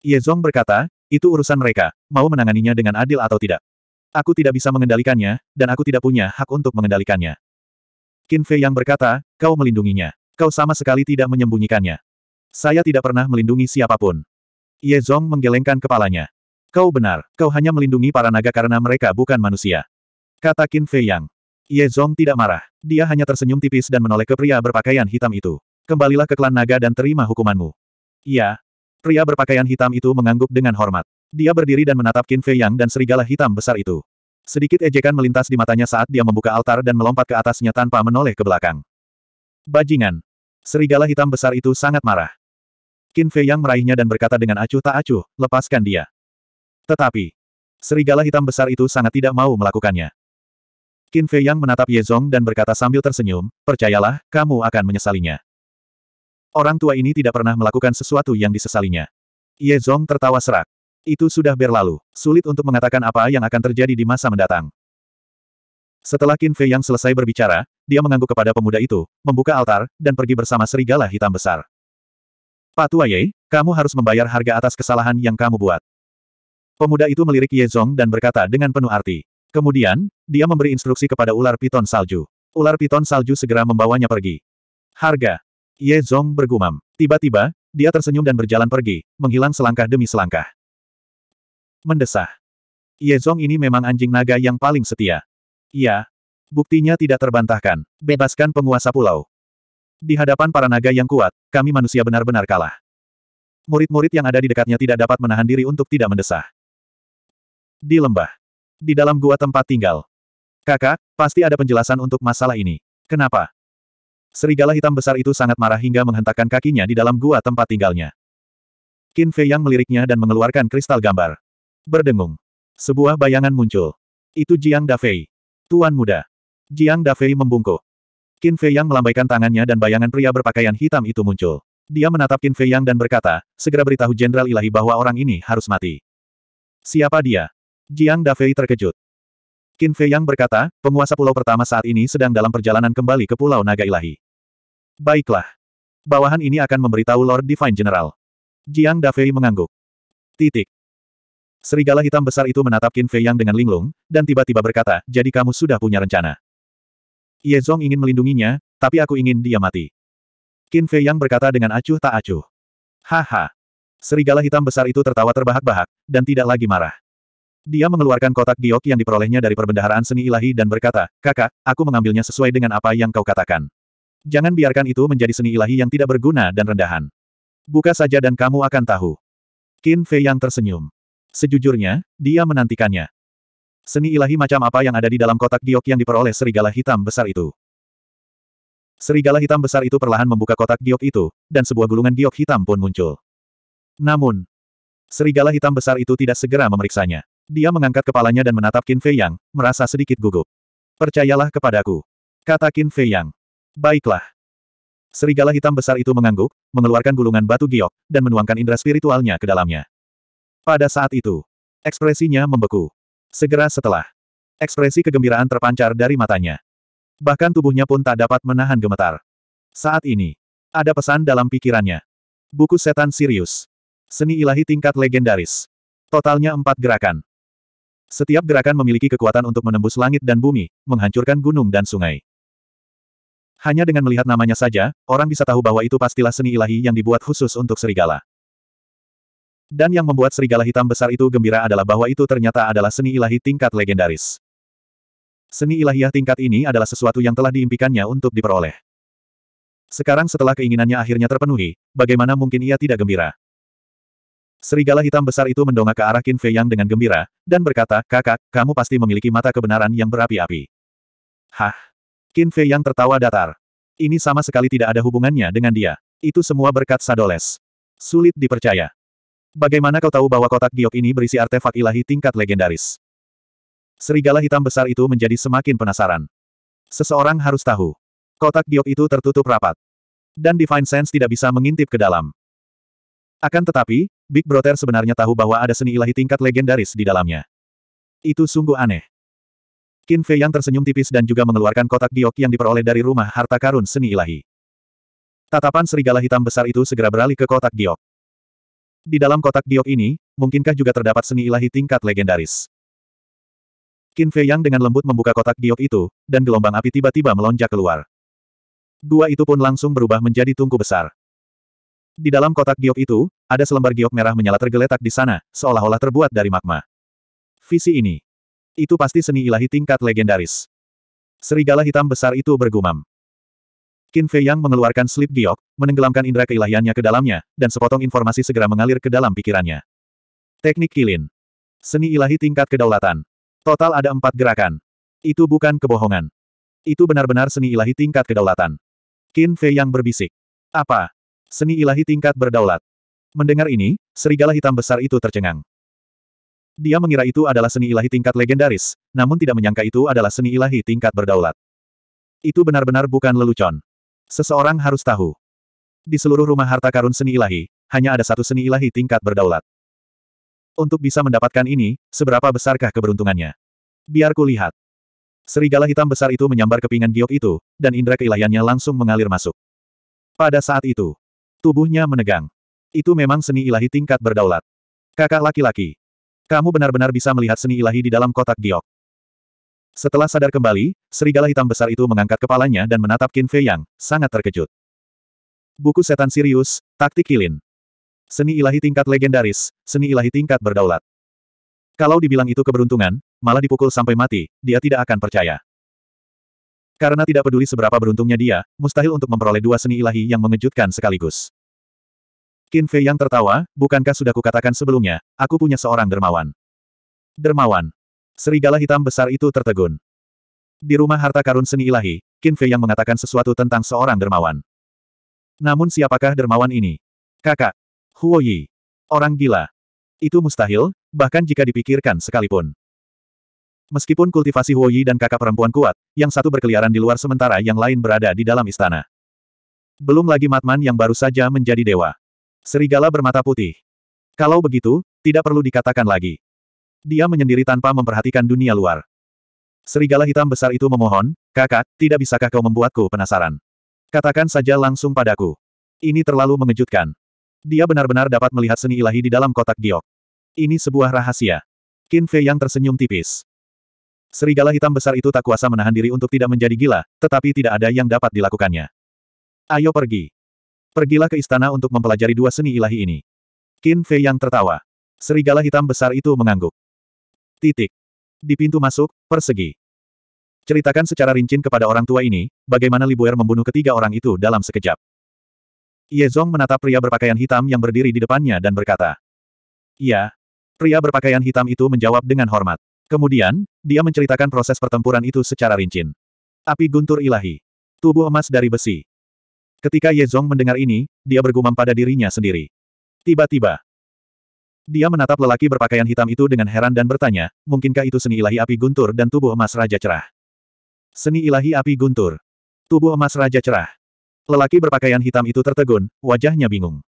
Ye Yezong berkata, itu urusan mereka, mau menanganinya dengan adil atau tidak. Aku tidak bisa mengendalikannya, dan aku tidak punya hak untuk mengendalikannya. Qin Fei yang berkata, kau melindunginya. Kau sama sekali tidak menyembunyikannya. Saya tidak pernah melindungi siapapun. Ye Zong menggelengkan kepalanya. Kau benar, kau hanya melindungi para naga karena mereka bukan manusia. Kata Qin Fei Yang. Ye Zong tidak marah. Dia hanya tersenyum tipis dan menoleh ke pria berpakaian hitam itu. Kembalilah ke klan naga dan terima hukumanmu. Iya. Pria berpakaian hitam itu mengangguk dengan hormat. Dia berdiri dan menatap Qin Fei Yang dan serigala hitam besar itu. Sedikit ejekan melintas di matanya saat dia membuka altar dan melompat ke atasnya tanpa menoleh ke belakang. Bajingan. Serigala hitam besar itu sangat marah. Qin Fei Yang meraihnya dan berkata dengan acuh tak acuh, lepaskan dia. Tetapi, serigala hitam besar itu sangat tidak mau melakukannya. Qin Fei Yang menatap Ye Zong dan berkata sambil tersenyum, percayalah, kamu akan menyesalinya. Orang tua ini tidak pernah melakukan sesuatu yang disesalinya. Ye Zong tertawa serak. Itu sudah berlalu, sulit untuk mengatakan apa yang akan terjadi di masa mendatang. Setelah Qin Fei Yang selesai berbicara, dia mengangguk kepada pemuda itu, membuka altar, dan pergi bersama serigala hitam besar. Pak ye, kamu harus membayar harga atas kesalahan yang kamu buat. Pemuda itu melirik ye zong dan berkata dengan penuh arti. Kemudian, dia memberi instruksi kepada ular piton salju. Ular piton salju segera membawanya pergi. Harga. ye zong bergumam. Tiba-tiba, dia tersenyum dan berjalan pergi, menghilang selangkah demi selangkah. Mendesah. ye zong ini memang anjing naga yang paling setia. Iya. Buktinya tidak terbantahkan. Bebaskan penguasa pulau. Di hadapan para naga yang kuat, kami manusia benar-benar kalah. Murid-murid yang ada di dekatnya tidak dapat menahan diri untuk tidak mendesah. Di lembah. Di dalam gua tempat tinggal. Kakak, pasti ada penjelasan untuk masalah ini. Kenapa? Serigala hitam besar itu sangat marah hingga menghentakkan kakinya di dalam gua tempat tinggalnya. Qin Fei yang meliriknya dan mengeluarkan kristal gambar. Berdengung. Sebuah bayangan muncul. Itu Jiang Dafei. Tuan muda. Jiang Dafei membungkuk. Qin Fei Yang melambaikan tangannya dan bayangan pria berpakaian hitam itu muncul. Dia menatap Qin Fei Yang dan berkata, segera beritahu Jenderal Ilahi bahwa orang ini harus mati. Siapa dia? Jiang Dafei terkejut. Qin Fei Yang berkata, penguasa pulau pertama saat ini sedang dalam perjalanan kembali ke Pulau Naga Ilahi. Baiklah. Bawahan ini akan memberitahu Lord Divine General. Jiang Dafei mengangguk. Titik. Serigala hitam besar itu menatap Qin Fei Yang dengan linglung, dan tiba-tiba berkata, jadi kamu sudah punya rencana. Yezong ingin melindunginya, tapi aku ingin dia mati. Qin Fei Yang berkata dengan acuh tak acuh. Haha. Serigala hitam besar itu tertawa terbahak-bahak, dan tidak lagi marah. Dia mengeluarkan kotak giok yang diperolehnya dari perbendaharaan seni ilahi dan berkata, Kakak, aku mengambilnya sesuai dengan apa yang kau katakan. Jangan biarkan itu menjadi seni ilahi yang tidak berguna dan rendahan. Buka saja dan kamu akan tahu. Qin Fei Yang tersenyum. Sejujurnya, dia menantikannya. Seni ilahi macam apa yang ada di dalam kotak giok yang diperoleh serigala hitam besar itu? Serigala hitam besar itu perlahan membuka kotak giok itu, dan sebuah gulungan giok hitam pun muncul. Namun, serigala hitam besar itu tidak segera memeriksanya. Dia mengangkat kepalanya dan menatap Qin Fei Yang, merasa sedikit gugup. Percayalah kepadaku. Kata Qin Fei Yang. Baiklah. Serigala hitam besar itu mengangguk, mengeluarkan gulungan batu giok, dan menuangkan indera spiritualnya ke dalamnya. Pada saat itu, ekspresinya membeku. Segera setelah, ekspresi kegembiraan terpancar dari matanya. Bahkan tubuhnya pun tak dapat menahan gemetar. Saat ini, ada pesan dalam pikirannya. Buku setan Sirius. Seni ilahi tingkat legendaris. Totalnya empat gerakan. Setiap gerakan memiliki kekuatan untuk menembus langit dan bumi, menghancurkan gunung dan sungai. Hanya dengan melihat namanya saja, orang bisa tahu bahwa itu pastilah seni ilahi yang dibuat khusus untuk serigala. Dan yang membuat serigala hitam besar itu gembira adalah bahwa itu ternyata adalah seni ilahi tingkat legendaris. Seni ilahiyah tingkat ini adalah sesuatu yang telah diimpikannya untuk diperoleh. Sekarang setelah keinginannya akhirnya terpenuhi, bagaimana mungkin ia tidak gembira? Serigala hitam besar itu mendongak ke arah Qin Fei Yang dengan gembira, dan berkata, Kakak, kamu pasti memiliki mata kebenaran yang berapi-api. Hah? Qin Fei Yang tertawa datar. Ini sama sekali tidak ada hubungannya dengan dia. Itu semua berkat Sadoles. Sulit dipercaya. Bagaimana kau tahu bahwa kotak giok ini berisi artefak ilahi tingkat legendaris? Serigala hitam besar itu menjadi semakin penasaran. Seseorang harus tahu. Kotak giok itu tertutup rapat. Dan Divine Sense tidak bisa mengintip ke dalam. Akan tetapi, Big Brother sebenarnya tahu bahwa ada seni ilahi tingkat legendaris di dalamnya. Itu sungguh aneh. Qin Fei yang tersenyum tipis dan juga mengeluarkan kotak giok yang diperoleh dari rumah harta karun seni ilahi. Tatapan serigala hitam besar itu segera beralih ke kotak giok. Di dalam kotak giok ini, mungkinkah juga terdapat seni ilahi tingkat legendaris? Qin Fei Yang dengan lembut membuka kotak giok itu, dan gelombang api tiba-tiba melonjak keluar. Gua itu pun langsung berubah menjadi tungku besar. Di dalam kotak giok itu, ada selembar giok merah menyala tergeletak di sana, seolah-olah terbuat dari magma. Visi ini. Itu pasti seni ilahi tingkat legendaris. Serigala hitam besar itu bergumam. Qin Fei Yang mengeluarkan slip giok, menenggelamkan indera keilahiannya ke dalamnya, dan sepotong informasi segera mengalir ke dalam pikirannya. Teknik Kilin. Seni ilahi tingkat kedaulatan. Total ada empat gerakan. Itu bukan kebohongan. Itu benar-benar seni ilahi tingkat kedaulatan. Qin Fei Yang berbisik. Apa? Seni ilahi tingkat berdaulat. Mendengar ini, serigala hitam besar itu tercengang. Dia mengira itu adalah seni ilahi tingkat legendaris, namun tidak menyangka itu adalah seni ilahi tingkat berdaulat. Itu benar-benar bukan lelucon. Seseorang harus tahu. Di seluruh rumah harta karun seni ilahi, hanya ada satu seni ilahi tingkat berdaulat. Untuk bisa mendapatkan ini, seberapa besarkah keberuntungannya? Biar ku lihat. Serigala hitam besar itu menyambar kepingan giok itu, dan indera keilahiannya langsung mengalir masuk. Pada saat itu, tubuhnya menegang. Itu memang seni ilahi tingkat berdaulat. Kakak laki-laki. Kamu benar-benar bisa melihat seni ilahi di dalam kotak giok. Setelah sadar kembali, serigala hitam besar itu mengangkat kepalanya dan menatap Qin Fei Yang, sangat terkejut. Buku Setan Sirius, Taktik Kilin. Seni ilahi tingkat legendaris, seni ilahi tingkat berdaulat. Kalau dibilang itu keberuntungan, malah dipukul sampai mati, dia tidak akan percaya. Karena tidak peduli seberapa beruntungnya dia, mustahil untuk memperoleh dua seni ilahi yang mengejutkan sekaligus. Qin Fei Yang tertawa, bukankah sudah kukatakan sebelumnya, aku punya seorang dermawan. Dermawan. Serigala hitam besar itu tertegun. Di rumah harta karun seni ilahi, Qin Fei yang mengatakan sesuatu tentang seorang dermawan. Namun siapakah dermawan ini? Kakak. Huo Yi. Orang gila. Itu mustahil, bahkan jika dipikirkan sekalipun. Meskipun kultivasi Huo Yi dan kakak perempuan kuat, yang satu berkeliaran di luar sementara yang lain berada di dalam istana. Belum lagi Matman yang baru saja menjadi dewa. Serigala bermata putih. Kalau begitu, tidak perlu dikatakan lagi. Dia menyendiri tanpa memperhatikan dunia luar. Serigala hitam besar itu memohon, kakak, tidak bisakah kau membuatku penasaran? Katakan saja langsung padaku. Ini terlalu mengejutkan. Dia benar-benar dapat melihat seni ilahi di dalam kotak giok. Ini sebuah rahasia. Qin Fei yang tersenyum tipis. Serigala hitam besar itu tak kuasa menahan diri untuk tidak menjadi gila, tetapi tidak ada yang dapat dilakukannya. Ayo pergi. Pergilah ke istana untuk mempelajari dua seni ilahi ini. Qin Fei yang tertawa. Serigala hitam besar itu mengangguk. Titik. Di pintu masuk, persegi. Ceritakan secara rinci kepada orang tua ini, bagaimana Libuer membunuh ketiga orang itu dalam sekejap. Ye Zong menatap pria berpakaian hitam yang berdiri di depannya dan berkata. "Ya." Pria berpakaian hitam itu menjawab dengan hormat. Kemudian, dia menceritakan proses pertempuran itu secara rinci. Api guntur ilahi. Tubuh emas dari besi. Ketika Ye Zong mendengar ini, dia bergumam pada dirinya sendiri. Tiba-tiba, dia menatap lelaki berpakaian hitam itu dengan heran dan bertanya, mungkinkah itu seni ilahi api guntur dan tubuh emas Raja Cerah? Seni ilahi api guntur. Tubuh emas Raja Cerah. Lelaki berpakaian hitam itu tertegun, wajahnya bingung.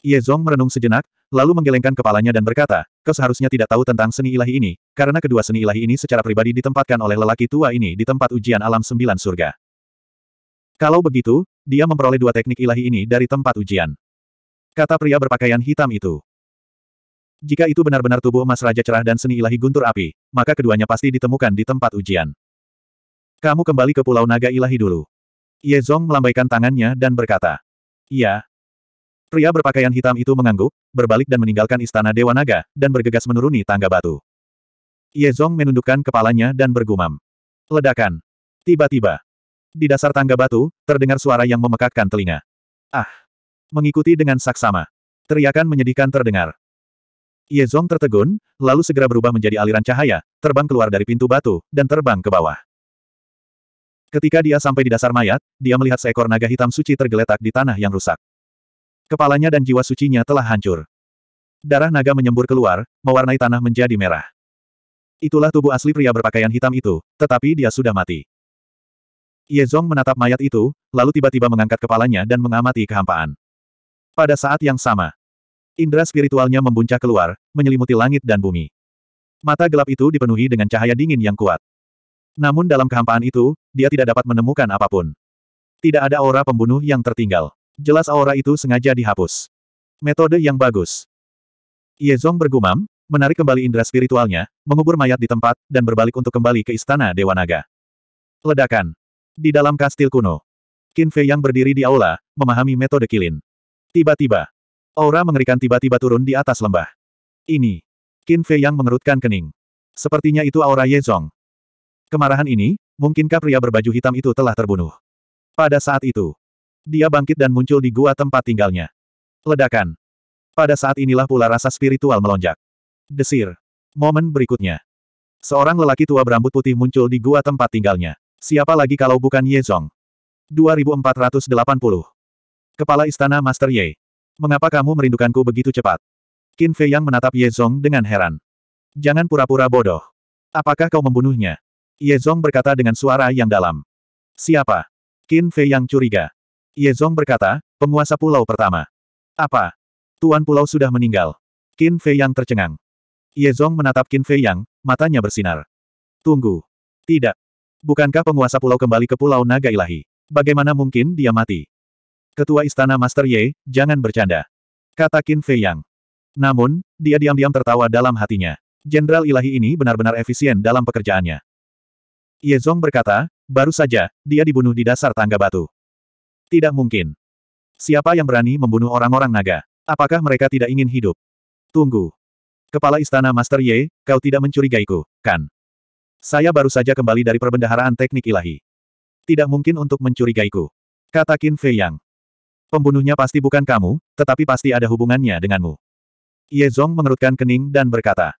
Ye Zong merenung sejenak, lalu menggelengkan kepalanya dan berkata, kau seharusnya tidak tahu tentang seni ilahi ini, karena kedua seni ilahi ini secara pribadi ditempatkan oleh lelaki tua ini di tempat ujian alam sembilan surga. Kalau begitu, dia memperoleh dua teknik ilahi ini dari tempat ujian. Kata pria berpakaian hitam itu. Jika itu benar-benar tubuh emas Raja Cerah dan seni ilahi guntur api, maka keduanya pasti ditemukan di tempat ujian. Kamu kembali ke Pulau Naga Ilahi dulu. Ye Zong melambaikan tangannya dan berkata. Iya. Pria berpakaian hitam itu mengangguk, berbalik dan meninggalkan istana Dewa Naga, dan bergegas menuruni tangga batu. Ye Zong menundukkan kepalanya dan bergumam. Ledakan. Tiba-tiba. Di dasar tangga batu, terdengar suara yang memekakkan telinga. Ah! Mengikuti dengan saksama. Teriakan menyedihkan terdengar. Ye Zong tertegun, lalu segera berubah menjadi aliran cahaya, terbang keluar dari pintu batu, dan terbang ke bawah. Ketika dia sampai di dasar mayat, dia melihat seekor naga hitam suci tergeletak di tanah yang rusak. Kepalanya dan jiwa sucinya telah hancur. Darah naga menyembur keluar, mewarnai tanah menjadi merah. Itulah tubuh asli pria berpakaian hitam itu, tetapi dia sudah mati. Ye Zong menatap mayat itu, lalu tiba-tiba mengangkat kepalanya dan mengamati kehampaan. Pada saat yang sama, indera spiritualnya membuncah keluar, menyelimuti langit dan bumi. Mata gelap itu dipenuhi dengan cahaya dingin yang kuat. Namun dalam kehampaan itu, dia tidak dapat menemukan apapun. Tidak ada aura pembunuh yang tertinggal. Jelas aura itu sengaja dihapus. Metode yang bagus. Yezong bergumam, menarik kembali indera spiritualnya, mengubur mayat di tempat, dan berbalik untuk kembali ke istana Dewa Naga. Ledakan. Di dalam kastil kuno. Qin Fei yang berdiri di aula, memahami metode kilin. Tiba-tiba, aura mengerikan tiba-tiba turun di atas lembah. Ini, Qin Fei yang mengerutkan kening. Sepertinya itu aura Ye Zong. Kemarahan ini, mungkinkah pria berbaju hitam itu telah terbunuh? Pada saat itu, dia bangkit dan muncul di gua tempat tinggalnya. Ledakan. Pada saat inilah pula rasa spiritual melonjak. Desir. Momen berikutnya. Seorang lelaki tua berambut putih muncul di gua tempat tinggalnya. Siapa lagi kalau bukan Ye Zong? 2480 Kepala Istana Master Ye. Mengapa kamu merindukanku begitu cepat? Qin Fei Yang menatap Ye Zong dengan heran. Jangan pura-pura bodoh. Apakah kau membunuhnya? Ye Zong berkata dengan suara yang dalam. Siapa? Qin Fei Yang curiga. Ye Zong berkata, penguasa pulau pertama. Apa? Tuan pulau sudah meninggal. Qin Fei Yang tercengang. Ye Zong menatap Qin Fei Yang, matanya bersinar. Tunggu. Tidak. Bukankah penguasa pulau kembali ke pulau naga ilahi? Bagaimana mungkin dia mati? Ketua Istana Master Ye, jangan bercanda. Kata Qin Fei Yang. Namun, dia diam-diam tertawa dalam hatinya. Jenderal ilahi ini benar-benar efisien dalam pekerjaannya. Ye Zong berkata, baru saja, dia dibunuh di dasar tangga batu. Tidak mungkin. Siapa yang berani membunuh orang-orang naga? Apakah mereka tidak ingin hidup? Tunggu. Kepala Istana Master Ye, kau tidak mencurigaiku, kan? Saya baru saja kembali dari perbendaharaan teknik ilahi. Tidak mungkin untuk mencurigaiku. Kata Qin Fei Yang. Pembunuhnya pasti bukan kamu, tetapi pasti ada hubungannya denganmu. Ye Zong mengerutkan kening dan berkata.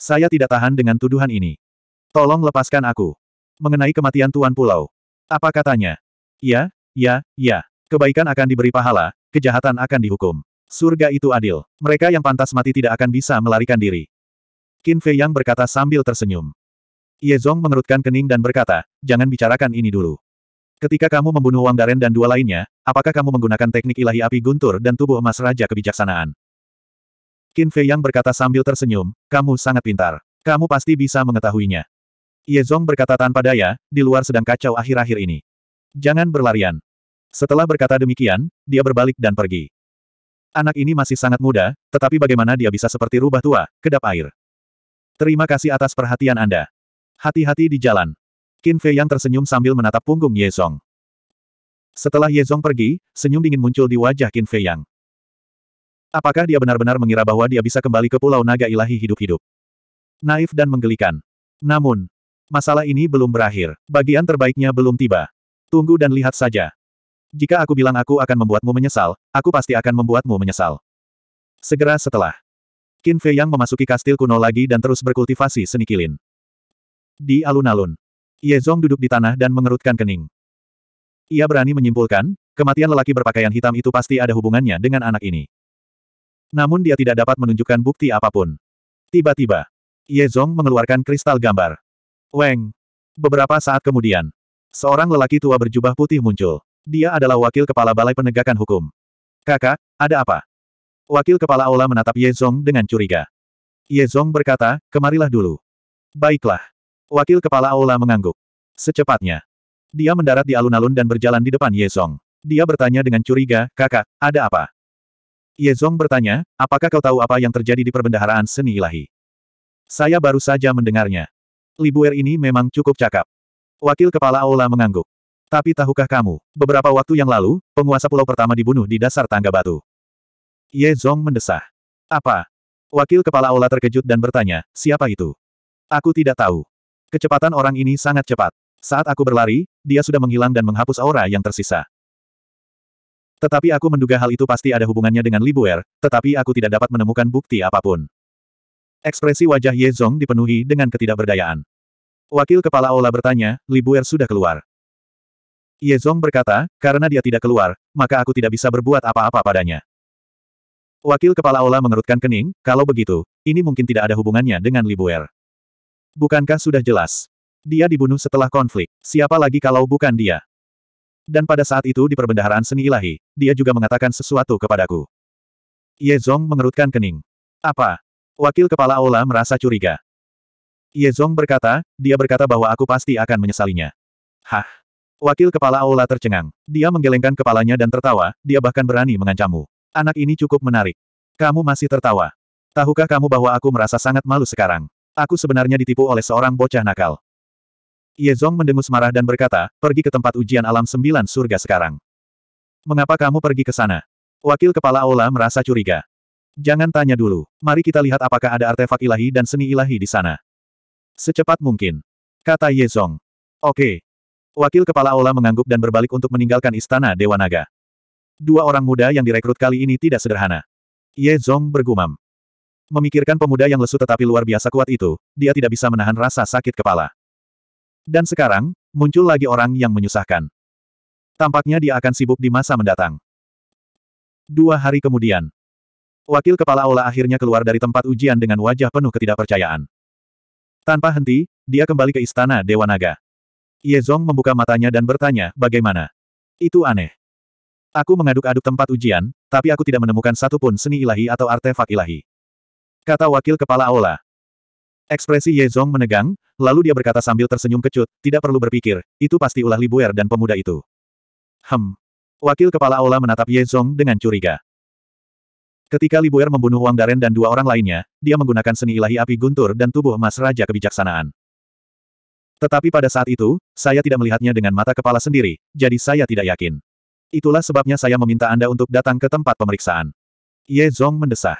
Saya tidak tahan dengan tuduhan ini. Tolong lepaskan aku. Mengenai kematian Tuan Pulau. Apa katanya? Ya, ya, ya. Kebaikan akan diberi pahala, kejahatan akan dihukum. Surga itu adil. Mereka yang pantas mati tidak akan bisa melarikan diri. Qin Fei Yang berkata sambil tersenyum. Ye Zong mengerutkan kening dan berkata, jangan bicarakan ini dulu. Ketika kamu membunuh Wang Daren dan dua lainnya, apakah kamu menggunakan teknik ilahi api guntur dan tubuh emas Raja Kebijaksanaan? Qin Fei Yang berkata sambil tersenyum, kamu sangat pintar. Kamu pasti bisa mengetahuinya. Ye Zong berkata tanpa daya, di luar sedang kacau akhir-akhir ini. Jangan berlarian. Setelah berkata demikian, dia berbalik dan pergi. Anak ini masih sangat muda, tetapi bagaimana dia bisa seperti rubah tua, kedap air. Terima kasih atas perhatian Anda. Hati-hati di jalan. Qin Fei yang tersenyum sambil menatap punggung Ye Zong. Setelah Ye Zong pergi, senyum dingin muncul di wajah Qin Fei yang. Apakah dia benar-benar mengira bahwa dia bisa kembali ke Pulau Naga Ilahi hidup-hidup? Naif dan menggelikan. Namun, masalah ini belum berakhir. Bagian terbaiknya belum tiba. Tunggu dan lihat saja. Jika aku bilang aku akan membuatmu menyesal, aku pasti akan membuatmu menyesal. Segera setelah. Qin Fei Yang memasuki kastil kuno lagi dan terus berkultivasi seni kilin. Di alun-alun, Ye Zong duduk di tanah dan mengerutkan kening. Ia berani menyimpulkan, kematian lelaki berpakaian hitam itu pasti ada hubungannya dengan anak ini. Namun dia tidak dapat menunjukkan bukti apapun. Tiba-tiba, Ye Zong mengeluarkan kristal gambar. Weng! Beberapa saat kemudian, seorang lelaki tua berjubah putih muncul. Dia adalah wakil kepala Balai Penegakan Hukum. Kakak, ada apa? Wakil kepala aula menatap Ye Zong dengan curiga. Ye Zong berkata, kemarilah dulu. Baiklah. Wakil kepala aula mengangguk. Secepatnya. Dia mendarat di alun-alun dan berjalan di depan Ye Zong. Dia bertanya dengan curiga, kakak, ada apa? Ye Zong bertanya, apakah kau tahu apa yang terjadi di perbendaharaan seni ilahi? Saya baru saja mendengarnya. Libuer ini memang cukup cakap. Wakil kepala aula mengangguk. Tapi tahukah kamu, beberapa waktu yang lalu, penguasa pulau pertama dibunuh di dasar tangga batu. Ye Zong mendesah. Apa? Wakil kepala aula terkejut dan bertanya, siapa itu? Aku tidak tahu. Kecepatan orang ini sangat cepat. Saat aku berlari, dia sudah menghilang dan menghapus aura yang tersisa. Tetapi aku menduga hal itu pasti ada hubungannya dengan Libuer, tetapi aku tidak dapat menemukan bukti apapun. Ekspresi wajah Ye Zong dipenuhi dengan ketidakberdayaan. Wakil Kepala Aula bertanya, Libuer sudah keluar. Ye Zong berkata, karena dia tidak keluar, maka aku tidak bisa berbuat apa-apa padanya. Wakil Kepala Aula mengerutkan kening, kalau begitu, ini mungkin tidak ada hubungannya dengan Libuer. Bukankah sudah jelas? Dia dibunuh setelah konflik. Siapa lagi kalau bukan dia? Dan pada saat itu di perbendaharaan seni ilahi, dia juga mengatakan sesuatu kepadaku. Ye Zong mengerutkan kening. Apa? Wakil Kepala Aula merasa curiga. Ye Zong berkata, dia berkata bahwa aku pasti akan menyesalinya. Hah? Wakil Kepala Aula tercengang. Dia menggelengkan kepalanya dan tertawa, dia bahkan berani mengancammu. Anak ini cukup menarik. Kamu masih tertawa. Tahukah kamu bahwa aku merasa sangat malu sekarang? Aku sebenarnya ditipu oleh seorang bocah nakal. Ye Zong mendengus marah dan berkata, pergi ke tempat ujian alam sembilan surga sekarang. Mengapa kamu pergi ke sana? Wakil kepala aula merasa curiga. Jangan tanya dulu. Mari kita lihat apakah ada artefak ilahi dan seni ilahi di sana. Secepat mungkin. Kata Ye Zong. Oke. Wakil kepala aula mengangguk dan berbalik untuk meninggalkan istana Dewa Naga. Dua orang muda yang direkrut kali ini tidak sederhana. Ye Zong bergumam. Memikirkan pemuda yang lesu tetapi luar biasa kuat itu, dia tidak bisa menahan rasa sakit kepala. Dan sekarang, muncul lagi orang yang menyusahkan. Tampaknya dia akan sibuk di masa mendatang. Dua hari kemudian, Wakil Kepala Aula akhirnya keluar dari tempat ujian dengan wajah penuh ketidakpercayaan. Tanpa henti, dia kembali ke istana Dewa Naga. Yezong membuka matanya dan bertanya, bagaimana? Itu aneh. Aku mengaduk-aduk tempat ujian, tapi aku tidak menemukan satupun seni ilahi atau artefak ilahi. Kata wakil kepala aula. Ekspresi ye zong menegang, lalu dia berkata sambil tersenyum kecut, tidak perlu berpikir, itu pasti ulah Libuer dan pemuda itu. Hem. Wakil kepala aula menatap ye zong dengan curiga. Ketika Libuer membunuh Wang Daren dan dua orang lainnya, dia menggunakan seni ilahi api guntur dan tubuh emas Raja Kebijaksanaan. Tetapi pada saat itu, saya tidak melihatnya dengan mata kepala sendiri, jadi saya tidak yakin. Itulah sebabnya saya meminta Anda untuk datang ke tempat pemeriksaan. Ye Zong mendesah.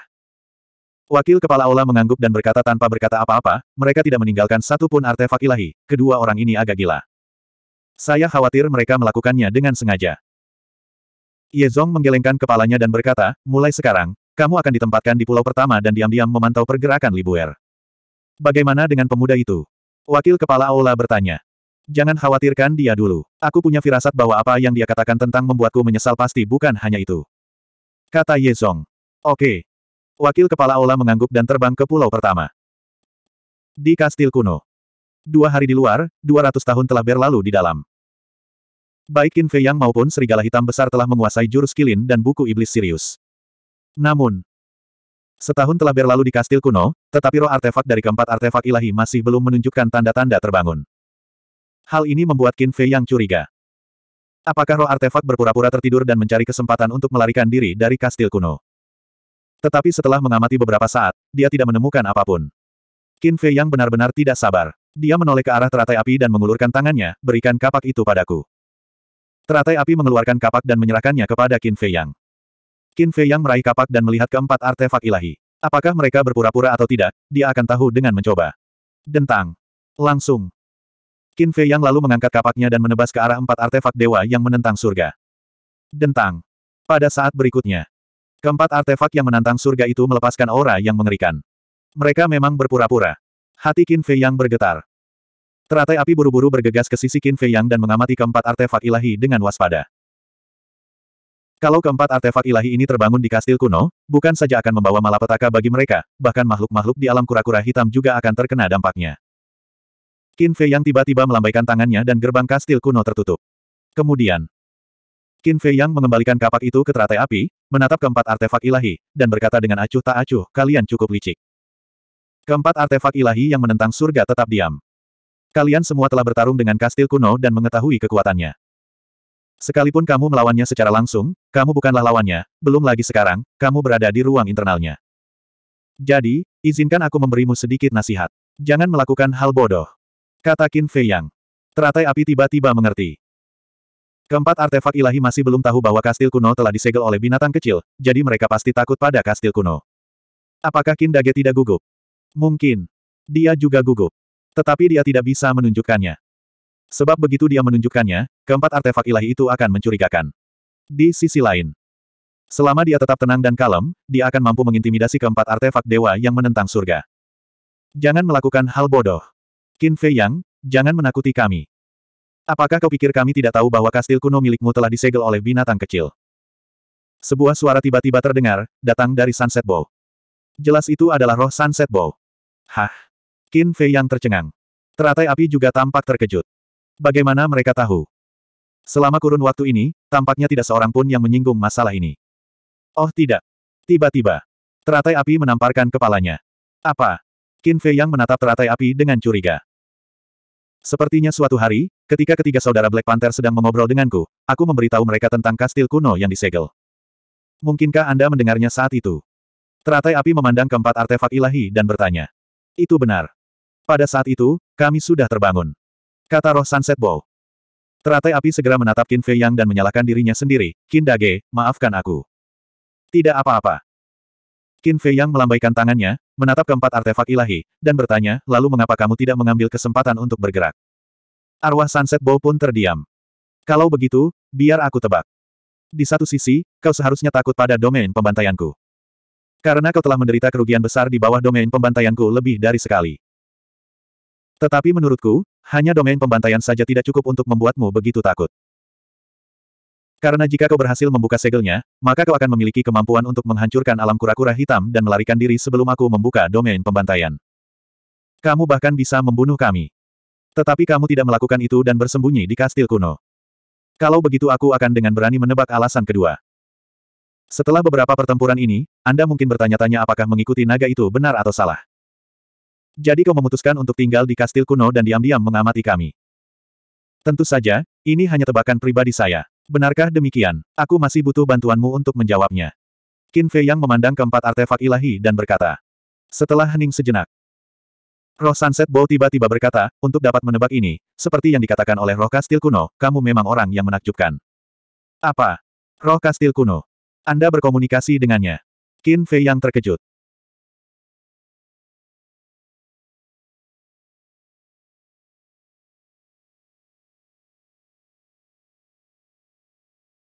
Wakil Kepala aula mengangguk dan berkata tanpa berkata apa-apa, mereka tidak meninggalkan satu pun artefak ilahi, kedua orang ini agak gila. Saya khawatir mereka melakukannya dengan sengaja. Ye Zong menggelengkan kepalanya dan berkata, mulai sekarang, kamu akan ditempatkan di pulau pertama dan diam-diam memantau pergerakan Libuer. Bagaimana dengan pemuda itu? Wakil Kepala Aula bertanya. Jangan khawatirkan dia dulu. Aku punya firasat bahwa apa yang dia katakan tentang membuatku menyesal pasti bukan hanya itu. Kata Ye Zong. Oke, Wakil Kepala Aula mengangguk dan terbang ke pulau pertama. Di kastil kuno. Dua hari di luar, 200 tahun telah berlalu di dalam. Baik Qin Fei Yang maupun serigala hitam besar telah menguasai jurus kilin dan buku iblis Sirius. Namun, setahun telah berlalu di kastil kuno, tetapi roh artefak dari keempat artefak ilahi masih belum menunjukkan tanda-tanda terbangun. Hal ini membuat Qin Fei Yang curiga. Apakah roh artefak berpura-pura tertidur dan mencari kesempatan untuk melarikan diri dari kastil kuno? Tetapi setelah mengamati beberapa saat, dia tidak menemukan apapun. Qin Fei yang benar-benar tidak sabar. Dia menoleh ke arah teratai api dan mengulurkan tangannya, berikan kapak itu padaku. Teratai api mengeluarkan kapak dan menyerahkannya kepada Qin Fei Yang. Qin Fei Yang meraih kapak dan melihat keempat artefak ilahi. Apakah mereka berpura-pura atau tidak, dia akan tahu dengan mencoba. Dentang. Langsung. Qin Fei Yang lalu mengangkat kapaknya dan menebas ke arah empat artefak dewa yang menentang surga. Dentang. Pada saat berikutnya, Keempat artefak yang menantang surga itu melepaskan aura yang mengerikan. Mereka memang berpura-pura. Hati Qin Fei Yang bergetar. Teratai api buru-buru bergegas ke sisi Qin Fei Yang dan mengamati keempat artefak ilahi dengan waspada. Kalau keempat artefak ilahi ini terbangun di kastil kuno, bukan saja akan membawa malapetaka bagi mereka, bahkan makhluk-makhluk di alam kura-kura hitam juga akan terkena dampaknya. Qin Fei yang tiba-tiba melambaikan tangannya dan gerbang kastil kuno tertutup. Kemudian, Qin Fei Yang mengembalikan kapak itu ke teratai api, menatap keempat artefak ilahi, dan berkata dengan acuh tak acuh, kalian cukup licik. Keempat artefak ilahi yang menentang surga tetap diam. Kalian semua telah bertarung dengan kastil kuno dan mengetahui kekuatannya. Sekalipun kamu melawannya secara langsung, kamu bukanlah lawannya, belum lagi sekarang, kamu berada di ruang internalnya. Jadi, izinkan aku memberimu sedikit nasihat. Jangan melakukan hal bodoh. Kata Qin Fei Yang. Teratai api tiba-tiba mengerti. Keempat artefak ilahi masih belum tahu bahwa kastil kuno telah disegel oleh binatang kecil, jadi mereka pasti takut pada kastil kuno. Apakah Kindage tidak gugup? Mungkin. Dia juga gugup. Tetapi dia tidak bisa menunjukkannya. Sebab begitu dia menunjukkannya, keempat artefak ilahi itu akan mencurigakan. Di sisi lain, Selama dia tetap tenang dan kalem, dia akan mampu mengintimidasi keempat artefak dewa yang menentang surga. Jangan melakukan hal bodoh. Qin Fei Yang, jangan menakuti kami. Apakah kau pikir kami tidak tahu bahwa kastil kuno milikmu telah disegel oleh binatang kecil? Sebuah suara tiba-tiba terdengar, datang dari Sunset Bow. Jelas itu adalah roh Sunset Bow. Hah? Qin Fei yang tercengang. Teratai api juga tampak terkejut. Bagaimana mereka tahu? Selama kurun waktu ini, tampaknya tidak seorang pun yang menyinggung masalah ini. Oh tidak. Tiba-tiba. Teratai api menamparkan kepalanya. Apa? Qin Fei yang menatap teratai api dengan curiga. Sepertinya suatu hari, ketika ketiga saudara Black Panther sedang mengobrol denganku, aku memberitahu mereka tentang kastil kuno yang disegel. Mungkinkah Anda mendengarnya saat itu? Teratai api memandang keempat artefak ilahi dan bertanya. Itu benar. Pada saat itu, kami sudah terbangun. Kata roh Sunset Bow. Teratai api segera menatap Qin Fei Yang dan menyalahkan dirinya sendiri. Qin Dage, maafkan aku. Tidak apa-apa. Qin Fei Yang melambaikan tangannya, menatap keempat artefak ilahi, dan bertanya, lalu mengapa kamu tidak mengambil kesempatan untuk bergerak? Arwah Sunset Bow pun terdiam. Kalau begitu, biar aku tebak. Di satu sisi, kau seharusnya takut pada domain pembantaianku. Karena kau telah menderita kerugian besar di bawah domain pembantaianku lebih dari sekali. Tetapi menurutku, hanya domain pembantaian saja tidak cukup untuk membuatmu begitu takut. Karena jika kau berhasil membuka segelnya, maka kau akan memiliki kemampuan untuk menghancurkan alam kura-kura hitam dan melarikan diri sebelum aku membuka domain pembantaian. Kamu bahkan bisa membunuh kami. Tetapi kamu tidak melakukan itu dan bersembunyi di kastil kuno. Kalau begitu aku akan dengan berani menebak alasan kedua. Setelah beberapa pertempuran ini, Anda mungkin bertanya-tanya apakah mengikuti naga itu benar atau salah. Jadi kau memutuskan untuk tinggal di kastil kuno dan diam-diam mengamati kami. Tentu saja, ini hanya tebakan pribadi saya. Benarkah demikian? Aku masih butuh bantuanmu untuk menjawabnya. Qin Fei yang memandang keempat artefak ilahi dan berkata. Setelah hening sejenak. Roh Sunset Bow tiba-tiba berkata, untuk dapat menebak ini, seperti yang dikatakan oleh roh kastil kuno, kamu memang orang yang menakjubkan. Apa? Roh kastil kuno. Anda berkomunikasi dengannya. Qin Fei yang terkejut.